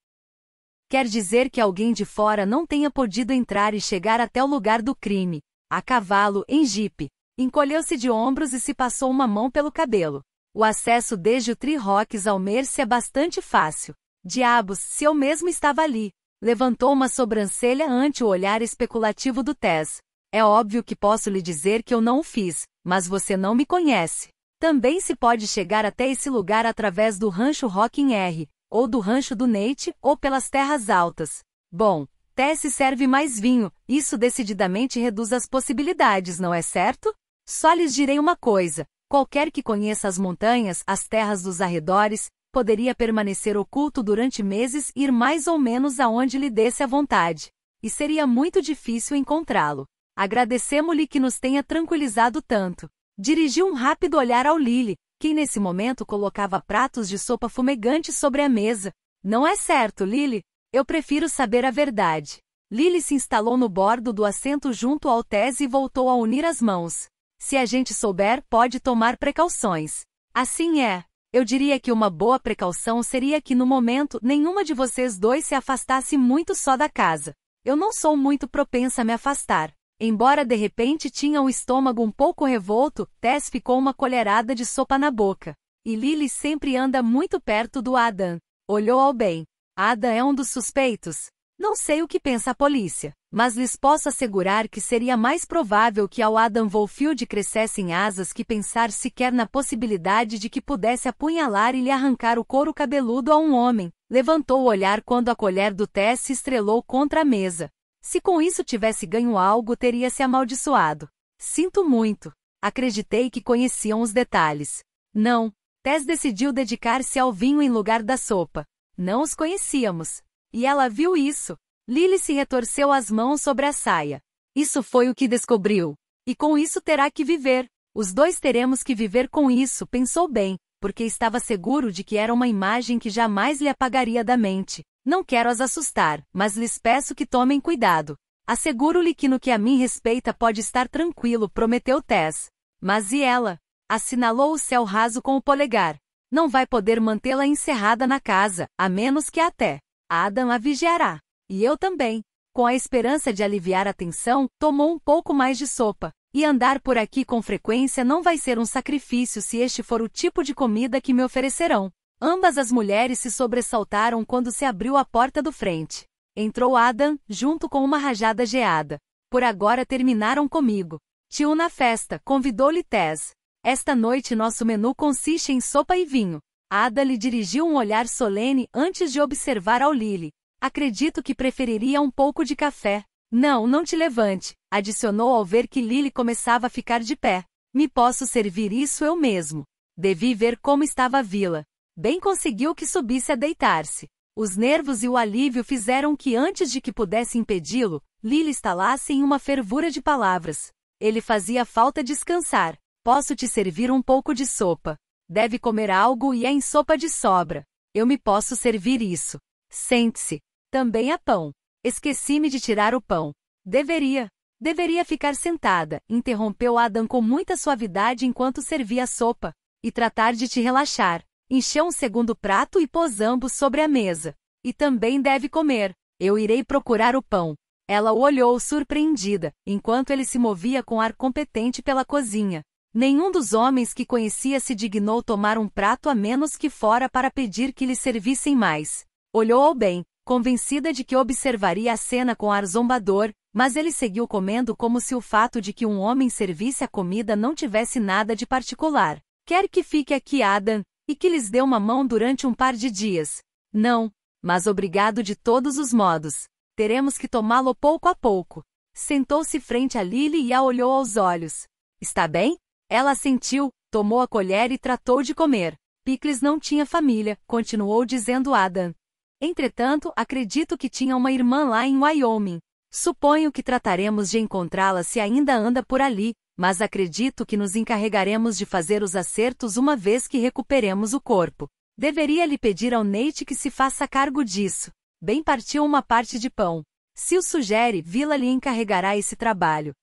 Quer dizer que alguém de fora não tenha podido entrar e chegar até o lugar do crime, a cavalo, em jipe. Encolheu-se de ombros e se passou uma mão pelo cabelo. O acesso desde o Tri-Rocks ao Merce é bastante fácil. Diabos, se eu mesmo estava ali. Levantou uma sobrancelha ante o olhar especulativo do Tess. É óbvio que posso lhe dizer que eu não o fiz, mas você não me conhece. Também se pode chegar até esse lugar através do Rancho Rocking R, ou do Rancho do Neite, ou pelas Terras Altas. Bom, Tess serve mais vinho, isso decididamente reduz as possibilidades, não é certo? Só lhes direi uma coisa: Qualquer que conheça as montanhas, as terras dos arredores, poderia permanecer oculto durante meses e ir mais ou menos aonde lhe desse a vontade. E seria muito difícil encontrá-lo. Agradecemos-lhe que nos tenha tranquilizado tanto. Dirigiu um rápido olhar ao Lily, que nesse momento colocava pratos de sopa fumegante sobre a mesa. Não é certo, Lily. Eu prefiro saber a verdade. Lily se instalou no bordo do assento junto ao Tese e voltou a unir as mãos. Se a gente souber, pode tomar precauções. Assim é. Eu diria que uma boa precaução seria que no momento nenhuma de vocês dois se afastasse muito só da casa. Eu não sou muito propensa a me afastar. Embora de repente tinha o um estômago um pouco revolto, Tess ficou uma colherada de sopa na boca. E Lily sempre anda muito perto do Adam. Olhou ao bem. Adam é um dos suspeitos. Não sei o que pensa a polícia, mas lhes posso assegurar que seria mais provável que ao Adam Wolfield crescessem asas que pensar sequer na possibilidade de que pudesse apunhalar e lhe arrancar o couro cabeludo a um homem. Levantou o olhar quando a colher do té se estrelou contra a mesa. Se com isso tivesse ganho algo, teria se amaldiçoado. Sinto muito. Acreditei que conheciam os detalhes. Não. Tess decidiu dedicar-se ao vinho em lugar da sopa. Não os conhecíamos. E ela viu isso. Lily se retorceu as mãos sobre a saia. Isso foi o que descobriu. E com isso terá que viver. Os dois teremos que viver com isso, pensou bem, porque estava seguro de que era uma imagem que jamais lhe apagaria da mente. Não quero as assustar, mas lhes peço que tomem cuidado. Asseguro-lhe que no que a mim respeita pode estar tranquilo, prometeu Tess. Mas e ela? Assinalou o céu raso com o polegar. Não vai poder mantê-la encerrada na casa, a menos que até Adam a vigiará. E eu também. Com a esperança de aliviar a tensão, tomou um pouco mais de sopa. E andar por aqui com frequência não vai ser um sacrifício se este for o tipo de comida que me oferecerão. Ambas as mulheres se sobressaltaram quando se abriu a porta do frente. Entrou Adam, junto com uma rajada geada. Por agora terminaram comigo. Tio na festa, convidou-lhe Tess. Esta noite nosso menu consiste em sopa e vinho. Ada lhe dirigiu um olhar solene antes de observar ao Lily. Acredito que preferiria um pouco de café. Não, não te levante, adicionou ao ver que Lily começava a ficar de pé. Me posso servir isso eu mesmo. Devi ver como estava a vila. Bem conseguiu que subisse a deitar-se. Os nervos e o alívio fizeram que antes de que pudesse impedi-lo, Lily estalasse em uma fervura de palavras. Ele fazia falta descansar. Posso te servir um pouco de sopa. Deve comer algo e é em sopa de sobra. Eu me posso servir isso. Sente-se. Também há pão. Esqueci-me de tirar o pão. Deveria. Deveria ficar sentada, interrompeu Adam com muita suavidade enquanto servia a sopa. E tratar de te relaxar. Encheu um segundo prato e pôs ambos sobre a mesa. E também deve comer. Eu irei procurar o pão. Ela o olhou surpreendida, enquanto ele se movia com ar competente pela cozinha. Nenhum dos homens que conhecia se dignou tomar um prato a menos que fora para pedir que lhe servissem mais. Olhou ao bem, convencida de que observaria a cena com ar zombador, mas ele seguiu comendo como se o fato de que um homem servisse a comida não tivesse nada de particular. Quer que fique aqui Adam, e que lhes dê uma mão durante um par de dias. Não, mas obrigado de todos os modos. Teremos que tomá-lo pouco a pouco. Sentou-se frente a Lily e a olhou aos olhos. Está bem? Ela sentiu, tomou a colher e tratou de comer. Pickles não tinha família, continuou dizendo Adam. Entretanto, acredito que tinha uma irmã lá em Wyoming. Suponho que trataremos de encontrá-la se ainda anda por ali, mas acredito que nos encarregaremos de fazer os acertos uma vez que recuperemos o corpo. Deveria lhe pedir ao Nate que se faça cargo disso. Bem partiu uma parte de pão. Se o sugere, Vila lhe encarregará esse trabalho.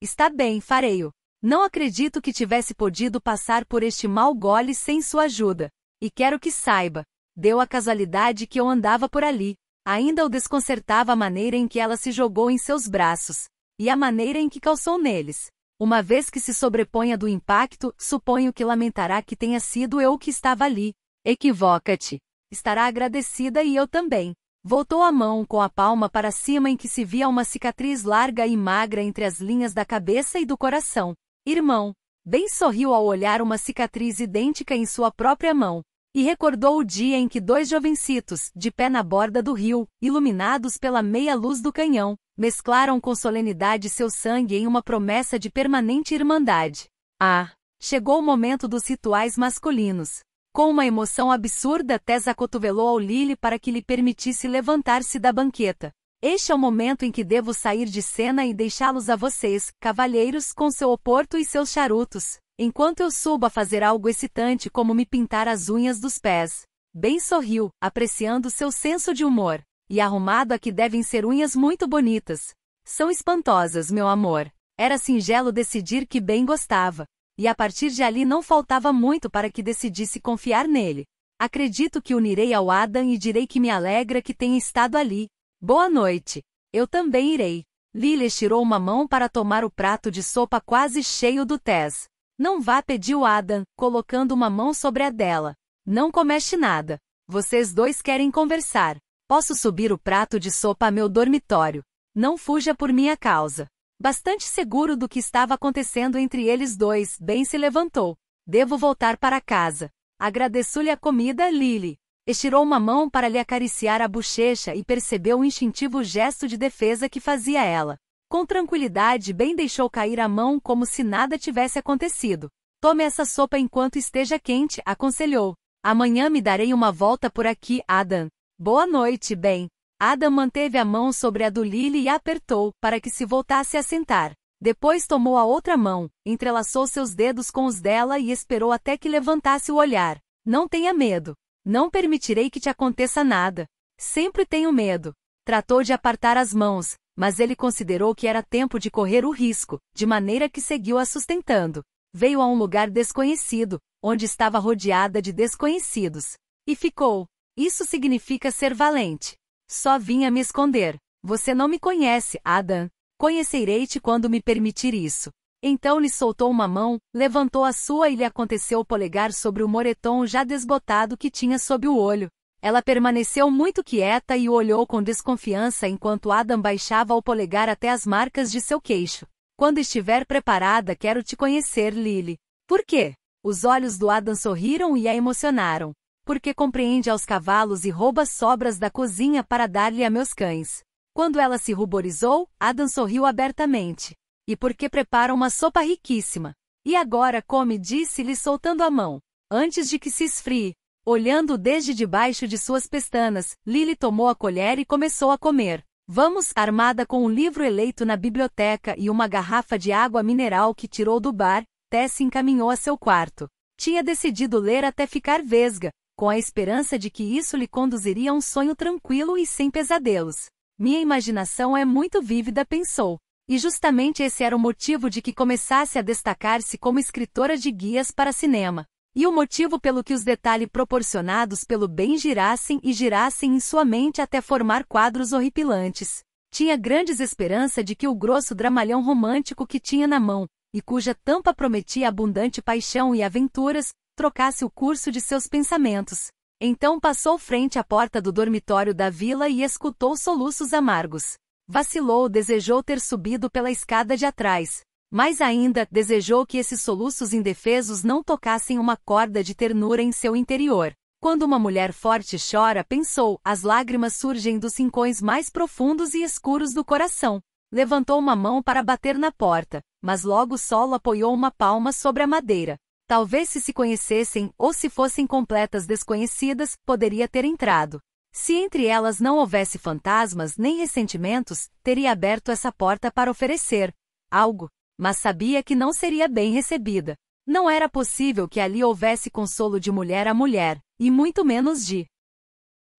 Está bem, farei-o. Não acredito que tivesse podido passar por este mau gole sem sua ajuda. E quero que saiba, deu a casualidade que eu andava por ali. Ainda o desconcertava a maneira em que ela se jogou em seus braços, e a maneira em que calçou neles. Uma vez que se sobreponha do impacto, suponho que lamentará que tenha sido eu que estava ali. Equivoca-te. Estará agradecida e eu também. Voltou a mão com a palma para cima em que se via uma cicatriz larga e magra entre as linhas da cabeça e do coração. Irmão. bem sorriu ao olhar uma cicatriz idêntica em sua própria mão. E recordou o dia em que dois jovencitos, de pé na borda do rio, iluminados pela meia luz do canhão, mesclaram com solenidade seu sangue em uma promessa de permanente irmandade. Ah! Chegou o momento dos rituais masculinos. Com uma emoção absurda, Tessa cotovelou ao Lily para que lhe permitisse levantar-se da banqueta. Este é o momento em que devo sair de cena e deixá-los a vocês, cavalheiros, com seu oporto e seus charutos, enquanto eu subo a fazer algo excitante como me pintar as unhas dos pés. Ben sorriu, apreciando seu senso de humor. E arrumado a que devem ser unhas muito bonitas. São espantosas, meu amor. Era singelo decidir que Ben gostava. E a partir de ali não faltava muito para que decidisse confiar nele. Acredito que unirei ao Adam e direi que me alegra que tenha estado ali, Boa noite. Eu também irei. Lily estirou uma mão para tomar o prato de sopa quase cheio do Tess. Não vá, pediu Adam, colocando uma mão sobre a dela. Não comeste nada. Vocês dois querem conversar. Posso subir o prato de sopa a meu dormitório. Não fuja por minha causa. Bastante seguro do que estava acontecendo entre eles dois, Ben se levantou. Devo voltar para casa. Agradeço-lhe a comida, Lily estirou uma mão para lhe acariciar a bochecha e percebeu o instintivo gesto de defesa que fazia ela. Com tranquilidade, bem deixou cair a mão como se nada tivesse acontecido. Tome essa sopa enquanto esteja quente, aconselhou. Amanhã me darei uma volta por aqui, Adam. Boa noite, bem. Adam manteve a mão sobre a do Lily e a apertou, para que se voltasse a sentar. Depois tomou a outra mão, entrelaçou seus dedos com os dela e esperou até que levantasse o olhar. Não tenha medo. Não permitirei que te aconteça nada. Sempre tenho medo. Tratou de apartar as mãos, mas ele considerou que era tempo de correr o risco, de maneira que seguiu a sustentando. Veio a um lugar desconhecido, onde estava rodeada de desconhecidos. E ficou. Isso significa ser valente. Só vinha me esconder. Você não me conhece, Adam. Conhecerei-te quando me permitir isso. Então lhe soltou uma mão, levantou a sua e lhe aconteceu o polegar sobre o moreton já desbotado que tinha sob o olho. Ela permaneceu muito quieta e o olhou com desconfiança enquanto Adam baixava o polegar até as marcas de seu queixo. Quando estiver preparada, quero te conhecer, Lily. Por quê? Os olhos do Adam sorriram e a emocionaram. Porque compreende aos cavalos e rouba sobras da cozinha para dar-lhe a meus cães. Quando ela se ruborizou, Adam sorriu abertamente e porque prepara uma sopa riquíssima. E agora come, disse-lhe soltando a mão. Antes de que se esfrie, olhando desde debaixo de suas pestanas, Lily tomou a colher e começou a comer. Vamos, armada com um livro eleito na biblioteca e uma garrafa de água mineral que tirou do bar, Tess encaminhou a seu quarto. Tinha decidido ler até ficar vesga, com a esperança de que isso lhe conduziria a um sonho tranquilo e sem pesadelos. Minha imaginação é muito vívida, pensou. E justamente esse era o motivo de que começasse a destacar-se como escritora de guias para cinema. E o motivo pelo que os detalhes proporcionados pelo bem girassem e girassem em sua mente até formar quadros horripilantes. Tinha grandes esperança de que o grosso dramalhão romântico que tinha na mão, e cuja tampa prometia abundante paixão e aventuras, trocasse o curso de seus pensamentos. Então passou frente à porta do dormitório da vila e escutou soluços amargos. Vacilou, desejou ter subido pela escada de atrás. Mais ainda, desejou que esses soluços indefesos não tocassem uma corda de ternura em seu interior. Quando uma mulher forte chora, pensou, as lágrimas surgem dos rincões mais profundos e escuros do coração. Levantou uma mão para bater na porta, mas logo Sol apoiou uma palma sobre a madeira. Talvez se se conhecessem ou se fossem completas desconhecidas, poderia ter entrado. Se entre elas não houvesse fantasmas nem ressentimentos, teria aberto essa porta para oferecer algo, mas sabia que não seria bem recebida. Não era possível que ali houvesse consolo de mulher a mulher, e muito menos de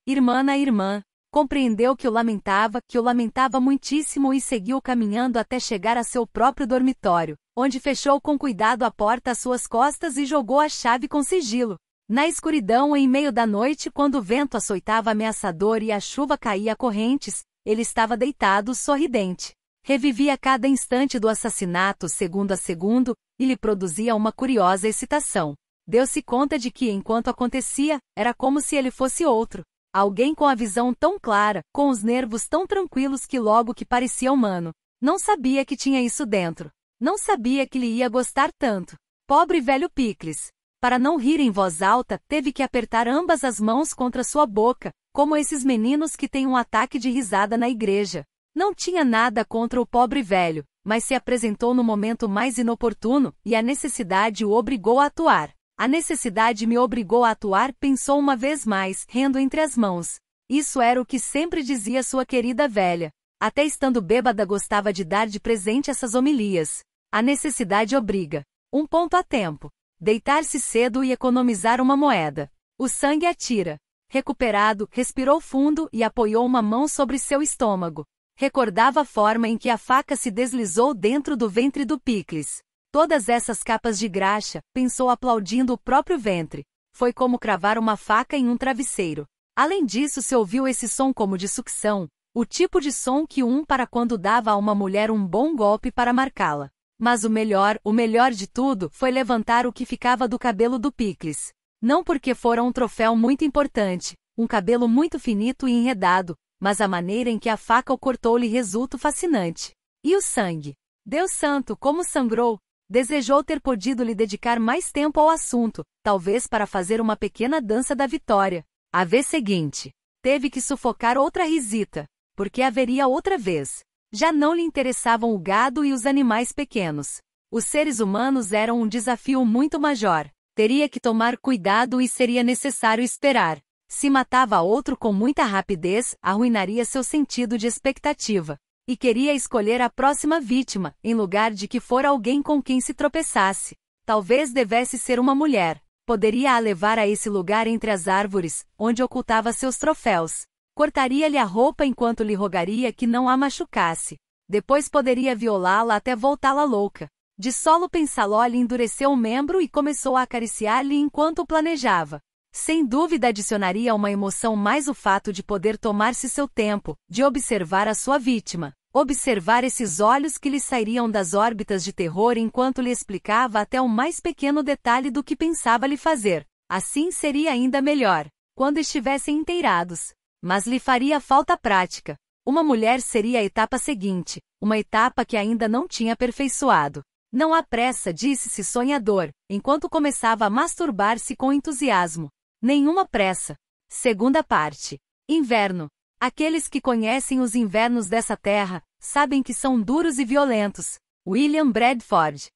irmã a irmã. Compreendeu que o lamentava, que o lamentava muitíssimo e seguiu caminhando até chegar a seu próprio dormitório, onde fechou com cuidado a porta às suas costas e jogou a chave com sigilo. Na escuridão, em meio da noite, quando o vento açoitava ameaçador e a chuva caía a correntes, ele estava deitado, sorridente. Revivia cada instante do assassinato, segundo a segundo, e lhe produzia uma curiosa excitação. Deu-se conta de que, enquanto acontecia, era como se ele fosse outro. Alguém com a visão tão clara, com os nervos tão tranquilos que logo que parecia humano. Não sabia que tinha isso dentro. Não sabia que lhe ia gostar tanto. Pobre velho Picles para não rir em voz alta, teve que apertar ambas as mãos contra sua boca, como esses meninos que têm um ataque de risada na igreja. Não tinha nada contra o pobre velho, mas se apresentou no momento mais inoportuno, e a necessidade o obrigou a atuar. A necessidade me obrigou a atuar, pensou uma vez mais, rendo entre as mãos. Isso era o que sempre dizia sua querida velha. Até estando bêbada gostava de dar de presente essas homilias. A necessidade obriga. Um ponto a tempo. Deitar-se cedo e economizar uma moeda. O sangue atira. Recuperado, respirou fundo e apoiou uma mão sobre seu estômago. Recordava a forma em que a faca se deslizou dentro do ventre do Picles. Todas essas capas de graxa, pensou aplaudindo o próprio ventre. Foi como cravar uma faca em um travesseiro. Além disso, se ouviu esse som como de sucção, o tipo de som que um para quando dava a uma mulher um bom golpe para marcá-la. Mas o melhor, o melhor de tudo, foi levantar o que ficava do cabelo do Picles. Não porque fora um troféu muito importante, um cabelo muito finito e enredado, mas a maneira em que a faca o cortou lhe resulta fascinante. E o sangue? Deus santo, como sangrou! Desejou ter podido lhe dedicar mais tempo ao assunto, talvez para fazer uma pequena dança da vitória. A vez seguinte, teve que sufocar outra risita, porque haveria outra vez. Já não lhe interessavam o gado e os animais pequenos. Os seres humanos eram um desafio muito maior. Teria que tomar cuidado e seria necessário esperar. Se matava outro com muita rapidez, arruinaria seu sentido de expectativa. E queria escolher a próxima vítima, em lugar de que for alguém com quem se tropeçasse. Talvez devesse ser uma mulher. Poderia a levar a esse lugar entre as árvores, onde ocultava seus troféus. Cortaria-lhe a roupa enquanto lhe rogaria que não a machucasse. Depois poderia violá-la até voltá-la louca. De solo Pensaló lhe endureceu o membro e começou a acariciar-lhe enquanto planejava. Sem dúvida adicionaria uma emoção mais o fato de poder tomar-se seu tempo, de observar a sua vítima, observar esses olhos que lhe sairiam das órbitas de terror enquanto lhe explicava até o mais pequeno detalhe do que pensava lhe fazer. Assim seria ainda melhor, quando estivessem inteirados. Mas lhe faria falta prática. Uma mulher seria a etapa seguinte, uma etapa que ainda não tinha aperfeiçoado. Não há pressa, disse-se sonhador, enquanto começava a masturbar-se com entusiasmo. Nenhuma pressa. Segunda parte. Inverno. Aqueles que conhecem os invernos dessa terra sabem que são duros e violentos. William Bradford.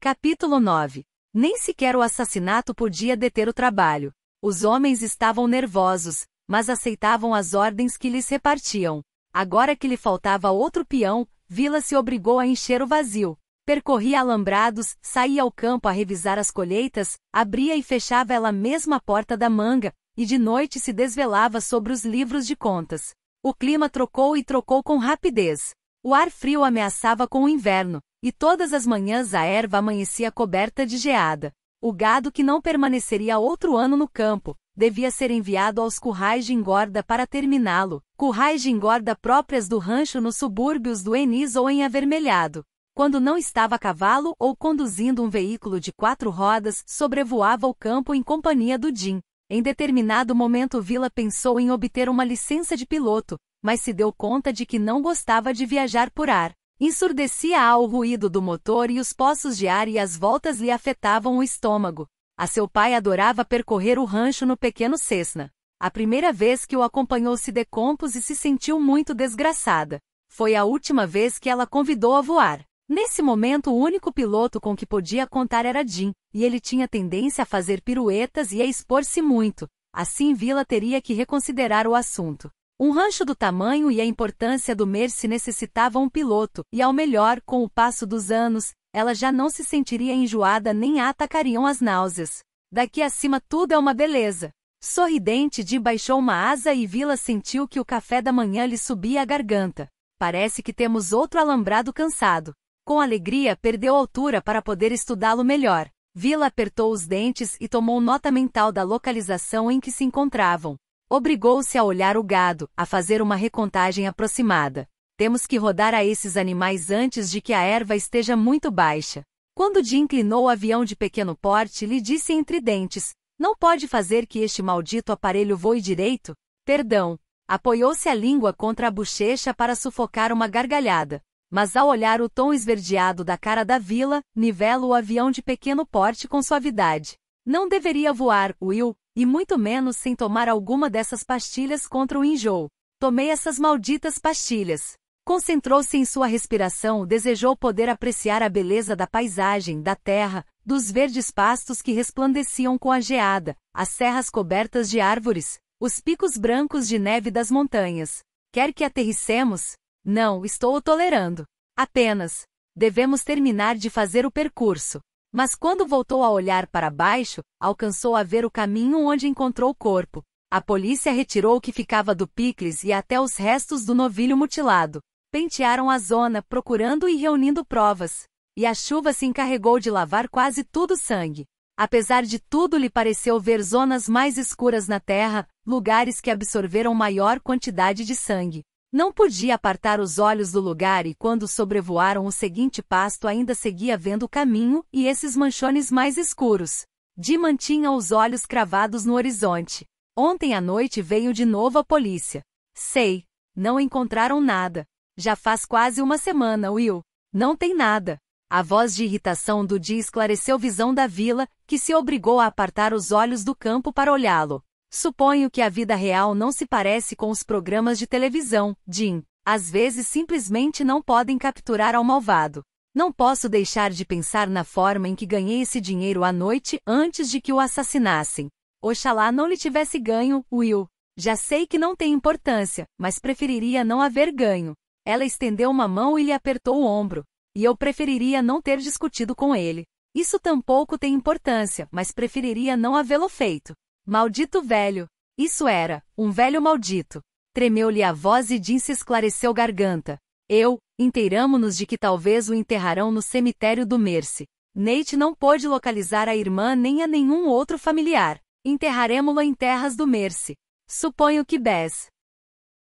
Capítulo 9. Nem sequer o assassinato podia deter o trabalho. Os homens estavam nervosos, mas aceitavam as ordens que lhes repartiam. Agora que lhe faltava outro peão, Vila se obrigou a encher o vazio. Percorria alambrados, saía ao campo a revisar as colheitas, abria e fechava ela mesma a porta da manga, e de noite se desvelava sobre os livros de contas. O clima trocou e trocou com rapidez. O ar frio ameaçava com o inverno, e todas as manhãs a erva amanhecia coberta de geada. O gado que não permaneceria outro ano no campo, devia ser enviado aos currais de engorda para terminá-lo, currais de engorda próprias do rancho nos subúrbios do Enis ou em Avermelhado. Quando não estava a cavalo ou conduzindo um veículo de quatro rodas, sobrevoava o campo em companhia do Jim. Em determinado momento Vila pensou em obter uma licença de piloto, mas se deu conta de que não gostava de viajar por ar. Ensurdecia ao ruído do motor e os poços de ar e as voltas lhe afetavam o estômago. A seu pai adorava percorrer o rancho no pequeno Cessna. A primeira vez que o acompanhou se decompôs e se sentiu muito desgraçada. Foi a última vez que ela convidou a voar. Nesse momento, o único piloto com que podia contar era Jim, e ele tinha tendência a fazer piruetas e a expor-se muito. Assim, Vila teria que reconsiderar o assunto. Um rancho do tamanho e a importância do Mercy necessitava um piloto, e ao melhor, com o passo dos anos, ela já não se sentiria enjoada nem a atacariam as náuseas. Daqui acima tudo é uma beleza. Sorridente, Jim baixou uma asa e Vila sentiu que o café da manhã lhe subia a garganta. Parece que temos outro alambrado cansado. Com alegria, perdeu altura para poder estudá-lo melhor. Vila apertou os dentes e tomou nota mental da localização em que se encontravam. Obrigou-se a olhar o gado, a fazer uma recontagem aproximada. Temos que rodar a esses animais antes de que a erva esteja muito baixa. Quando Jim inclinou o avião de pequeno porte, lhe disse entre dentes: Não pode fazer que este maldito aparelho voe direito? Perdão. Apoiou-se a língua contra a bochecha para sufocar uma gargalhada. Mas ao olhar o tom esverdeado da cara da vila, nivela o avião de pequeno porte com suavidade. Não deveria voar, Will, e muito menos sem tomar alguma dessas pastilhas contra o enjoo. Tomei essas malditas pastilhas. Concentrou-se em sua respiração, desejou poder apreciar a beleza da paisagem, da terra, dos verdes pastos que resplandeciam com a geada, as serras cobertas de árvores, os picos brancos de neve das montanhas. Quer que aterrissemos? Não, estou o tolerando. Apenas. Devemos terminar de fazer o percurso. Mas quando voltou a olhar para baixo, alcançou a ver o caminho onde encontrou o corpo. A polícia retirou o que ficava do picles e até os restos do novilho mutilado. Pentearam a zona, procurando e reunindo provas. E a chuva se encarregou de lavar quase todo o sangue. Apesar de tudo, lhe pareceu ver zonas mais escuras na terra, lugares que absorveram maior quantidade de sangue. Não podia apartar os olhos do lugar e quando sobrevoaram o seguinte pasto ainda seguia vendo o caminho e esses manchones mais escuros. Di mantinha os olhos cravados no horizonte. Ontem à noite veio de novo a polícia. Sei. Não encontraram nada. Já faz quase uma semana, Will. Não tem nada. A voz de irritação do dia esclareceu visão da vila, que se obrigou a apartar os olhos do campo para olhá-lo. Suponho que a vida real não se parece com os programas de televisão, Jim. Às vezes simplesmente não podem capturar ao malvado. Não posso deixar de pensar na forma em que ganhei esse dinheiro à noite antes de que o assassinassem. Oxalá não lhe tivesse ganho, Will. Já sei que não tem importância, mas preferiria não haver ganho. Ela estendeu uma mão e lhe apertou o ombro, e eu preferiria não ter discutido com ele. Isso tampouco tem importância, mas preferiria não havê-lo feito. Maldito velho. Isso era, um velho maldito. Tremeu-lhe a voz e Jim se esclareceu garganta. Eu, inteiramos nos de que talvez o enterrarão no cemitério do Mercy. Nate não pôde localizar a irmã nem a nenhum outro familiar. Enterraremos-lo em terras do Mercy. Suponho que Bess.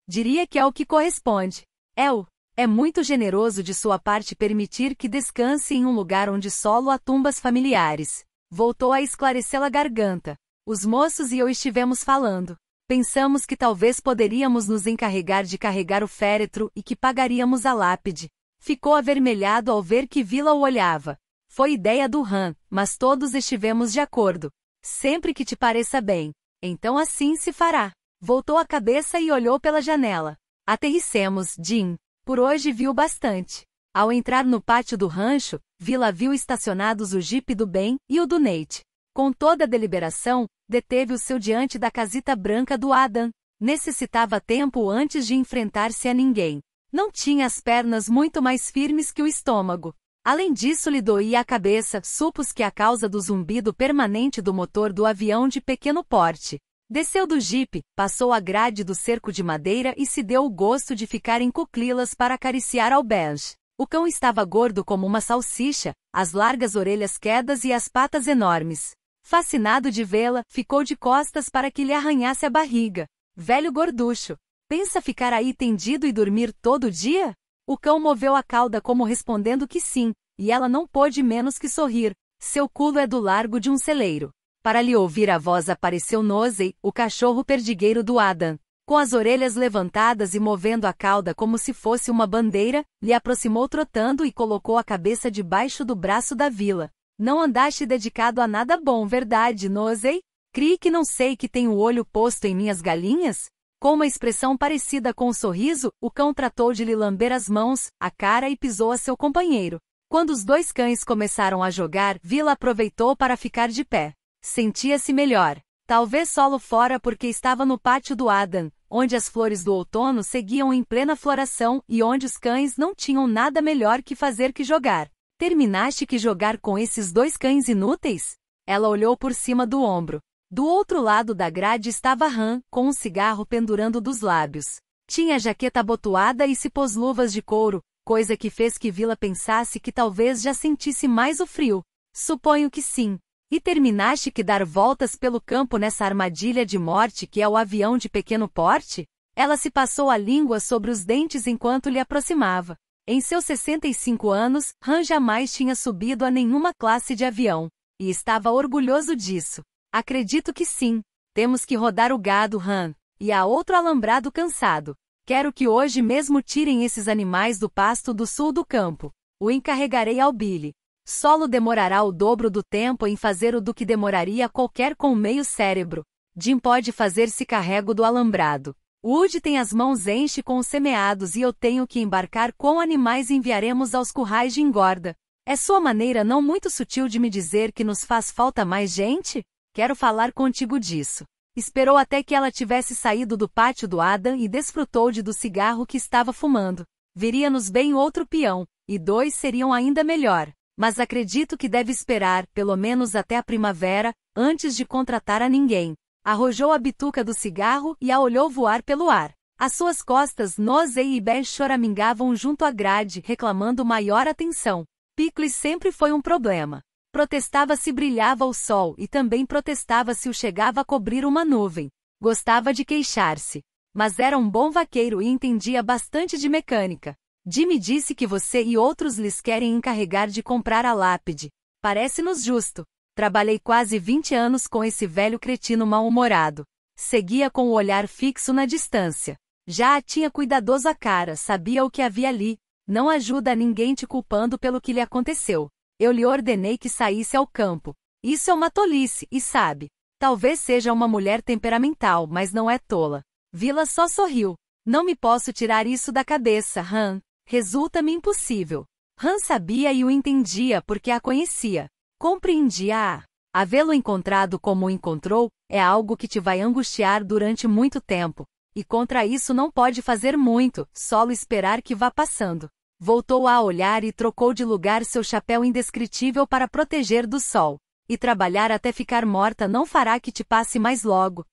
Diria que é o que corresponde. El, é, é muito generoso de sua parte permitir que descanse em um lugar onde solo há tumbas familiares. Voltou a esclarecê-la garganta. Os moços e eu estivemos falando. Pensamos que talvez poderíamos nos encarregar de carregar o féretro e que pagaríamos a lápide. Ficou avermelhado ao ver que Vila o olhava. Foi ideia do Han, mas todos estivemos de acordo. Sempre que te pareça bem. Então assim se fará. Voltou a cabeça e olhou pela janela. Aterricemos, Jim. Por hoje viu bastante. Ao entrar no pátio do rancho, Vila viu estacionados o jipe do Ben e o do Nate. Com toda a deliberação, deteve o seu diante da casita branca do Adam. Necessitava tempo antes de enfrentar-se a ninguém. Não tinha as pernas muito mais firmes que o estômago. Além disso, lhe doía a cabeça, supus que a causa do zumbido permanente do motor do avião de pequeno porte. Desceu do jipe, passou a grade do cerco de madeira e se deu o gosto de ficar em cuclilas para acariciar Alberge. O cão estava gordo como uma salsicha, as largas orelhas quedas e as patas enormes. Fascinado de vê-la, ficou de costas para que lhe arranhasse a barriga. Velho gorducho, pensa ficar aí tendido e dormir todo dia? O cão moveu a cauda como respondendo que sim, e ela não pôde menos que sorrir. Seu culo é do largo de um celeiro. Para lhe ouvir a voz apareceu Nosey, o cachorro perdigueiro do Adam. Com as orelhas levantadas e movendo a cauda como se fosse uma bandeira, lhe aproximou trotando e colocou a cabeça debaixo do braço da vila. Não andaste dedicado a nada bom, verdade, Nosey? Cri que não sei que tem o olho posto em minhas galinhas? Com uma expressão parecida com um sorriso, o cão tratou de lhe lamber as mãos, a cara e pisou a seu companheiro. Quando os dois cães começaram a jogar, Vila aproveitou para ficar de pé. Sentia-se melhor. Talvez solo fora porque estava no pátio do Adam, onde as flores do outono seguiam em plena floração e onde os cães não tinham nada melhor que fazer que jogar. Terminaste que jogar com esses dois cães inúteis? Ela olhou por cima do ombro. Do outro lado da grade estava Han, com um cigarro pendurando dos lábios. Tinha jaqueta abotoada e se pôs luvas de couro, coisa que fez que Vila pensasse que talvez já sentisse mais o frio. Suponho que sim, e terminaste que dar voltas pelo campo nessa armadilha de morte que é o avião de pequeno porte? Ela se passou a língua sobre os dentes enquanto lhe aproximava. Em seus 65 anos, Han jamais tinha subido a nenhuma classe de avião. E estava orgulhoso disso. Acredito que sim. Temos que rodar o gado, Han. E há outro alambrado cansado. Quero que hoje mesmo tirem esses animais do pasto do sul do campo. O encarregarei ao Billy. Solo demorará o dobro do tempo em fazer o do que demoraria qualquer com meio cérebro. Jim pode fazer-se carrego do alambrado. Wood tem as mãos enche com os semeados e eu tenho que embarcar com animais enviaremos aos currais de engorda. É sua maneira não muito sutil de me dizer que nos faz falta mais gente? Quero falar contigo disso. Esperou até que ela tivesse saído do pátio do Adam e desfrutou de do cigarro que estava fumando. Viria-nos bem outro peão, e dois seriam ainda melhor. Mas acredito que deve esperar, pelo menos até a primavera, antes de contratar a ninguém. Arrojou a bituca do cigarro e a olhou voar pelo ar. As suas costas Nozei e Bel choramingavam junto à grade, reclamando maior atenção. Picles sempre foi um problema. Protestava se brilhava o sol e também protestava se o chegava a cobrir uma nuvem. Gostava de queixar-se. Mas era um bom vaqueiro e entendia bastante de mecânica. Jimmy disse que você e outros lhes querem encarregar de comprar a lápide. Parece-nos justo. Trabalhei quase 20 anos com esse velho cretino mal-humorado. Seguia com o olhar fixo na distância. Já a tinha cuidadosa cara, sabia o que havia ali. Não ajuda ninguém te culpando pelo que lhe aconteceu. Eu lhe ordenei que saísse ao campo. Isso é uma tolice, e sabe. Talvez seja uma mulher temperamental, mas não é tola. Vila só sorriu. Não me posso tirar isso da cabeça, Han. Resulta-me impossível. Han sabia e o entendia porque a conhecia. Compreendia-a. Havê-lo encontrado como o encontrou é algo que te vai angustiar durante muito tempo. E contra isso não pode fazer muito, só esperar que vá passando. Voltou a olhar e trocou de lugar seu chapéu indescritível para proteger do sol. E trabalhar até ficar morta não fará que te passe mais logo.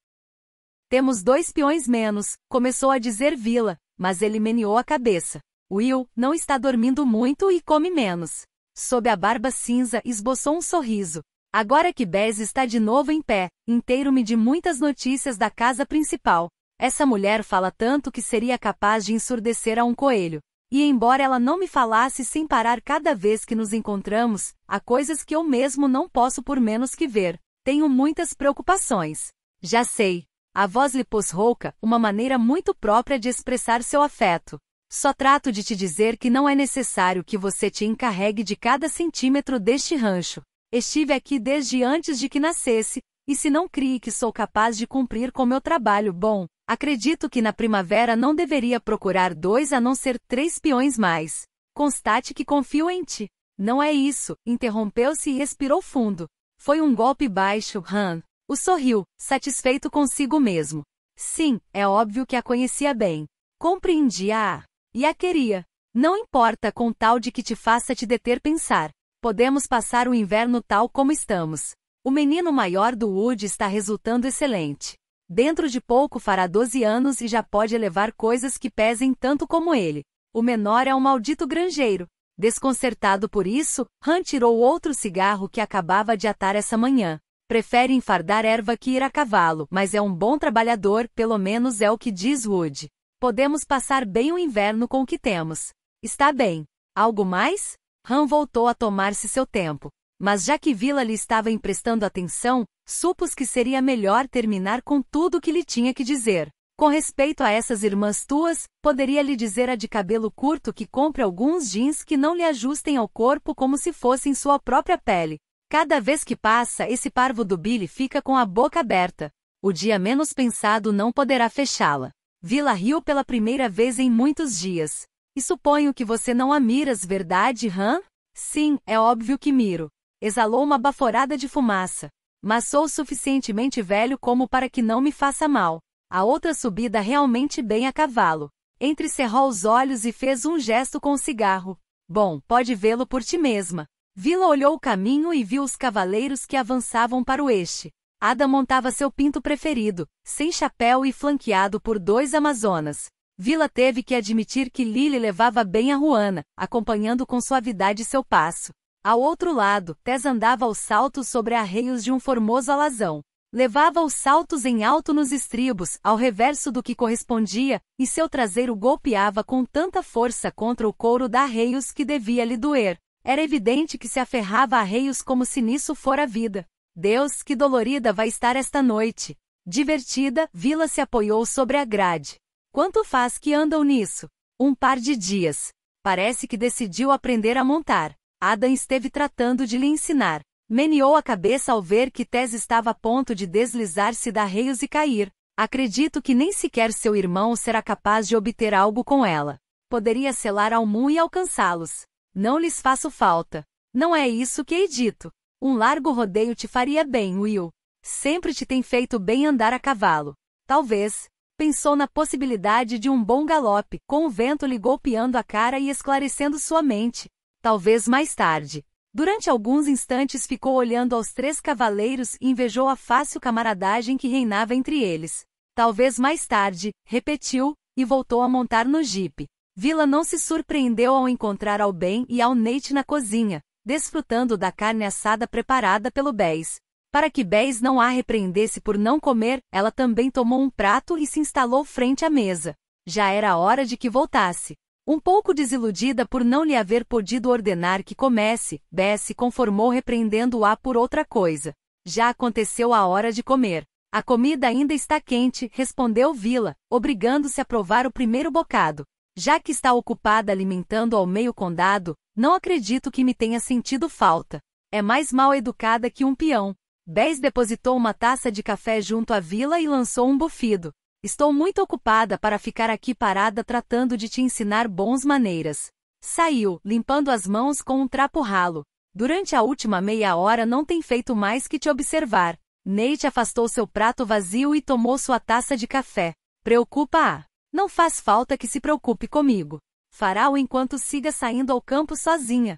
Temos dois peões menos, começou a dizer Vila, mas ele meneou a cabeça. Will não está dormindo muito e come menos. Sob a barba cinza esboçou um sorriso. Agora que Bez está de novo em pé, inteiro-me de muitas notícias da casa principal. Essa mulher fala tanto que seria capaz de ensurdecer a um coelho. E embora ela não me falasse sem parar cada vez que nos encontramos, há coisas que eu mesmo não posso por menos que ver. Tenho muitas preocupações. Já sei. A voz lhe pôs rouca, uma maneira muito própria de expressar seu afeto. Só trato de te dizer que não é necessário que você te encarregue de cada centímetro deste rancho. Estive aqui desde antes de que nascesse, e se não crie que sou capaz de cumprir com meu trabalho bom, acredito que na primavera não deveria procurar dois a não ser três peões mais. Constate que confio em ti. Não é isso, interrompeu-se e expirou fundo. Foi um golpe baixo, Han. O sorriu, satisfeito consigo mesmo. Sim, é óbvio que a conhecia bem. Compreendia-a. E a queria. Não importa com tal de que te faça te deter pensar. Podemos passar o inverno tal como estamos. O menino maior do Wood está resultando excelente. Dentro de pouco fará 12 anos e já pode levar coisas que pesem tanto como ele. O menor é um maldito granjeiro. Desconcertado por isso, Han tirou outro cigarro que acabava de atar essa manhã. Prefere enfardar erva que ir a cavalo, mas é um bom trabalhador, pelo menos é o que diz Wood. Podemos passar bem o inverno com o que temos. Está bem. Algo mais? Ram voltou a tomar-se seu tempo. Mas já que Vila lhe estava emprestando atenção, supus que seria melhor terminar com tudo o que lhe tinha que dizer. Com respeito a essas irmãs tuas, poderia lhe dizer a de cabelo curto que compre alguns jeans que não lhe ajustem ao corpo como se fossem sua própria pele. Cada vez que passa, esse parvo do Billy fica com a boca aberta. O dia menos pensado não poderá fechá-la. Vila Rio pela primeira vez em muitos dias. E suponho que você não a miras, verdade, hã? Sim, é óbvio que miro. Exalou uma baforada de fumaça. Mas sou suficientemente velho como para que não me faça mal. A outra subida realmente bem a cavalo. Entrecerrou os olhos e fez um gesto com o cigarro. Bom, pode vê-lo por ti mesma. Vila olhou o caminho e viu os cavaleiros que avançavam para o este. Ada montava seu pinto preferido, sem chapéu e flanqueado por dois amazonas. Vila teve que admitir que Lily levava bem a Ruana, acompanhando com suavidade seu passo. Ao outro lado, Tess andava aos saltos sobre arreios de um formoso alazão. Levava os saltos em alto nos estribos, ao reverso do que correspondia, e seu traseiro golpeava com tanta força contra o couro da arreios que devia lhe doer. Era evidente que se aferrava a arreios como se nisso fora vida. Deus, que dolorida vai estar esta noite. Divertida, Vila se apoiou sobre a grade. Quanto faz que andam nisso? Um par de dias. Parece que decidiu aprender a montar. Adam esteve tratando de lhe ensinar. Meneou a cabeça ao ver que Tess estava a ponto de deslizar-se da reios e cair. Acredito que nem sequer seu irmão será capaz de obter algo com ela. Poderia selar ao Moon e alcançá-los. Não lhes faço falta. Não é isso que hei dito. Um largo rodeio te faria bem, Will. Sempre te tem feito bem andar a cavalo. Talvez. Pensou na possibilidade de um bom galope, com o vento lhe golpeando a cara e esclarecendo sua mente. Talvez mais tarde. Durante alguns instantes ficou olhando aos três cavaleiros e invejou a fácil camaradagem que reinava entre eles. Talvez mais tarde, repetiu, e voltou a montar no jipe. Vila não se surpreendeu ao encontrar ao Ben e ao Nate na cozinha desfrutando da carne assada preparada pelo Béis. Para que Béis não a repreendesse por não comer, ela também tomou um prato e se instalou frente à mesa. Já era hora de que voltasse. Um pouco desiludida por não lhe haver podido ordenar que comesse, Bess se conformou repreendendo-a por outra coisa. Já aconteceu a hora de comer. A comida ainda está quente, respondeu Vila, obrigando-se a provar o primeiro bocado. Já que está ocupada alimentando ao meio condado, não acredito que me tenha sentido falta. É mais mal educada que um peão. 10 depositou uma taça de café junto à vila e lançou um bufido. Estou muito ocupada para ficar aqui parada tratando de te ensinar bons maneiras. Saiu, limpando as mãos com um trapo ralo. Durante a última meia hora não tem feito mais que te observar. Nate afastou seu prato vazio e tomou sua taça de café. Preocupa-a. Não faz falta que se preocupe comigo fará-o enquanto siga saindo ao campo sozinha.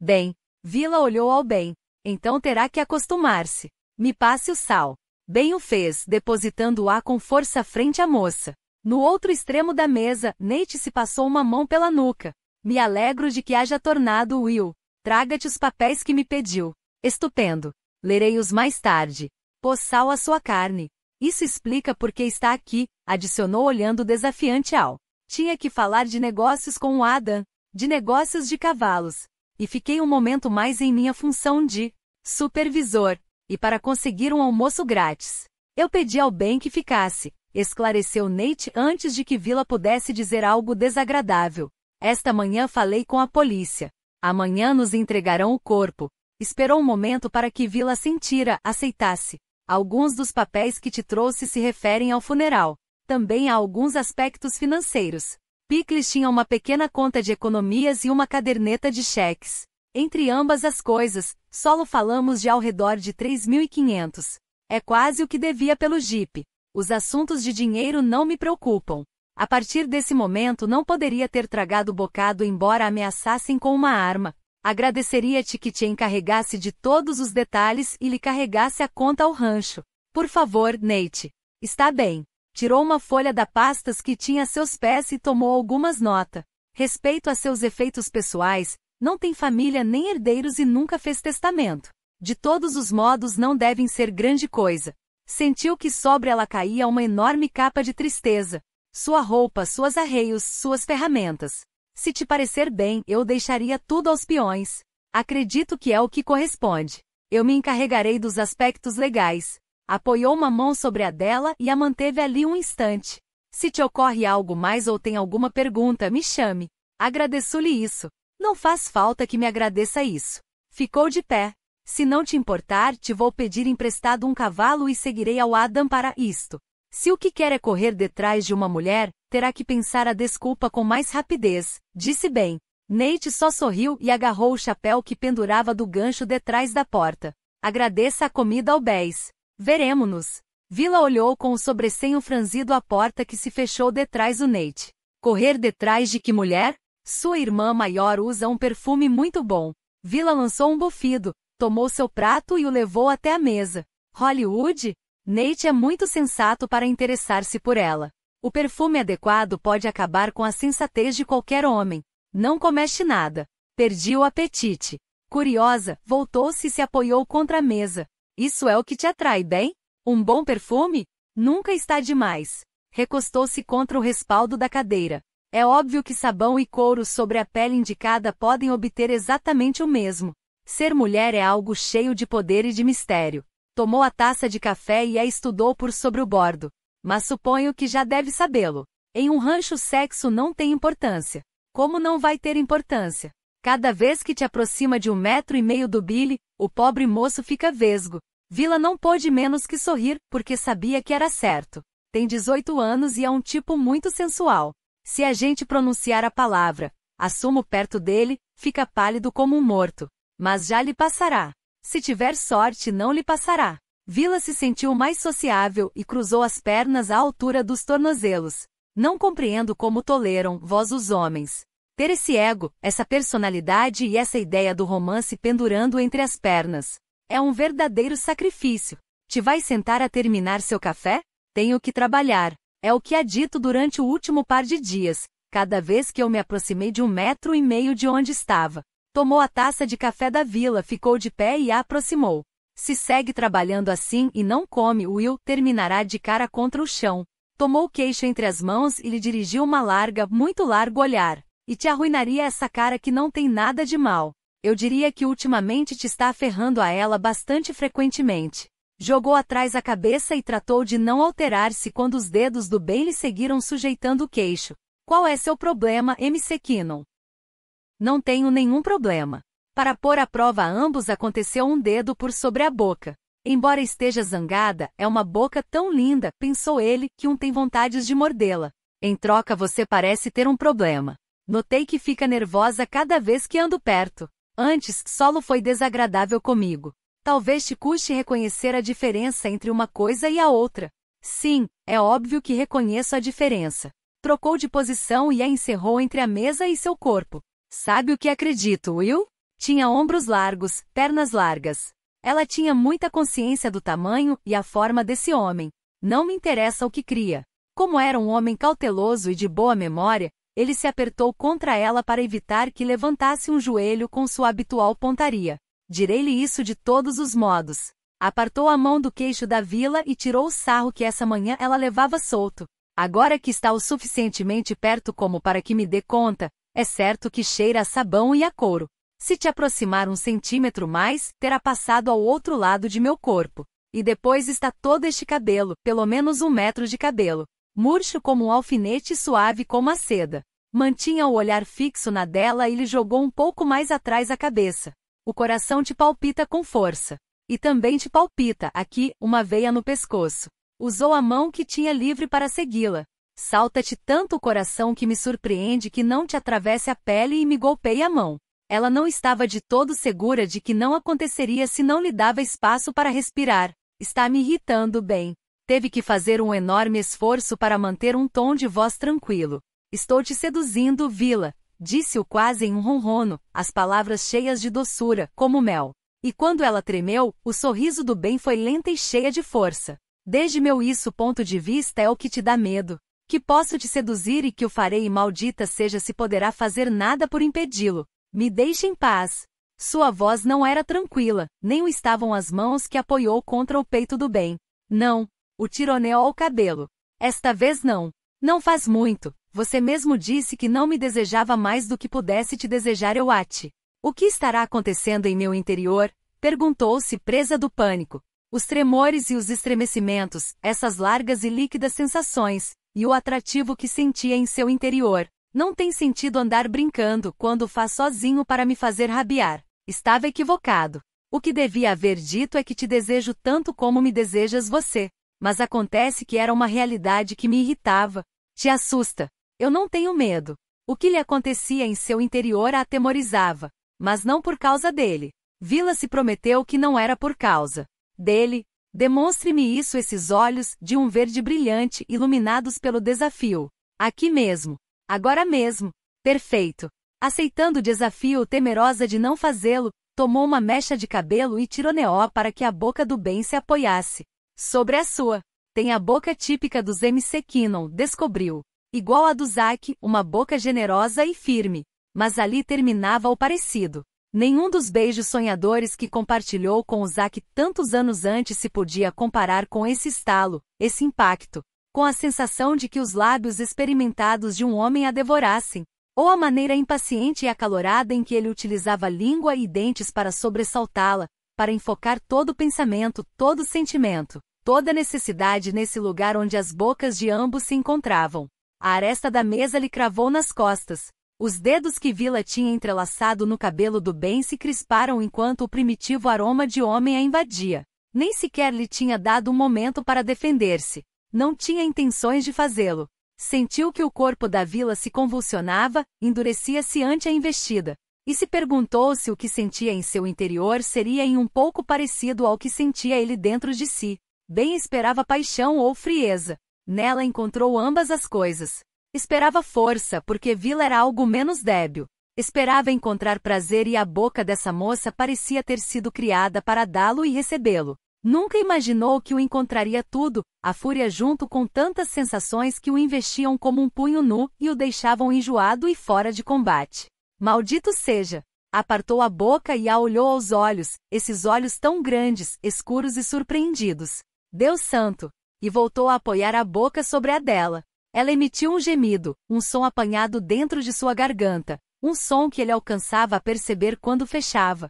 Bem, Vila olhou ao bem, então terá que acostumar-se. Me passe o sal. Bem o fez, depositando-a com força frente à moça. No outro extremo da mesa, Nate se passou uma mão pela nuca. Me alegro de que haja tornado, Will. Traga-te os papéis que me pediu. Estupendo. Lerei-os mais tarde. Pôs sal à sua carne. Isso explica por que está aqui, adicionou olhando desafiante ao tinha que falar de negócios com o Adam, de negócios de cavalos, e fiquei um momento mais em minha função de supervisor, e para conseguir um almoço grátis. Eu pedi ao Ben que ficasse, esclareceu Nate antes de que Vila pudesse dizer algo desagradável. Esta manhã falei com a polícia. Amanhã nos entregarão o corpo. Esperou um momento para que Vila sentira, aceitasse. Alguns dos papéis que te trouxe se referem ao funeral. Também há alguns aspectos financeiros. Pickles tinha uma pequena conta de economias e uma caderneta de cheques. Entre ambas as coisas, solo falamos de ao redor de 3.500. É quase o que devia pelo Jeep. Os assuntos de dinheiro não me preocupam. A partir desse momento não poderia ter tragado o bocado embora ameaçassem com uma arma. Agradeceria-te que te encarregasse de todos os detalhes e lhe carregasse a conta ao rancho. Por favor, Nate. Está bem. Tirou uma folha da pastas que tinha a seus pés e tomou algumas notas. Respeito a seus efeitos pessoais, não tem família nem herdeiros e nunca fez testamento. De todos os modos não devem ser grande coisa. Sentiu que sobre ela caía uma enorme capa de tristeza. Sua roupa, suas arreios, suas ferramentas. Se te parecer bem, eu deixaria tudo aos peões. Acredito que é o que corresponde. Eu me encarregarei dos aspectos legais. Apoiou uma mão sobre a dela e a manteve ali um instante. Se te ocorre algo mais ou tem alguma pergunta, me chame. Agradeço-lhe isso. Não faz falta que me agradeça isso. Ficou de pé. Se não te importar, te vou pedir emprestado um cavalo e seguirei ao Adam para isto. Se o que quer é correr detrás de uma mulher, terá que pensar a desculpa com mais rapidez, disse bem. Nate só sorriu e agarrou o chapéu que pendurava do gancho detrás da porta. Agradeça a comida ao Béis. Veremos. nos Vila olhou com o sobrecenho franzido à porta que se fechou detrás do Nate. Correr detrás de que mulher? Sua irmã maior usa um perfume muito bom. Vila lançou um bufido, tomou seu prato e o levou até a mesa. Hollywood? Nate é muito sensato para interessar-se por ela. O perfume adequado pode acabar com a sensatez de qualquer homem. Não comeste nada. Perdi o apetite. Curiosa, voltou-se e se apoiou contra a mesa. Isso é o que te atrai, bem? Um bom perfume? Nunca está demais. Recostou-se contra o respaldo da cadeira. É óbvio que sabão e couro sobre a pele indicada podem obter exatamente o mesmo. Ser mulher é algo cheio de poder e de mistério. Tomou a taça de café e a estudou por sobre o bordo. Mas suponho que já deve sabê-lo. Em um rancho, sexo não tem importância. Como não vai ter importância? Cada vez que te aproxima de um metro e meio do Billy, o pobre moço fica vesgo. Vila não pôde menos que sorrir, porque sabia que era certo. Tem 18 anos e é um tipo muito sensual. Se a gente pronunciar a palavra, assumo perto dele, fica pálido como um morto. Mas já lhe passará. Se tiver sorte, não lhe passará. Vila se sentiu mais sociável e cruzou as pernas à altura dos tornozelos. Não compreendo como toleram, vós os homens, ter esse ego, essa personalidade e essa ideia do romance pendurando entre as pernas. É um verdadeiro sacrifício. Te vai sentar a terminar seu café? Tenho que trabalhar. É o que há dito durante o último par de dias, cada vez que eu me aproximei de um metro e meio de onde estava. Tomou a taça de café da vila, ficou de pé e a aproximou. Se segue trabalhando assim e não come, Will terminará de cara contra o chão. Tomou o queixo entre as mãos e lhe dirigiu uma larga, muito largo olhar. E te arruinaria essa cara que não tem nada de mal. Eu diria que ultimamente te está aferrando a ela bastante frequentemente. Jogou atrás a cabeça e tratou de não alterar-se quando os dedos do bem lhe seguiram sujeitando o queixo. Qual é seu problema, MC Kinnon? Não tenho nenhum problema. Para pôr à prova a ambos aconteceu um dedo por sobre a boca. Embora esteja zangada, é uma boca tão linda, pensou ele, que um tem vontades de mordê-la. Em troca você parece ter um problema. Notei que fica nervosa cada vez que ando perto. Antes, solo foi desagradável comigo. Talvez te custe reconhecer a diferença entre uma coisa e a outra. Sim, é óbvio que reconheço a diferença. Trocou de posição e a encerrou entre a mesa e seu corpo. Sabe o que acredito, Will? Tinha ombros largos, pernas largas. Ela tinha muita consciência do tamanho e a forma desse homem. Não me interessa o que cria. Como era um homem cauteloso e de boa memória, ele se apertou contra ela para evitar que levantasse um joelho com sua habitual pontaria. Direi-lhe isso de todos os modos. Apartou a mão do queixo da vila e tirou o sarro que essa manhã ela levava solto. Agora que está o suficientemente perto como para que me dê conta, é certo que cheira a sabão e a couro. Se te aproximar um centímetro mais, terá passado ao outro lado de meu corpo. E depois está todo este cabelo, pelo menos um metro de cabelo. Murcho como um alfinete e suave como a seda. Mantinha o olhar fixo na dela e lhe jogou um pouco mais atrás a cabeça. O coração te palpita com força. E também te palpita, aqui, uma veia no pescoço. Usou a mão que tinha livre para segui-la. Salta-te tanto o coração que me surpreende que não te atravesse a pele e me golpeie a mão. Ela não estava de todo segura de que não aconteceria se não lhe dava espaço para respirar. Está me irritando bem teve que fazer um enorme esforço para manter um tom de voz tranquilo. Estou te seduzindo, Vila, disse-o quase em um ronrono, as palavras cheias de doçura, como mel. E quando ela tremeu, o sorriso do bem foi lenta e cheia de força. Desde meu isso ponto de vista é o que te dá medo. Que posso te seduzir e que o farei e maldita seja se poderá fazer nada por impedi-lo. Me deixe em paz. Sua voz não era tranquila, nem o estavam as mãos que apoiou contra o peito do bem. Não, o tironeio ao cabelo. Esta vez não. Não faz muito. Você mesmo disse que não me desejava mais do que pudesse te desejar eu O que estará acontecendo em meu interior? Perguntou-se presa do pânico. Os tremores e os estremecimentos, essas largas e líquidas sensações, e o atrativo que sentia em seu interior. Não tem sentido andar brincando quando faz sozinho para me fazer rabiar. Estava equivocado. O que devia haver dito é que te desejo tanto como me desejas você mas acontece que era uma realidade que me irritava. Te assusta. Eu não tenho medo. O que lhe acontecia em seu interior a atemorizava, mas não por causa dele. Vila se prometeu que não era por causa dele. Demonstre-me isso esses olhos de um verde brilhante iluminados pelo desafio. Aqui mesmo. Agora mesmo. Perfeito. Aceitando o desafio, temerosa de não fazê-lo, tomou uma mecha de cabelo e tirou para que a boca do bem se apoiasse. Sobre a sua, tem a boca típica dos MC Kinnon, descobriu. Igual a do Zack, uma boca generosa e firme. Mas ali terminava o parecido. Nenhum dos beijos sonhadores que compartilhou com o Zack tantos anos antes se podia comparar com esse estalo, esse impacto, com a sensação de que os lábios experimentados de um homem a devorassem, ou a maneira impaciente e acalorada em que ele utilizava língua e dentes para sobressaltá-la, para enfocar todo pensamento, todo sentimento, toda necessidade nesse lugar onde as bocas de ambos se encontravam. A aresta da mesa lhe cravou nas costas. Os dedos que Vila tinha entrelaçado no cabelo do bem se crisparam enquanto o primitivo aroma de homem a invadia. Nem sequer lhe tinha dado um momento para defender-se. Não tinha intenções de fazê-lo. Sentiu que o corpo da Vila se convulsionava, endurecia-se ante a investida. E se perguntou se o que sentia em seu interior seria em um pouco parecido ao que sentia ele dentro de si. Bem esperava paixão ou frieza. Nela encontrou ambas as coisas. Esperava força, porque Vila era algo menos débil. Esperava encontrar prazer e a boca dessa moça parecia ter sido criada para dá-lo e recebê-lo. Nunca imaginou que o encontraria tudo, a fúria junto com tantas sensações que o investiam como um punho nu e o deixavam enjoado e fora de combate. Maldito seja! Apartou a boca e a olhou aos olhos, esses olhos tão grandes, escuros e surpreendidos. Deus santo! E voltou a apoiar a boca sobre a dela. Ela emitiu um gemido, um som apanhado dentro de sua garganta, um som que ele alcançava a perceber quando fechava.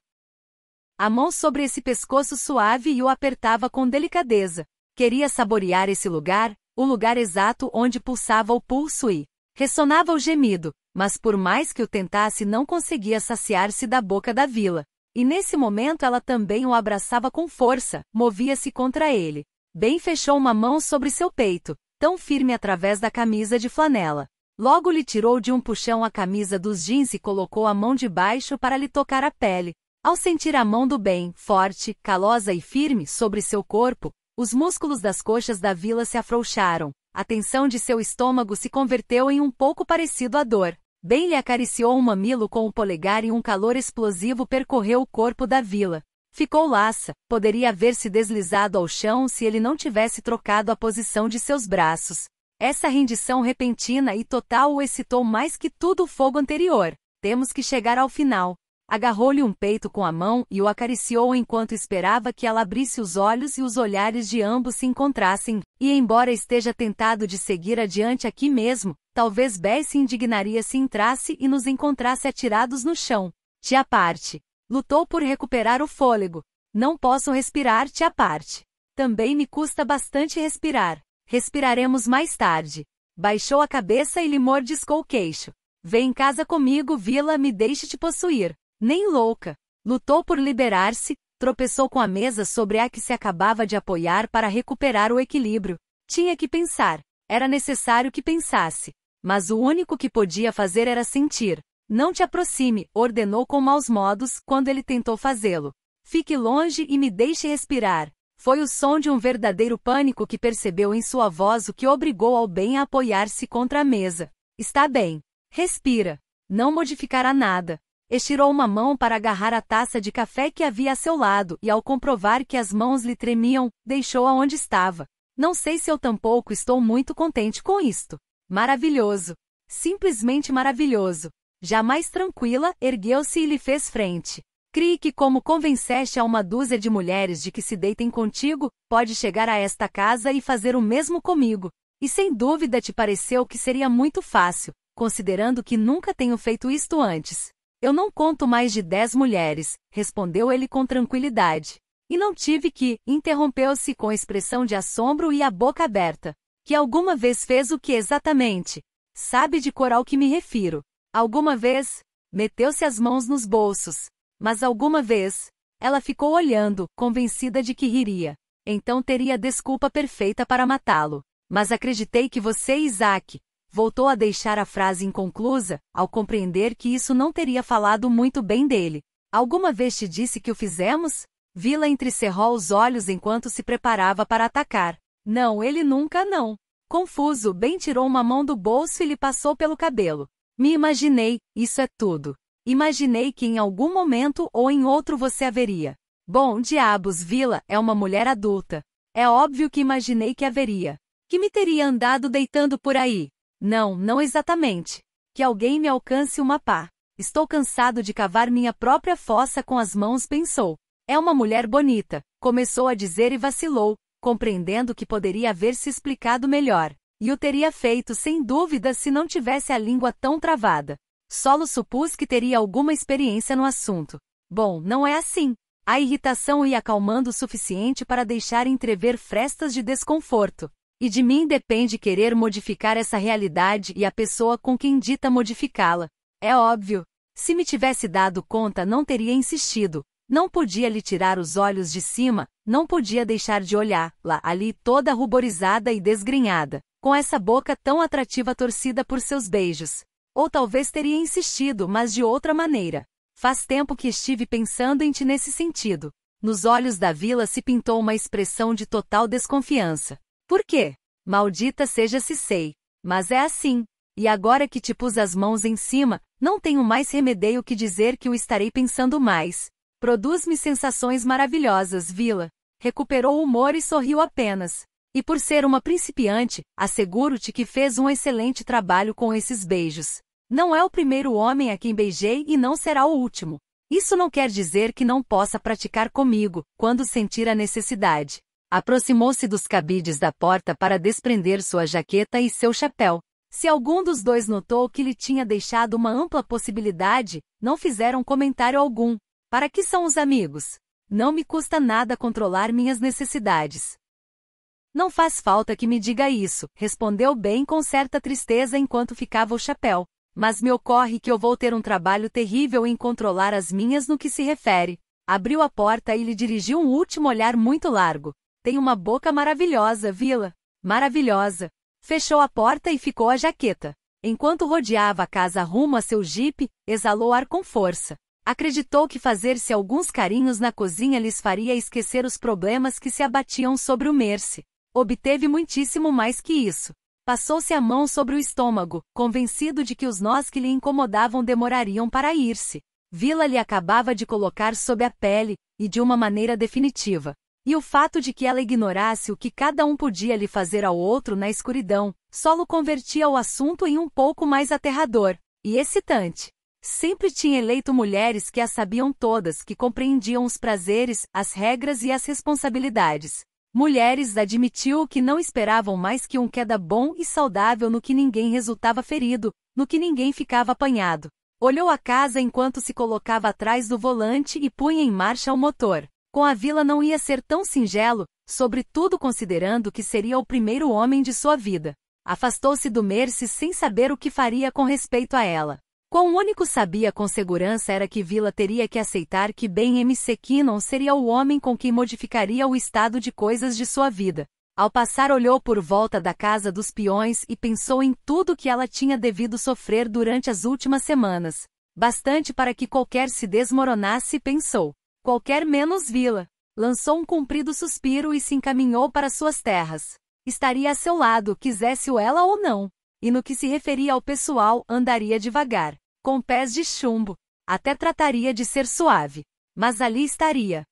A mão sobre esse pescoço suave e o apertava com delicadeza. Queria saborear esse lugar, o lugar exato onde pulsava o pulso e, Ressonava o gemido, mas por mais que o tentasse não conseguia saciar-se da boca da vila. E nesse momento ela também o abraçava com força, movia-se contra ele. Bem fechou uma mão sobre seu peito, tão firme através da camisa de flanela. Logo lhe tirou de um puxão a camisa dos jeans e colocou a mão debaixo para lhe tocar a pele. Ao sentir a mão do bem, forte, calosa e firme, sobre seu corpo, os músculos das coxas da vila se afrouxaram, a tensão de seu estômago se converteu em um pouco parecido à dor. Bem lhe acariciou um mamilo com o polegar e um calor explosivo percorreu o corpo da vila. Ficou laça, poderia haver-se deslizado ao chão se ele não tivesse trocado a posição de seus braços. Essa rendição repentina e total o excitou mais que tudo o fogo anterior. Temos que chegar ao final. Agarrou-lhe um peito com a mão e o acariciou enquanto esperava que ela abrisse os olhos e os olhares de ambos se encontrassem, e embora esteja tentado de seguir adiante aqui mesmo, talvez Bess se indignaria se entrasse e nos encontrasse atirados no chão. Tia parte. Lutou por recuperar o fôlego. Não posso respirar, tia parte. Também me custa bastante respirar. Respiraremos mais tarde. Baixou a cabeça e lhe mordiscou o queixo. Vem em casa comigo, Vila, me deixe te possuir. Nem louca. Lutou por liberar-se, tropeçou com a mesa sobre a que se acabava de apoiar para recuperar o equilíbrio. Tinha que pensar. Era necessário que pensasse. Mas o único que podia fazer era sentir. Não te aproxime, ordenou com maus modos quando ele tentou fazê-lo. Fique longe e me deixe respirar. Foi o som de um verdadeiro pânico que percebeu em sua voz o que obrigou ao bem a apoiar-se contra a mesa. Está bem. Respira. Não modificará nada estirou uma mão para agarrar a taça de café que havia a seu lado e, ao comprovar que as mãos lhe tremiam, deixou aonde onde estava. Não sei se eu tampouco estou muito contente com isto. Maravilhoso. Simplesmente maravilhoso. Já mais tranquila, ergueu-se e lhe fez frente. Crie que, como convenceste a uma dúzia de mulheres de que se deitem contigo, pode chegar a esta casa e fazer o mesmo comigo. E sem dúvida te pareceu que seria muito fácil, considerando que nunca tenho feito isto antes. Eu não conto mais de dez mulheres, respondeu ele com tranquilidade. E não tive que, interrompeu-se com expressão de assombro e a boca aberta. Que alguma vez fez o que exatamente? Sabe de cor ao que me refiro. Alguma vez? Meteu-se as mãos nos bolsos. Mas alguma vez? Ela ficou olhando, convencida de que riria. Então teria desculpa perfeita para matá-lo. Mas acreditei que você, Isaac, voltou a deixar a frase inconclusa, ao compreender que isso não teria falado muito bem dele. Alguma vez te disse que o fizemos? Vila entrecerrou os olhos enquanto se preparava para atacar. Não, ele nunca não. Confuso, Ben tirou uma mão do bolso e lhe passou pelo cabelo. Me imaginei, isso é tudo. Imaginei que em algum momento ou em outro você haveria. Bom, diabos, Vila é uma mulher adulta. É óbvio que imaginei que haveria. Que me teria andado deitando por aí. Não, não exatamente. Que alguém me alcance uma pá. Estou cansado de cavar minha própria fossa com as mãos, pensou. É uma mulher bonita, começou a dizer e vacilou, compreendendo que poderia haver se explicado melhor. E o teria feito sem dúvida se não tivesse a língua tão travada. Solo supus que teria alguma experiência no assunto. Bom, não é assim. A irritação ia acalmando o suficiente para deixar entrever frestas de desconforto. E de mim depende querer modificar essa realidade e a pessoa com quem dita modificá-la. É óbvio. Se me tivesse dado conta, não teria insistido. Não podia lhe tirar os olhos de cima, não podia deixar de olhar, lá ali toda ruborizada e desgrenhada, com essa boca tão atrativa torcida por seus beijos. Ou talvez teria insistido, mas de outra maneira. Faz tempo que estive pensando em ti nesse sentido. Nos olhos da vila se pintou uma expressão de total desconfiança. Por quê? Maldita seja se sei. Mas é assim. E agora que te pus as mãos em cima, não tenho mais remedeio que dizer que o estarei pensando mais. Produz-me sensações maravilhosas, Vila. Recuperou o humor e sorriu apenas. E por ser uma principiante, asseguro-te que fez um excelente trabalho com esses beijos. Não é o primeiro homem a quem beijei e não será o último. Isso não quer dizer que não possa praticar comigo, quando sentir a necessidade. Aproximou-se dos cabides da porta para desprender sua jaqueta e seu chapéu. Se algum dos dois notou que lhe tinha deixado uma ampla possibilidade, não fizeram comentário algum. Para que são os amigos? Não me custa nada controlar minhas necessidades. Não faz falta que me diga isso, respondeu bem com certa tristeza enquanto ficava o chapéu. Mas me ocorre que eu vou ter um trabalho terrível em controlar as minhas no que se refere. Abriu a porta e lhe dirigiu um último olhar muito largo. Tem uma boca maravilhosa, Vila. Maravilhosa. Fechou a porta e ficou a jaqueta. Enquanto rodeava a casa rumo a seu jipe, exalou ar com força. Acreditou que fazer-se alguns carinhos na cozinha lhes faria esquecer os problemas que se abatiam sobre o Merce. Obteve muitíssimo mais que isso. Passou-se a mão sobre o estômago, convencido de que os nós que lhe incomodavam demorariam para ir-se. Vila lhe acabava de colocar sob a pele, e de uma maneira definitiva. E o fato de que ela ignorasse o que cada um podia lhe fazer ao outro na escuridão, solo convertia o assunto em um pouco mais aterrador e excitante. Sempre tinha eleito mulheres que as sabiam todas, que compreendiam os prazeres, as regras e as responsabilidades. Mulheres admitiu que não esperavam mais que um queda bom e saudável no que ninguém resultava ferido, no que ninguém ficava apanhado. Olhou a casa enquanto se colocava atrás do volante e punha em marcha o motor. Com a vila não ia ser tão singelo, sobretudo considerando que seria o primeiro homem de sua vida. Afastou-se do Mercy sem saber o que faria com respeito a ela. O único sabia com segurança era que Vila teria que aceitar que Ben MC Kinnon seria o homem com quem modificaria o estado de coisas de sua vida. Ao passar olhou por volta da casa dos peões e pensou em tudo que ela tinha devido sofrer durante as últimas semanas. Bastante para que qualquer se desmoronasse pensou. Qualquer menos vila. Lançou um comprido suspiro e se encaminhou para suas terras. Estaria a seu lado, quisesse-o ela ou não. E no que se referia ao pessoal, andaria devagar, com pés de chumbo. Até trataria de ser suave. Mas ali estaria.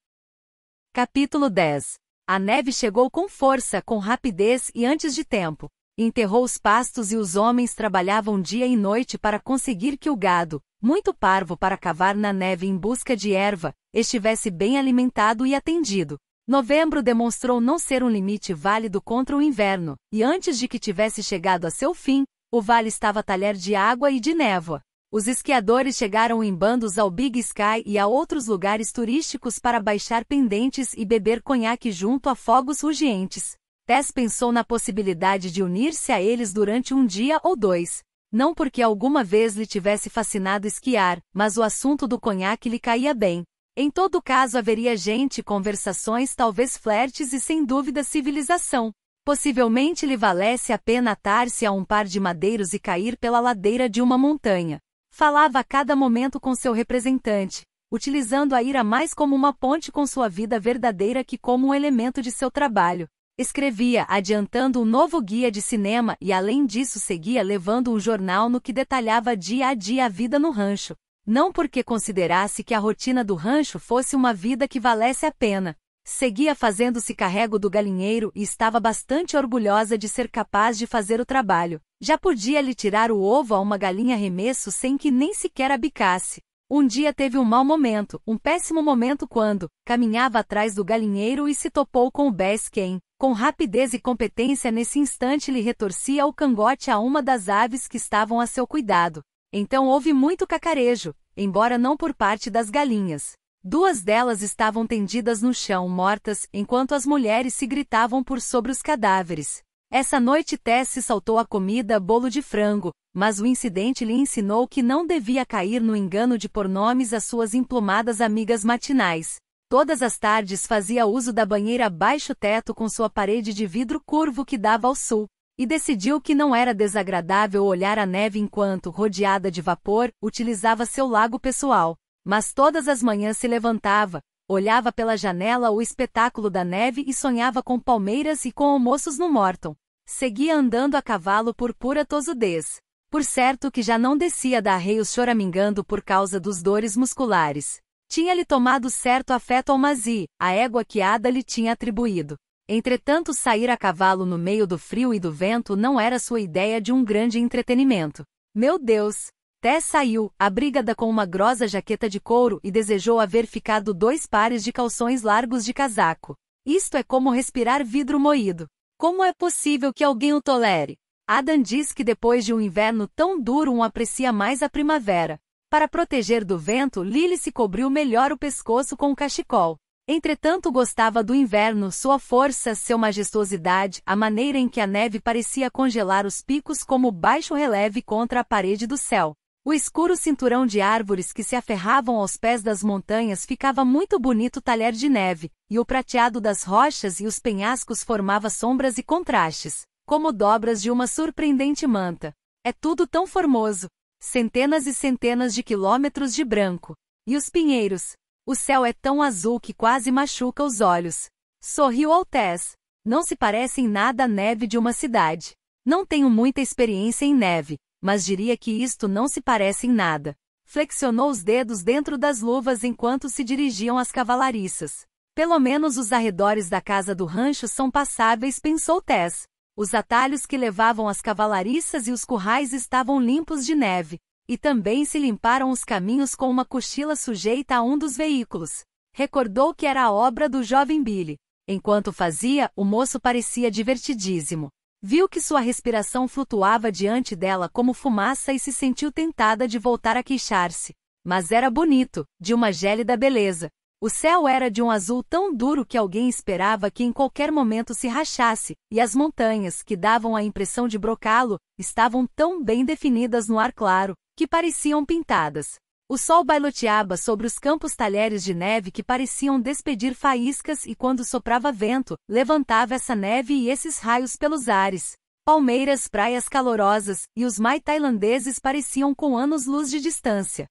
Capítulo 10 A neve chegou com força, com rapidez e antes de tempo enterrou os pastos e os homens trabalhavam dia e noite para conseguir que o gado, muito parvo para cavar na neve em busca de erva, estivesse bem alimentado e atendido. Novembro demonstrou não ser um limite válido contra o inverno, e antes de que tivesse chegado a seu fim, o vale estava talher de água e de névoa. Os esquiadores chegaram em bandos ao Big Sky e a outros lugares turísticos para baixar pendentes e beber conhaque junto a fogos rugientes. Tess pensou na possibilidade de unir-se a eles durante um dia ou dois, não porque alguma vez lhe tivesse fascinado esquiar, mas o assunto do conhaque lhe caía bem. Em todo caso haveria gente, conversações, talvez flertes e sem dúvida civilização. Possivelmente lhe valesse a pena atar-se a um par de madeiros e cair pela ladeira de uma montanha. Falava a cada momento com seu representante, utilizando a ira mais como uma ponte com sua vida verdadeira que como um elemento de seu trabalho. Escrevia adiantando um novo guia de cinema e, além disso, seguia levando um jornal no que detalhava dia a dia a vida no rancho. Não porque considerasse que a rotina do rancho fosse uma vida que valesse a pena. Seguia fazendo-se carrego do galinheiro e estava bastante orgulhosa de ser capaz de fazer o trabalho. Já podia lhe tirar o ovo a uma galinha remesso sem que nem sequer abicasse. Um dia teve um mau momento, um péssimo momento quando caminhava atrás do galinheiro e se topou com o Bess com rapidez e competência nesse instante lhe retorcia o cangote a uma das aves que estavam a seu cuidado. Então houve muito cacarejo, embora não por parte das galinhas. Duas delas estavam tendidas no chão, mortas, enquanto as mulheres se gritavam por sobre os cadáveres. Essa noite Tess saltou a comida bolo de frango, mas o incidente lhe ensinou que não devia cair no engano de pôr nomes às suas emplumadas amigas matinais. Todas as tardes fazia uso da banheira baixo teto com sua parede de vidro curvo que dava ao sul, e decidiu que não era desagradável olhar a neve enquanto, rodeada de vapor, utilizava seu lago pessoal. Mas todas as manhãs se levantava, olhava pela janela o espetáculo da neve e sonhava com palmeiras e com almoços no Morton. Seguia andando a cavalo por pura tosudez. Por certo que já não descia da arreio choramingando por causa dos dores musculares. Tinha-lhe tomado certo afeto ao Mazi, a égua que Ada lhe tinha atribuído. Entretanto, sair a cavalo no meio do frio e do vento não era sua ideia de um grande entretenimento. Meu Deus! Té saiu, abrigada com uma grossa jaqueta de couro e desejou haver ficado dois pares de calções largos de casaco. Isto é como respirar vidro moído. Como é possível que alguém o tolere? Adam diz que depois de um inverno tão duro um aprecia mais a primavera. Para proteger do vento, Lily se cobriu melhor o pescoço com o cachecol. Entretanto gostava do inverno, sua força, sua majestosidade, a maneira em que a neve parecia congelar os picos como baixo releve contra a parede do céu. O escuro cinturão de árvores que se aferravam aos pés das montanhas ficava muito bonito talher de neve, e o prateado das rochas e os penhascos formava sombras e contrastes, como dobras de uma surpreendente manta. É tudo tão formoso, centenas e centenas de quilômetros de branco. E os pinheiros? O céu é tão azul que quase machuca os olhos. Sorriu Altez. Não se parece em nada a neve de uma cidade. Não tenho muita experiência em neve, mas diria que isto não se parece em nada. Flexionou os dedos dentro das luvas enquanto se dirigiam às cavalariças. Pelo menos os arredores da casa do rancho são passáveis, pensou Tess. Os atalhos que levavam as cavalariças e os currais estavam limpos de neve, e também se limparam os caminhos com uma cochila sujeita a um dos veículos. Recordou que era a obra do jovem Billy. Enquanto fazia, o moço parecia divertidíssimo. Viu que sua respiração flutuava diante dela como fumaça e se sentiu tentada de voltar a queixar-se. Mas era bonito, de uma gélida beleza, o céu era de um azul tão duro que alguém esperava que em qualquer momento se rachasse, e as montanhas, que davam a impressão de brocá-lo, estavam tão bem definidas no ar claro, que pareciam pintadas. O sol bailoteava sobre os campos talheres de neve que pareciam despedir faíscas e quando soprava vento, levantava essa neve e esses raios pelos ares. Palmeiras, praias calorosas, e os mai tailandeses pareciam com anos-luz de distância.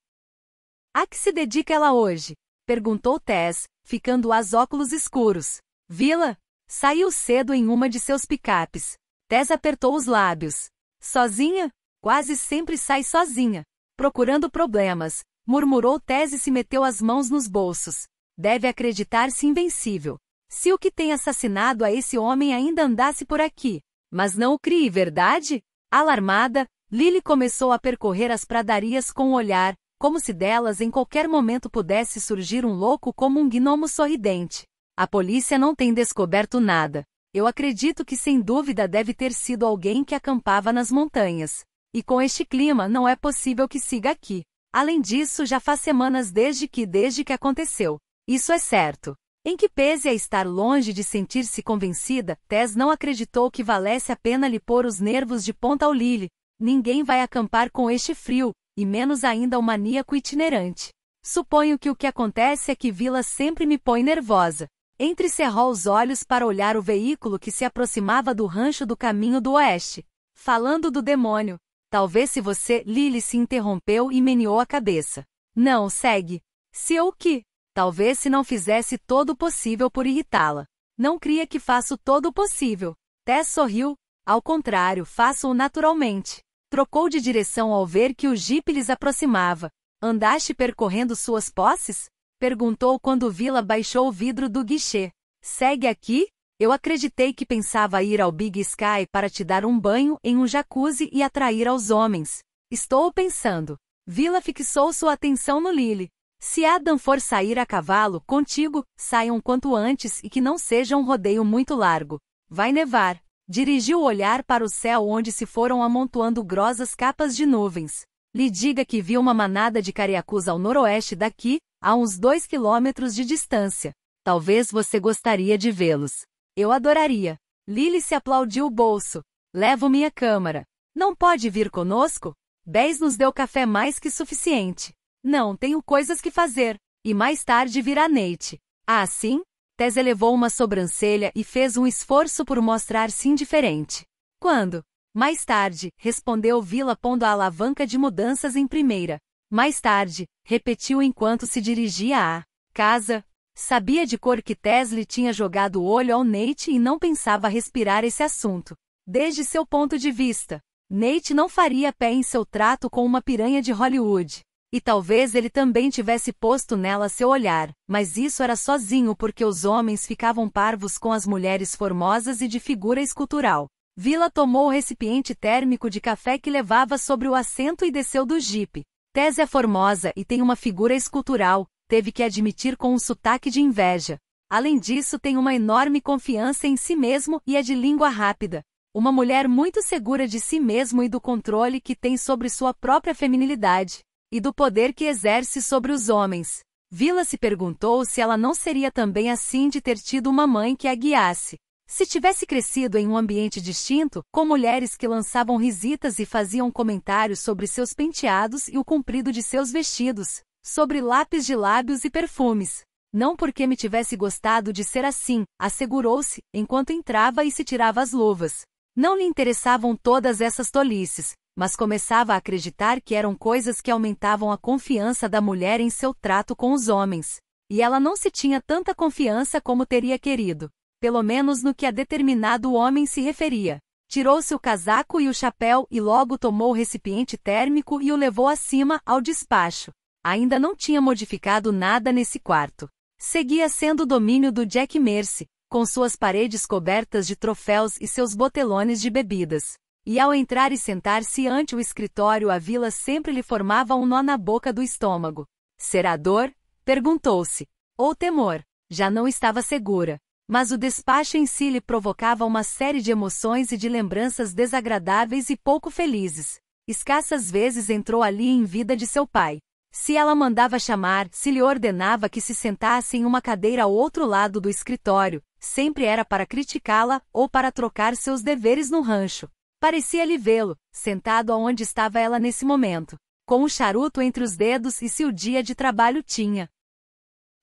A que se dedica ela hoje? Perguntou Tess, ficando as óculos escuros. Vila? Saiu cedo em uma de seus picapes. Tess apertou os lábios. Sozinha? Quase sempre sai sozinha. Procurando problemas, murmurou Tess e se meteu as mãos nos bolsos. Deve acreditar-se invencível. Se o que tem assassinado a esse homem ainda andasse por aqui. Mas não o crie, verdade? Alarmada, Lily começou a percorrer as pradarias com o um olhar, como se delas em qualquer momento pudesse surgir um louco como um gnomo sorridente. A polícia não tem descoberto nada. Eu acredito que sem dúvida deve ter sido alguém que acampava nas montanhas. E com este clima não é possível que siga aqui. Além disso, já faz semanas desde que desde que aconteceu. Isso é certo. Em que pese a estar longe de sentir-se convencida, Tess não acreditou que valesse a pena lhe pôr os nervos de ponta ao Lily. Ninguém vai acampar com este frio, e menos ainda o maníaco itinerante. Suponho que o que acontece é que Vila sempre me põe nervosa. Entrecerrou os olhos para olhar o veículo que se aproximava do rancho do caminho do oeste. Falando do demônio. Talvez se você, Lily se interrompeu e meneou a cabeça. Não, segue. Se eu que? Talvez se não fizesse todo o possível por irritá-la. Não cria que faço todo o possível. Tess sorriu. Ao contrário, faço-o naturalmente. Trocou de direção ao ver que o jipe lhes aproximava. Andaste percorrendo suas posses? Perguntou quando Vila baixou o vidro do guichê. Segue aqui? Eu acreditei que pensava ir ao Big Sky para te dar um banho em um jacuzzi e atrair aos homens. Estou pensando. Vila fixou sua atenção no Lily. Se Adam for sair a cavalo contigo, saiam quanto antes e que não seja um rodeio muito largo. Vai nevar. Dirigiu o olhar para o céu onde se foram amontoando grosas capas de nuvens. Lhe diga que viu uma manada de cariacus ao noroeste daqui, a uns dois quilômetros de distância. Talvez você gostaria de vê-los. Eu adoraria. Lily se aplaudiu o bolso. Levo minha câmara. Não pode vir conosco? Bez nos deu café mais que suficiente. Não, tenho coisas que fazer. E mais tarde virá Neite. Ah, sim? Tess elevou uma sobrancelha e fez um esforço por mostrar-se indiferente. Quando? Mais tarde, respondeu Vila pondo a alavanca de mudanças em primeira. Mais tarde, repetiu enquanto se dirigia à casa. Sabia de cor que Tesla tinha jogado o olho ao Nate e não pensava respirar esse assunto. Desde seu ponto de vista, Nate não faria pé em seu trato com uma piranha de Hollywood. E talvez ele também tivesse posto nela seu olhar, mas isso era sozinho porque os homens ficavam parvos com as mulheres formosas e de figura escultural. Vila tomou o recipiente térmico de café que levava sobre o assento e desceu do jipe. Tese é formosa e tem uma figura escultural, teve que admitir com um sotaque de inveja. Além disso, tem uma enorme confiança em si mesmo e é de língua rápida. Uma mulher muito segura de si mesmo e do controle que tem sobre sua própria feminilidade e do poder que exerce sobre os homens. Vila se perguntou se ela não seria também assim de ter tido uma mãe que a guiasse. Se tivesse crescido em um ambiente distinto, com mulheres que lançavam risitas e faziam comentários sobre seus penteados e o comprido de seus vestidos, sobre lápis de lábios e perfumes. Não porque me tivesse gostado de ser assim, assegurou-se, enquanto entrava e se tirava as luvas. Não lhe interessavam todas essas tolices, mas começava a acreditar que eram coisas que aumentavam a confiança da mulher em seu trato com os homens. E ela não se tinha tanta confiança como teria querido, pelo menos no que a determinado homem se referia. Tirou-se o casaco e o chapéu e logo tomou o recipiente térmico e o levou acima, ao despacho. Ainda não tinha modificado nada nesse quarto. Seguia sendo o domínio do Jack Mercy, com suas paredes cobertas de troféus e seus botelones de bebidas. E ao entrar e sentar-se ante o escritório, a vila sempre lhe formava um nó na boca do estômago. Será dor? Perguntou-se. Ou temor? Já não estava segura. Mas o despacho em si lhe provocava uma série de emoções e de lembranças desagradáveis e pouco felizes. Escassas vezes entrou ali em vida de seu pai. Se ela mandava chamar, se lhe ordenava que se sentasse em uma cadeira ao outro lado do escritório, sempre era para criticá-la ou para trocar seus deveres no rancho. Parecia-lhe vê-lo, sentado aonde estava ela nesse momento, com o charuto entre os dedos e se o dia de trabalho tinha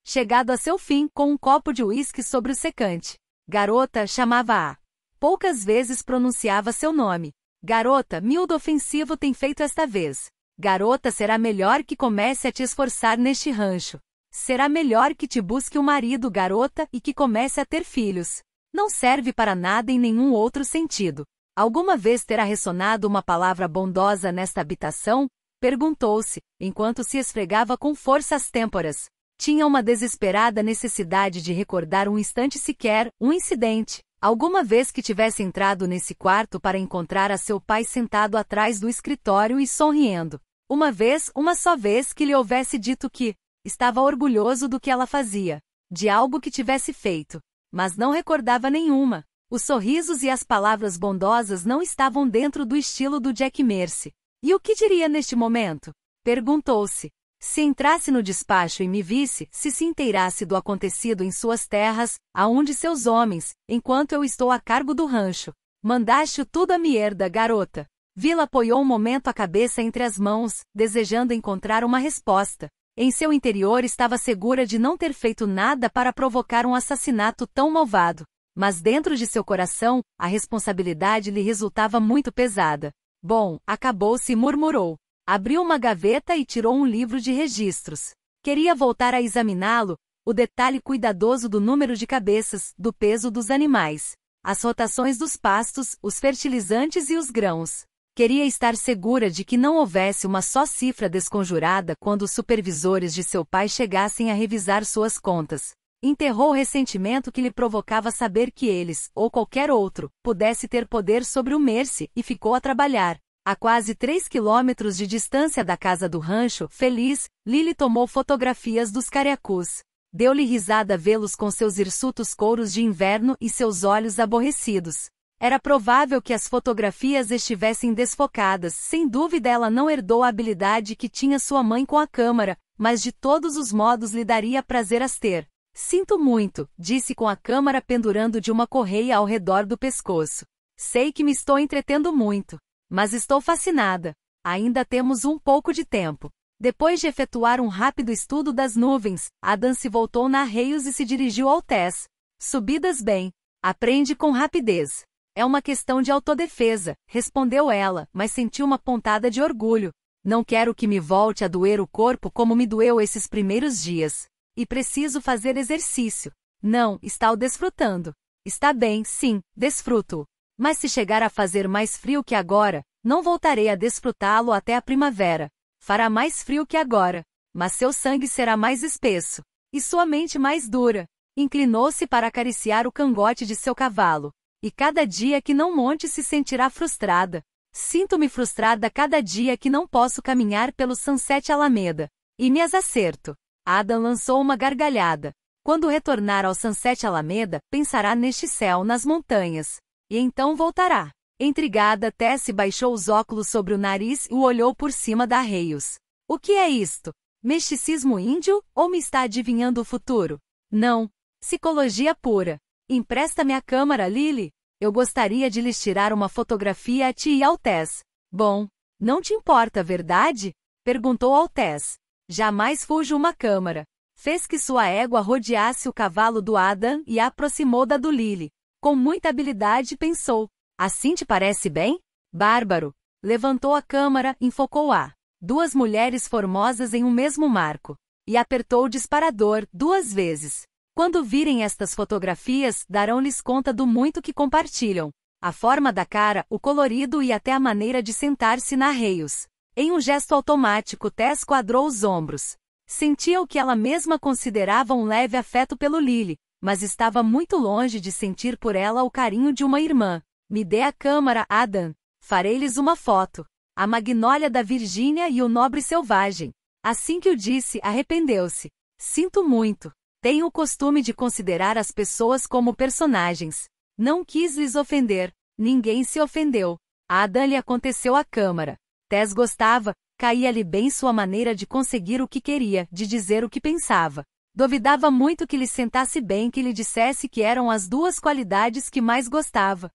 chegado a seu fim com um copo de uísque sobre o secante. Garota chamava-a. Poucas vezes pronunciava seu nome. Garota, miúdo ofensivo tem feito esta vez. Garota, será melhor que comece a te esforçar neste rancho. Será melhor que te busque um marido, garota, e que comece a ter filhos. Não serve para nada em nenhum outro sentido. Alguma vez terá ressonado uma palavra bondosa nesta habitação? Perguntou-se, enquanto se esfregava com força as têmporas. Tinha uma desesperada necessidade de recordar um instante sequer, um incidente, alguma vez que tivesse entrado nesse quarto para encontrar a seu pai sentado atrás do escritório e sorrindo. Uma vez, uma só vez que lhe houvesse dito que estava orgulhoso do que ela fazia, de algo que tivesse feito, mas não recordava nenhuma. Os sorrisos e as palavras bondosas não estavam dentro do estilo do Jack Mercy. E o que diria neste momento? Perguntou-se. Se entrasse no despacho e me visse, se se inteirasse do acontecido em suas terras, aonde seus homens, enquanto eu estou a cargo do rancho. Mandaste tudo a mierda, garota. Vila apoiou um momento a cabeça entre as mãos, desejando encontrar uma resposta. Em seu interior estava segura de não ter feito nada para provocar um assassinato tão malvado. Mas dentro de seu coração, a responsabilidade lhe resultava muito pesada. Bom, acabou-se e murmurou. Abriu uma gaveta e tirou um livro de registros. Queria voltar a examiná-lo, o detalhe cuidadoso do número de cabeças, do peso dos animais, as rotações dos pastos, os fertilizantes e os grãos. Queria estar segura de que não houvesse uma só cifra desconjurada quando os supervisores de seu pai chegassem a revisar suas contas. Enterrou o ressentimento que lhe provocava saber que eles, ou qualquer outro, pudesse ter poder sobre o Mercy e ficou a trabalhar. A quase 3 quilômetros de distância da casa do rancho, feliz, Lily tomou fotografias dos cariacus. Deu-lhe risada vê-los com seus hirsutos couros de inverno e seus olhos aborrecidos. Era provável que as fotografias estivessem desfocadas, sem dúvida ela não herdou a habilidade que tinha sua mãe com a câmara, mas de todos os modos lhe daria prazer as ter. Sinto muito, disse com a câmara pendurando de uma correia ao redor do pescoço. Sei que me estou entretendo muito, mas estou fascinada. Ainda temos um pouco de tempo. Depois de efetuar um rápido estudo das nuvens, Adam se voltou na Reios e se dirigiu ao Tess. Subidas bem. Aprende com rapidez. É uma questão de autodefesa, respondeu ela, mas sentiu uma pontada de orgulho. Não quero que me volte a doer o corpo como me doeu esses primeiros dias. E preciso fazer exercício. Não, está o desfrutando. Está bem, sim, desfruto. Mas se chegar a fazer mais frio que agora, não voltarei a desfrutá-lo até a primavera. Fará mais frio que agora, mas seu sangue será mais espesso e sua mente mais dura. Inclinou-se para acariciar o cangote de seu cavalo. E cada dia que não monte se sentirá frustrada. Sinto-me frustrada cada dia que não posso caminhar pelo Sunset Alameda. E me acerto. Adam lançou uma gargalhada. Quando retornar ao Sunset Alameda, pensará neste céu nas montanhas. E então voltará. Intrigada, Tess baixou os óculos sobre o nariz e o olhou por cima da Reios. O que é isto? Misticismo índio ou me está adivinhando o futuro? Não. Psicologia pura. Empresta-me a câmera, Lily. Eu gostaria de lhes tirar uma fotografia a ti e ao Tess. Bom, não te importa, verdade? Perguntou ao Tess. Jamais fuja uma câmara. Fez que sua égua rodeasse o cavalo do Adam e a aproximou da do Lily. Com muita habilidade pensou. Assim te parece bem? Bárbaro. Levantou a câmara, enfocou-a. Duas mulheres formosas em um mesmo marco. E apertou o disparador, duas vezes. Quando virem estas fotografias, darão-lhes conta do muito que compartilham. A forma da cara, o colorido e até a maneira de sentar-se na reios. Em um gesto automático, Tess quadrou os ombros. Sentia o que ela mesma considerava um leve afeto pelo Lily, mas estava muito longe de sentir por ela o carinho de uma irmã. Me dê a câmara, Adam. Farei-lhes uma foto. A magnólia da Virgínia e o nobre selvagem. Assim que o disse, arrependeu-se. Sinto muito. Tenho o costume de considerar as pessoas como personagens. Não quis lhes ofender. Ninguém se ofendeu. A Adam lhe aconteceu a câmara. Tess gostava, caía-lhe bem sua maneira de conseguir o que queria, de dizer o que pensava. Duvidava muito que lhe sentasse bem que lhe dissesse que eram as duas qualidades que mais gostava.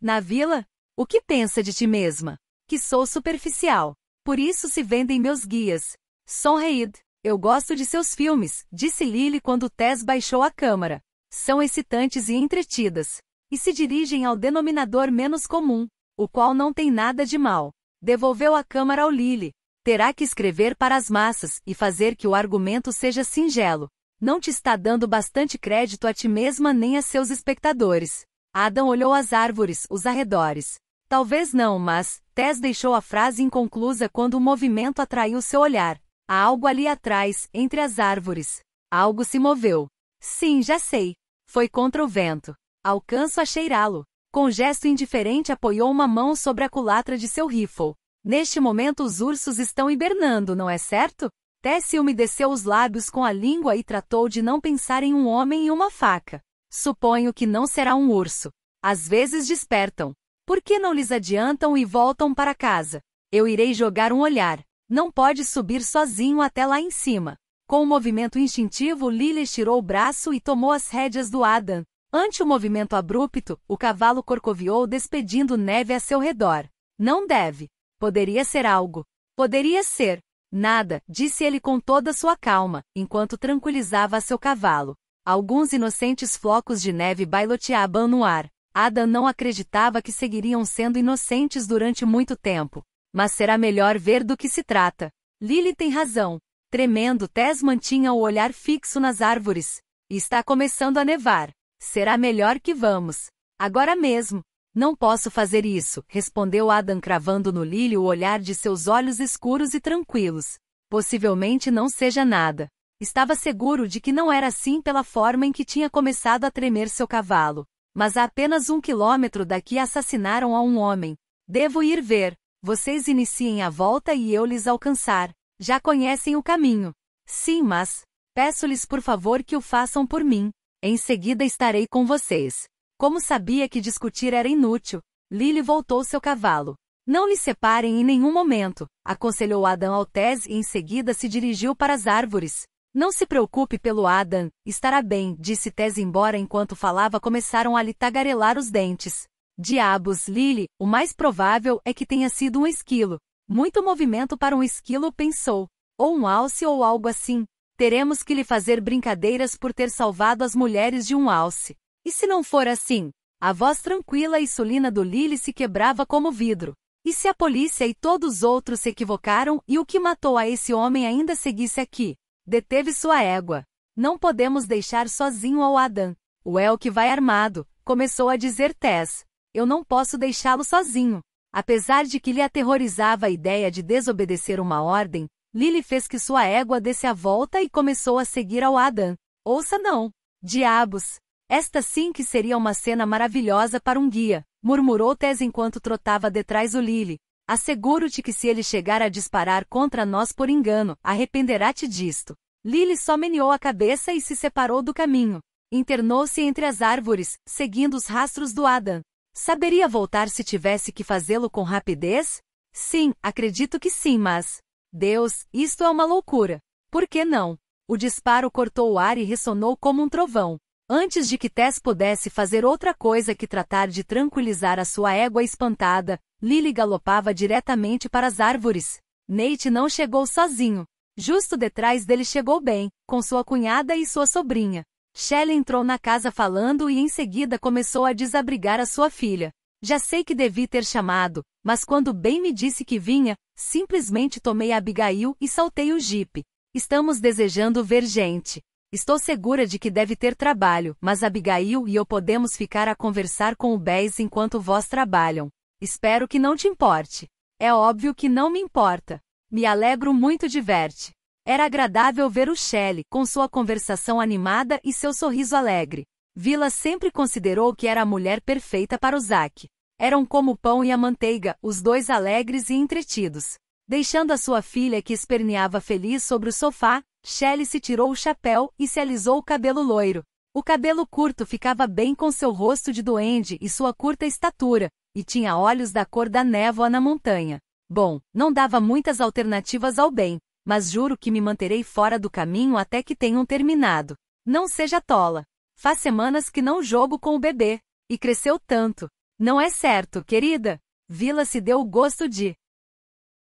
Na vila, o que pensa de ti mesma? Que sou superficial. Por isso se vendem meus guias. Sonreid, eu gosto de seus filmes, disse Lily quando Tess baixou a câmara. São excitantes e entretidas. E se dirigem ao denominador menos comum, o qual não tem nada de mal devolveu a Câmara ao Lily. Terá que escrever para as massas e fazer que o argumento seja singelo. Não te está dando bastante crédito a ti mesma nem a seus espectadores. Adam olhou as árvores, os arredores. Talvez não, mas Tess deixou a frase inconclusa quando o movimento atraiu seu olhar. Há algo ali atrás, entre as árvores. Algo se moveu. Sim, já sei. Foi contra o vento. Alcanço a cheirá-lo. Com gesto indiferente apoiou uma mão sobre a culatra de seu rifle. Neste momento os ursos estão hibernando, não é certo? Tessie umedeceu os lábios com a língua e tratou de não pensar em um homem e uma faca. Suponho que não será um urso. Às vezes despertam. Por que não lhes adiantam e voltam para casa? Eu irei jogar um olhar. Não pode subir sozinho até lá em cima. Com um movimento instintivo, Lily estirou o braço e tomou as rédeas do Adam, Ante o movimento abrupto, o cavalo corcoviou despedindo neve a seu redor. Não deve. Poderia ser algo. Poderia ser. Nada, disse ele com toda sua calma, enquanto tranquilizava seu cavalo. Alguns inocentes flocos de neve bailoteavam no ar. Adam não acreditava que seguiriam sendo inocentes durante muito tempo. Mas será melhor ver do que se trata. Lily tem razão. Tremendo, Tess mantinha o olhar fixo nas árvores. Está começando a nevar. Será melhor que vamos. Agora mesmo. Não posso fazer isso, respondeu Adam cravando no Lily o olhar de seus olhos escuros e tranquilos. Possivelmente não seja nada. Estava seguro de que não era assim pela forma em que tinha começado a tremer seu cavalo. Mas a apenas um quilômetro daqui assassinaram a um homem. Devo ir ver. Vocês iniciem a volta e eu lhes alcançar. Já conhecem o caminho. Sim, mas. Peço-lhes por favor que o façam por mim. Em seguida estarei com vocês. Como sabia que discutir era inútil, Lily voltou seu cavalo. Não lhe separem em nenhum momento, aconselhou Adam ao Tez e em seguida se dirigiu para as árvores. Não se preocupe pelo Adam, estará bem, disse Tez embora enquanto falava começaram a lhe tagarelar os dentes. Diabos, Lily, o mais provável é que tenha sido um esquilo. Muito movimento para um esquilo, pensou. Ou um alce ou algo assim. Teremos que lhe fazer brincadeiras por ter salvado as mulheres de um alce. E se não for assim? A voz tranquila e solina do Lily se quebrava como vidro. E se a polícia e todos os outros se equivocaram e o que matou a esse homem ainda seguisse aqui? Deteve sua égua. Não podemos deixar sozinho ao Adam. O El que vai armado, começou a dizer Tess. Eu não posso deixá-lo sozinho. Apesar de que lhe aterrorizava a ideia de desobedecer uma ordem, Lily fez que sua égua desse a volta e começou a seguir ao Adam. Ouça não. Diabos! Esta sim que seria uma cena maravilhosa para um guia, murmurou Tess enquanto trotava detrás o Lily. Asseguro-te que se ele chegar a disparar contra nós por engano, arrependerá-te disto. Lily só meneou a cabeça e se separou do caminho. Internou-se entre as árvores, seguindo os rastros do Adam. Saberia voltar se tivesse que fazê-lo com rapidez? Sim, acredito que sim, mas Deus, isto é uma loucura. Por que não? O disparo cortou o ar e ressonou como um trovão. Antes de que Tess pudesse fazer outra coisa que tratar de tranquilizar a sua égua espantada, Lily galopava diretamente para as árvores. Nate não chegou sozinho. Justo detrás dele chegou Ben, com sua cunhada e sua sobrinha. Shelley entrou na casa falando e em seguida começou a desabrigar a sua filha. Já sei que devi ter chamado, mas quando bem me disse que vinha, simplesmente tomei Abigail e saltei o jipe. Estamos desejando ver gente. Estou segura de que deve ter trabalho, mas Abigail e eu podemos ficar a conversar com o Bez enquanto vós trabalham. Espero que não te importe. É óbvio que não me importa. Me alegro muito de ver-te. Era agradável ver o Shelley, com sua conversação animada e seu sorriso alegre. Vila sempre considerou que era a mulher perfeita para o Zack. Eram como o pão e a manteiga, os dois alegres e entretidos. Deixando a sua filha que esperneava feliz sobre o sofá, Shelley se tirou o chapéu e se alisou o cabelo loiro. O cabelo curto ficava bem com seu rosto de duende e sua curta estatura, e tinha olhos da cor da névoa na montanha. Bom, não dava muitas alternativas ao bem, mas juro que me manterei fora do caminho até que tenham terminado. Não seja tola. Faz semanas que não jogo com o bebê. E cresceu tanto. Não é certo, querida. Vila se deu o gosto de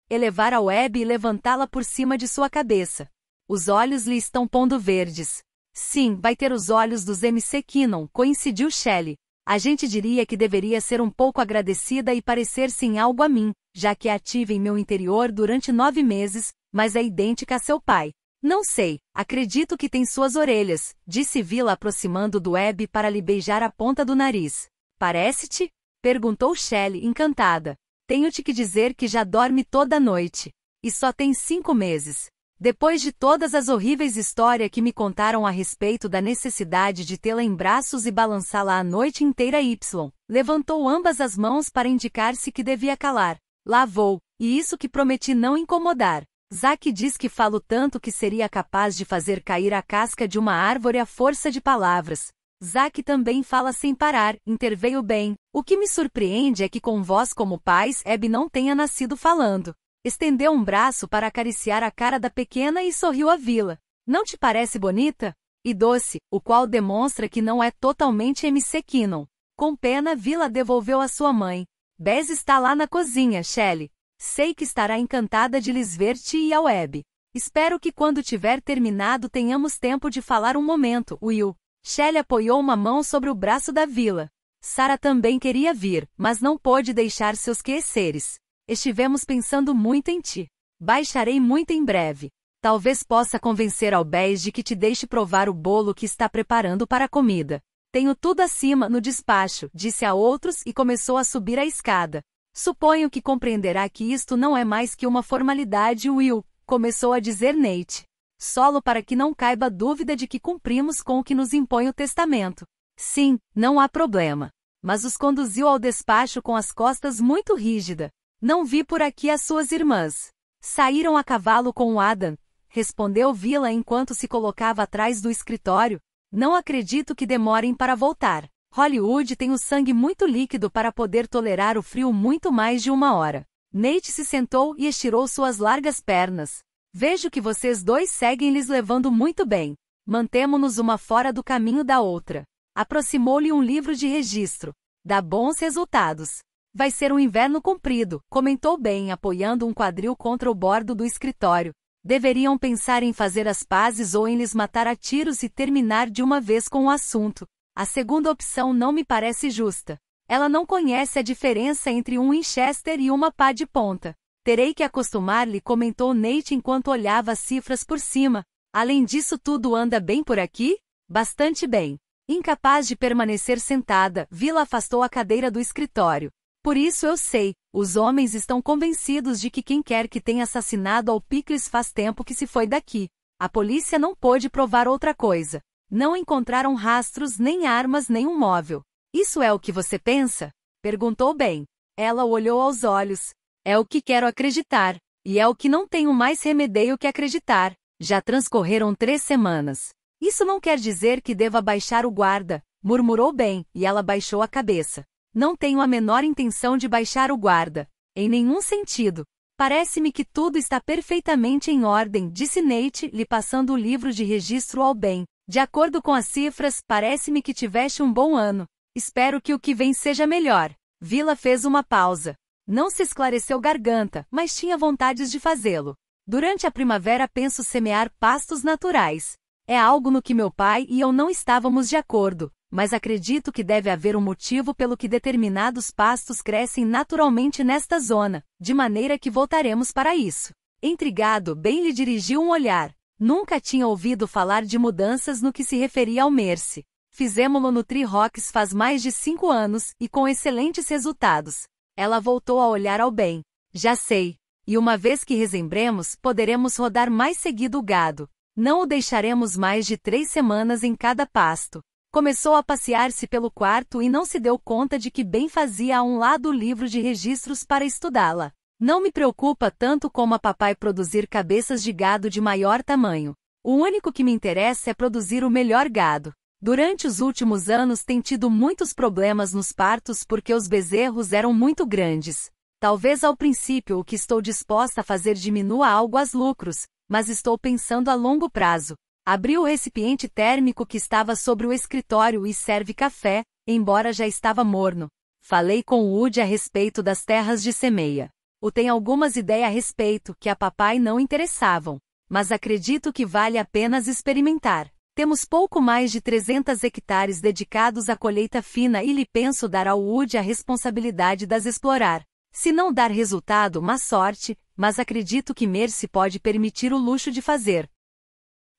elevar a web e levantá-la por cima de sua cabeça. Os olhos lhe estão pondo verdes. Sim, vai ter os olhos dos MC Kinnon, coincidiu Shelley. A gente diria que deveria ser um pouco agradecida e parecer-se em algo a mim, já que é em meu interior durante nove meses, mas é idêntica a seu pai. Não sei, acredito que tem suas orelhas, disse Vila aproximando do Web para lhe beijar a ponta do nariz. Parece-te? perguntou Shelley, encantada. Tenho-te que dizer que já dorme toda noite. E só tem cinco meses. Depois de todas as horríveis histórias que me contaram a respeito da necessidade de tê-la em braços e balançá-la a noite inteira, Y levantou ambas as mãos para indicar-se que devia calar. Lá vou, e isso que prometi não incomodar. Zack diz que falo tanto que seria capaz de fazer cair a casca de uma árvore à força de palavras. Zack também fala sem parar, interveio bem. O que me surpreende é que com voz como pais Eb não tenha nascido falando. Estendeu um braço para acariciar a cara da pequena e sorriu a vila. Não te parece bonita? E doce, o qual demonstra que não é totalmente MC Kinnon. Com pena, Vila devolveu a sua mãe. Bez está lá na cozinha, Shelley. Sei que estará encantada de lhes ver-te e a web. Espero que quando tiver terminado tenhamos tempo de falar um momento, Will. Shelley apoiou uma mão sobre o braço da vila. Sara também queria vir, mas não pôde deixar seus queceres. Estivemos pensando muito em ti. Baixarei muito em breve. Talvez possa convencer Albés de que te deixe provar o bolo que está preparando para a comida. Tenho tudo acima no despacho, disse a outros e começou a subir a escada. Suponho que compreenderá que isto não é mais que uma formalidade, Will, começou a dizer Nate. Solo para que não caiba dúvida de que cumprimos com o que nos impõe o testamento. Sim, não há problema. Mas os conduziu ao despacho com as costas muito rígida. Não vi por aqui as suas irmãs. Saíram a cavalo com o Adam, respondeu Vila enquanto se colocava atrás do escritório. Não acredito que demorem para voltar. Hollywood tem o sangue muito líquido para poder tolerar o frio muito mais de uma hora. Nate se sentou e estirou suas largas pernas. Vejo que vocês dois seguem lhes levando muito bem. Mantemo-nos uma fora do caminho da outra. Aproximou-lhe um livro de registro. Dá bons resultados. Vai ser um inverno comprido, comentou bem, apoiando um quadril contra o bordo do escritório. Deveriam pensar em fazer as pazes ou em lhes matar a tiros e terminar de uma vez com o assunto. A segunda opção não me parece justa. Ela não conhece a diferença entre um Winchester e uma pá de ponta. Terei que acostumar-lhe, comentou Nate enquanto olhava as cifras por cima. Além disso, tudo anda bem por aqui? Bastante bem. Incapaz de permanecer sentada, Vila afastou a cadeira do escritório. Por isso eu sei, os homens estão convencidos de que quem quer que tenha assassinado Alpicles faz tempo que se foi daqui. A polícia não pôde provar outra coisa. Não encontraram rastros, nem armas, nem um móvel. Isso é o que você pensa? Perguntou Ben. Ela olhou aos olhos. É o que quero acreditar. E é o que não tenho mais remedeio que acreditar. Já transcorreram três semanas. Isso não quer dizer que deva baixar o guarda, murmurou Ben, e ela baixou a cabeça. Não tenho a menor intenção de baixar o guarda. Em nenhum sentido. Parece-me que tudo está perfeitamente em ordem, disse Nate, lhe passando o livro de registro ao Ben. De acordo com as cifras, parece-me que tiveste um bom ano. Espero que o que vem seja melhor. Vila fez uma pausa. Não se esclareceu garganta, mas tinha vontades de fazê-lo. Durante a primavera penso semear pastos naturais. É algo no que meu pai e eu não estávamos de acordo, mas acredito que deve haver um motivo pelo que determinados pastos crescem naturalmente nesta zona, de maneira que voltaremos para isso. Intrigado, bem lhe dirigiu um olhar, Nunca tinha ouvido falar de mudanças no que se referia ao Merce. Fizemos-lo no Tri Rocks faz mais de cinco anos e com excelentes resultados. Ela voltou a olhar ao bem. Já sei. E uma vez que resembremos, poderemos rodar mais seguido o gado. Não o deixaremos mais de três semanas em cada pasto. Começou a passear-se pelo quarto e não se deu conta de que bem fazia a um lado o livro de registros para estudá-la. Não me preocupa tanto como a papai produzir cabeças de gado de maior tamanho. O único que me interessa é produzir o melhor gado. Durante os últimos anos tem tido muitos problemas nos partos porque os bezerros eram muito grandes. Talvez ao princípio o que estou disposta a fazer diminua algo as lucros, mas estou pensando a longo prazo. Abri o recipiente térmico que estava sobre o escritório e serve café, embora já estava morno. Falei com Wood a respeito das terras de semeia ou tem algumas ideias a respeito que a papai não interessavam, mas acredito que vale a pena experimentar. Temos pouco mais de 300 hectares dedicados à colheita fina e lhe penso dar ao Wood a responsabilidade das explorar. Se não dar resultado, má sorte, mas acredito que Mercy pode permitir o luxo de fazer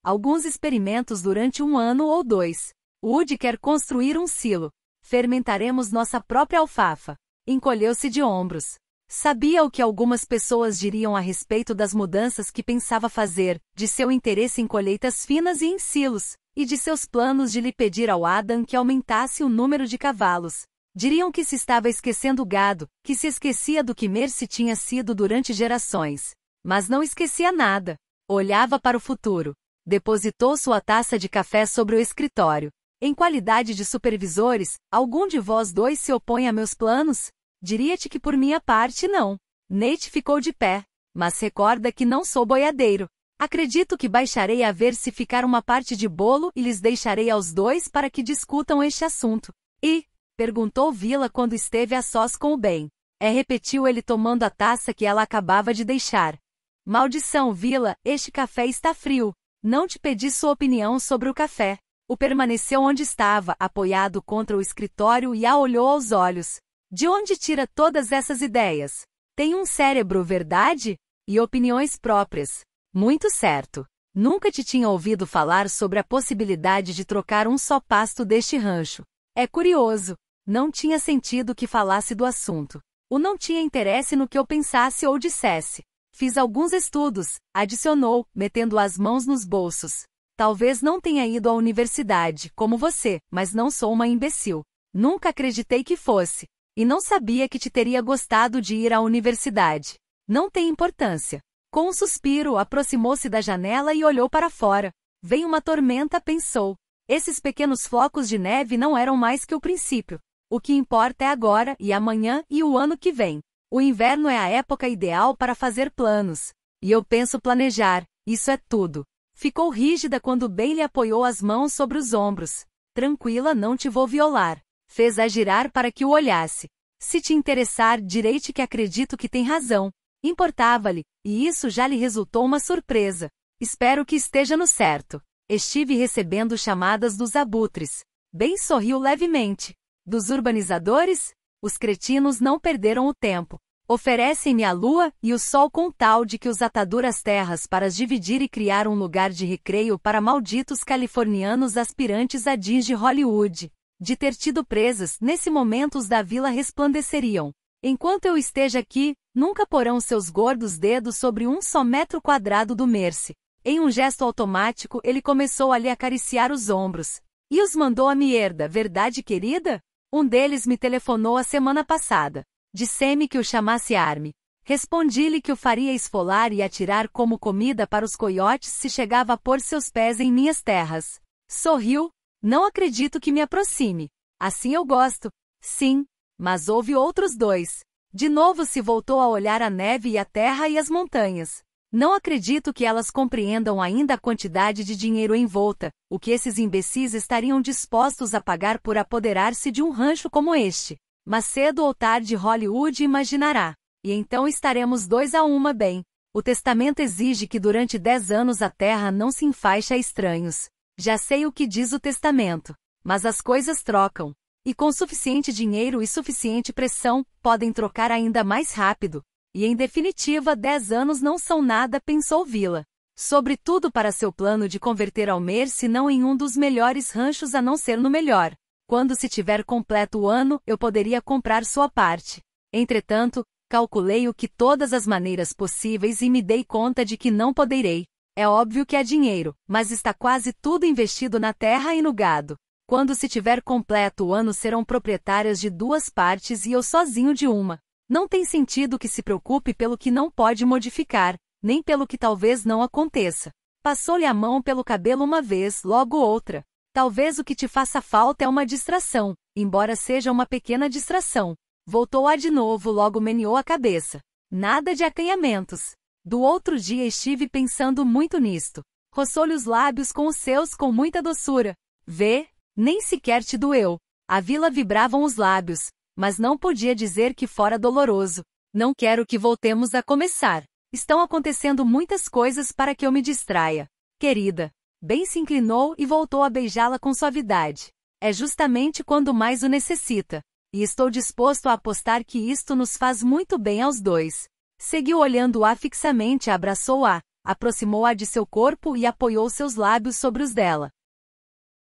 alguns experimentos durante um ano ou dois. Wood quer construir um silo. Fermentaremos nossa própria alfafa. Encolheu-se de ombros. Sabia o que algumas pessoas diriam a respeito das mudanças que pensava fazer, de seu interesse em colheitas finas e em silos, e de seus planos de lhe pedir ao Adam que aumentasse o número de cavalos. Diriam que se estava esquecendo o gado, que se esquecia do que Mercy tinha sido durante gerações. Mas não esquecia nada. Olhava para o futuro. Depositou sua taça de café sobre o escritório. Em qualidade de supervisores, algum de vós dois se opõe a meus planos? Diria-te que por minha parte não. Nate ficou de pé. Mas recorda que não sou boiadeiro. Acredito que baixarei a ver se ficar uma parte de bolo e lhes deixarei aos dois para que discutam este assunto. E? Perguntou Vila quando esteve a sós com o bem. É repetiu ele tomando a taça que ela acabava de deixar. Maldição, Vila, este café está frio. Não te pedi sua opinião sobre o café. O permaneceu onde estava, apoiado contra o escritório e a olhou aos olhos. De onde tira todas essas ideias? Tem um cérebro, verdade? E opiniões próprias. Muito certo. Nunca te tinha ouvido falar sobre a possibilidade de trocar um só pasto deste rancho. É curioso. Não tinha sentido que falasse do assunto. O não tinha interesse no que eu pensasse ou dissesse. Fiz alguns estudos, adicionou, metendo as mãos nos bolsos. Talvez não tenha ido à universidade, como você, mas não sou uma imbecil. Nunca acreditei que fosse. E não sabia que te teria gostado de ir à universidade. Não tem importância. Com um suspiro, aproximou-se da janela e olhou para fora. Vem uma tormenta, pensou. Esses pequenos flocos de neve não eram mais que o princípio. O que importa é agora, e amanhã, e o ano que vem. O inverno é a época ideal para fazer planos. E eu penso planejar, isso é tudo. Ficou rígida quando bem lhe apoiou as mãos sobre os ombros. Tranquila, não te vou violar fez-a girar para que o olhasse. Se te interessar, direite que acredito que tem razão. Importava-lhe, e isso já lhe resultou uma surpresa. Espero que esteja no certo. Estive recebendo chamadas dos abutres. Bem sorriu levemente. Dos urbanizadores? Os cretinos não perderam o tempo. Oferecem-me a lua e o sol com tal de que os atador as terras para as dividir e criar um lugar de recreio para malditos californianos aspirantes a jeans de Hollywood de ter tido presas, nesse momento os da vila resplandeceriam. Enquanto eu esteja aqui, nunca porão seus gordos dedos sobre um só metro quadrado do Merce. Em um gesto automático, ele começou a lhe acariciar os ombros. E os mandou a mierda, verdade querida? Um deles me telefonou a semana passada. Disse-me que o chamasse Arme. Respondi-lhe que o faria esfolar e atirar como comida para os coiotes se chegava a pôr seus pés em minhas terras. Sorriu, não acredito que me aproxime. Assim eu gosto. Sim, mas houve outros dois. De novo se voltou a olhar a neve e a terra e as montanhas. Não acredito que elas compreendam ainda a quantidade de dinheiro envolta, o que esses imbecis estariam dispostos a pagar por apoderar-se de um rancho como este. Mas cedo ou tarde Hollywood imaginará. E então estaremos dois a uma bem. O testamento exige que durante dez anos a terra não se enfaixe a estranhos. Já sei o que diz o testamento. Mas as coisas trocam. E com suficiente dinheiro e suficiente pressão, podem trocar ainda mais rápido. E em definitiva, 10 anos não são nada, pensou Vila. Sobretudo para seu plano de converter Almer se não em um dos melhores ranchos a não ser no melhor. Quando se tiver completo o ano, eu poderia comprar sua parte. Entretanto, calculei o que todas as maneiras possíveis e me dei conta de que não poderei. É óbvio que é dinheiro, mas está quase tudo investido na terra e no gado. Quando se tiver completo o ano serão proprietárias de duas partes e eu sozinho de uma. Não tem sentido que se preocupe pelo que não pode modificar, nem pelo que talvez não aconteça. Passou-lhe a mão pelo cabelo uma vez, logo outra. Talvez o que te faça falta é uma distração, embora seja uma pequena distração. Voltou a de novo, logo meneou a cabeça. Nada de acanhamentos. Do outro dia estive pensando muito nisto. Roçou-lhe os lábios com os seus com muita doçura. Vê, nem sequer te doeu. A vila vibravam os lábios, mas não podia dizer que fora doloroso. Não quero que voltemos a começar. Estão acontecendo muitas coisas para que eu me distraia. Querida. Bem se inclinou e voltou a beijá-la com suavidade. É justamente quando mais o necessita. E estou disposto a apostar que isto nos faz muito bem aos dois. Seguiu olhando-a fixamente, abraçou-a, aproximou-a de seu corpo e apoiou seus lábios sobre os dela.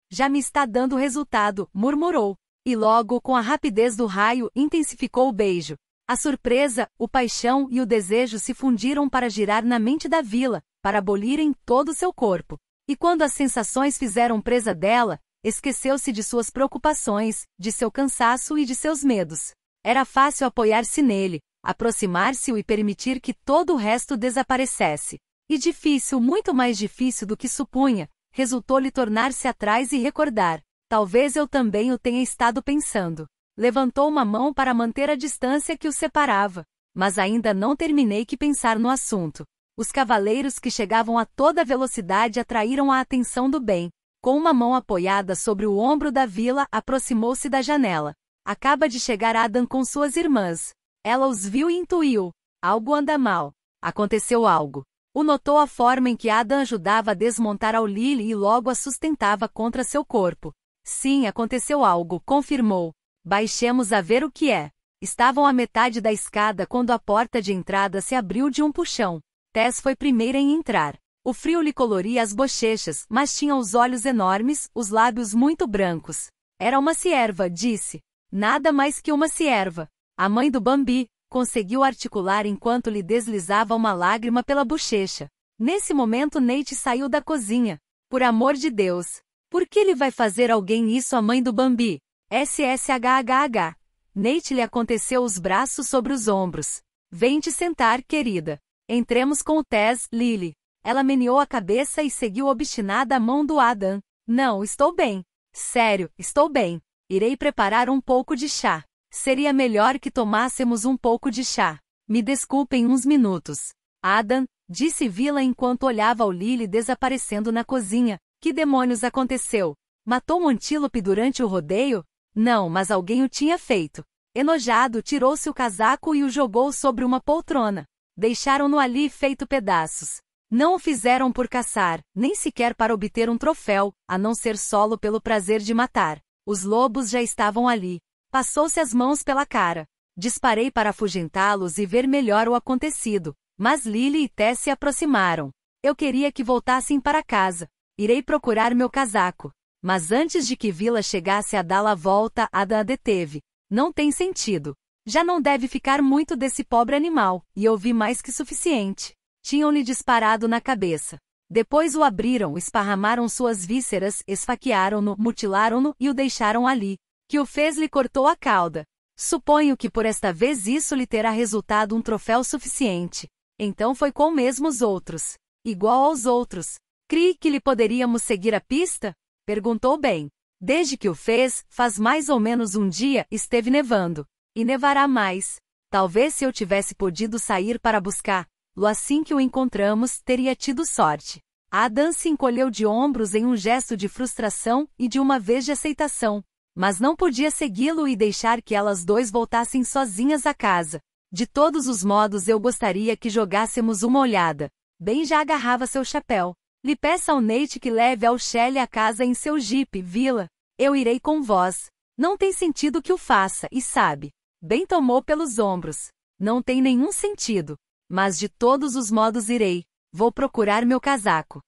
Já me está dando resultado, murmurou. E logo, com a rapidez do raio, intensificou o beijo. A surpresa, o paixão e o desejo se fundiram para girar na mente da vila, para abolirem em todo o seu corpo. E quando as sensações fizeram presa dela, esqueceu-se de suas preocupações, de seu cansaço e de seus medos. Era fácil apoiar-se nele, aproximar-se-o e permitir que todo o resto desaparecesse. E difícil, muito mais difícil do que supunha, resultou-lhe tornar-se atrás e recordar. Talvez eu também o tenha estado pensando. Levantou uma mão para manter a distância que o separava. Mas ainda não terminei que pensar no assunto. Os cavaleiros que chegavam a toda velocidade atraíram a atenção do bem. Com uma mão apoiada sobre o ombro da vila, aproximou-se da janela. Acaba de chegar Adam com suas irmãs. Ela os viu e intuiu. Algo anda mal. Aconteceu algo. O notou a forma em que Adam ajudava a desmontar ao Lily e logo a sustentava contra seu corpo. Sim, aconteceu algo, confirmou. Baixemos a ver o que é. Estavam à metade da escada quando a porta de entrada se abriu de um puxão. Tess foi primeira em entrar. O frio lhe coloria as bochechas, mas tinha os olhos enormes, os lábios muito brancos. Era uma cierva, disse. Nada mais que uma cierva. A mãe do Bambi conseguiu articular enquanto lhe deslizava uma lágrima pela bochecha. Nesse momento, Nate saiu da cozinha. Por amor de Deus, por que ele vai fazer alguém isso à mãe do Bambi? SSHHH. Nate lhe aconteceu os braços sobre os ombros. Vem te sentar, querida. Entremos com o Tess, Lily. Ela meneou a cabeça e seguiu obstinada a mão do Adam. Não, estou bem. Sério, estou bem. Irei preparar um pouco de chá. Seria melhor que tomássemos um pouco de chá. Me desculpem uns minutos. Adam, disse Vila enquanto olhava o Lily desaparecendo na cozinha. Que demônios aconteceu? Matou um antílope durante o rodeio? Não, mas alguém o tinha feito. Enojado, tirou-se o casaco e o jogou sobre uma poltrona. Deixaram-no ali feito pedaços. Não o fizeram por caçar, nem sequer para obter um troféu, a não ser solo pelo prazer de matar. Os lobos já estavam ali, Passou-se as mãos pela cara. Disparei para afugentá-los e ver melhor o acontecido, mas Lily e Tess se aproximaram. Eu queria que voltassem para casa. Irei procurar meu casaco. Mas antes de que Vila chegasse a dá-la a volta, Ada a deteve. Não tem sentido. Já não deve ficar muito desse pobre animal, e eu vi mais que suficiente. Tinham-lhe disparado na cabeça. Depois o abriram, esparramaram suas vísceras, esfaquearam-no, mutilaram-no e o deixaram ali, que o fez lhe cortou a cauda. Suponho que por esta vez isso lhe terá resultado um troféu suficiente. Então foi com mesmo os outros. Igual aos outros. Crie que lhe poderíamos seguir a pista? Perguntou bem. Desde que o fez, faz mais ou menos um dia, esteve nevando. E nevará mais. Talvez se eu tivesse podido sair para buscar, lo assim que o encontramos, teria tido sorte. Adam se encolheu de ombros em um gesto de frustração e de uma vez de aceitação. Mas não podia segui-lo e deixar que elas dois voltassem sozinhas a casa. De todos os modos eu gostaria que jogássemos uma olhada. Ben já agarrava seu chapéu. Lhe peça ao Nate que leve ao Shelley a casa em seu jipe, vila. Eu irei com vós. Não tem sentido que o faça, e sabe. Ben tomou pelos ombros. Não tem nenhum sentido. Mas de todos os modos irei. Vou procurar meu casaco.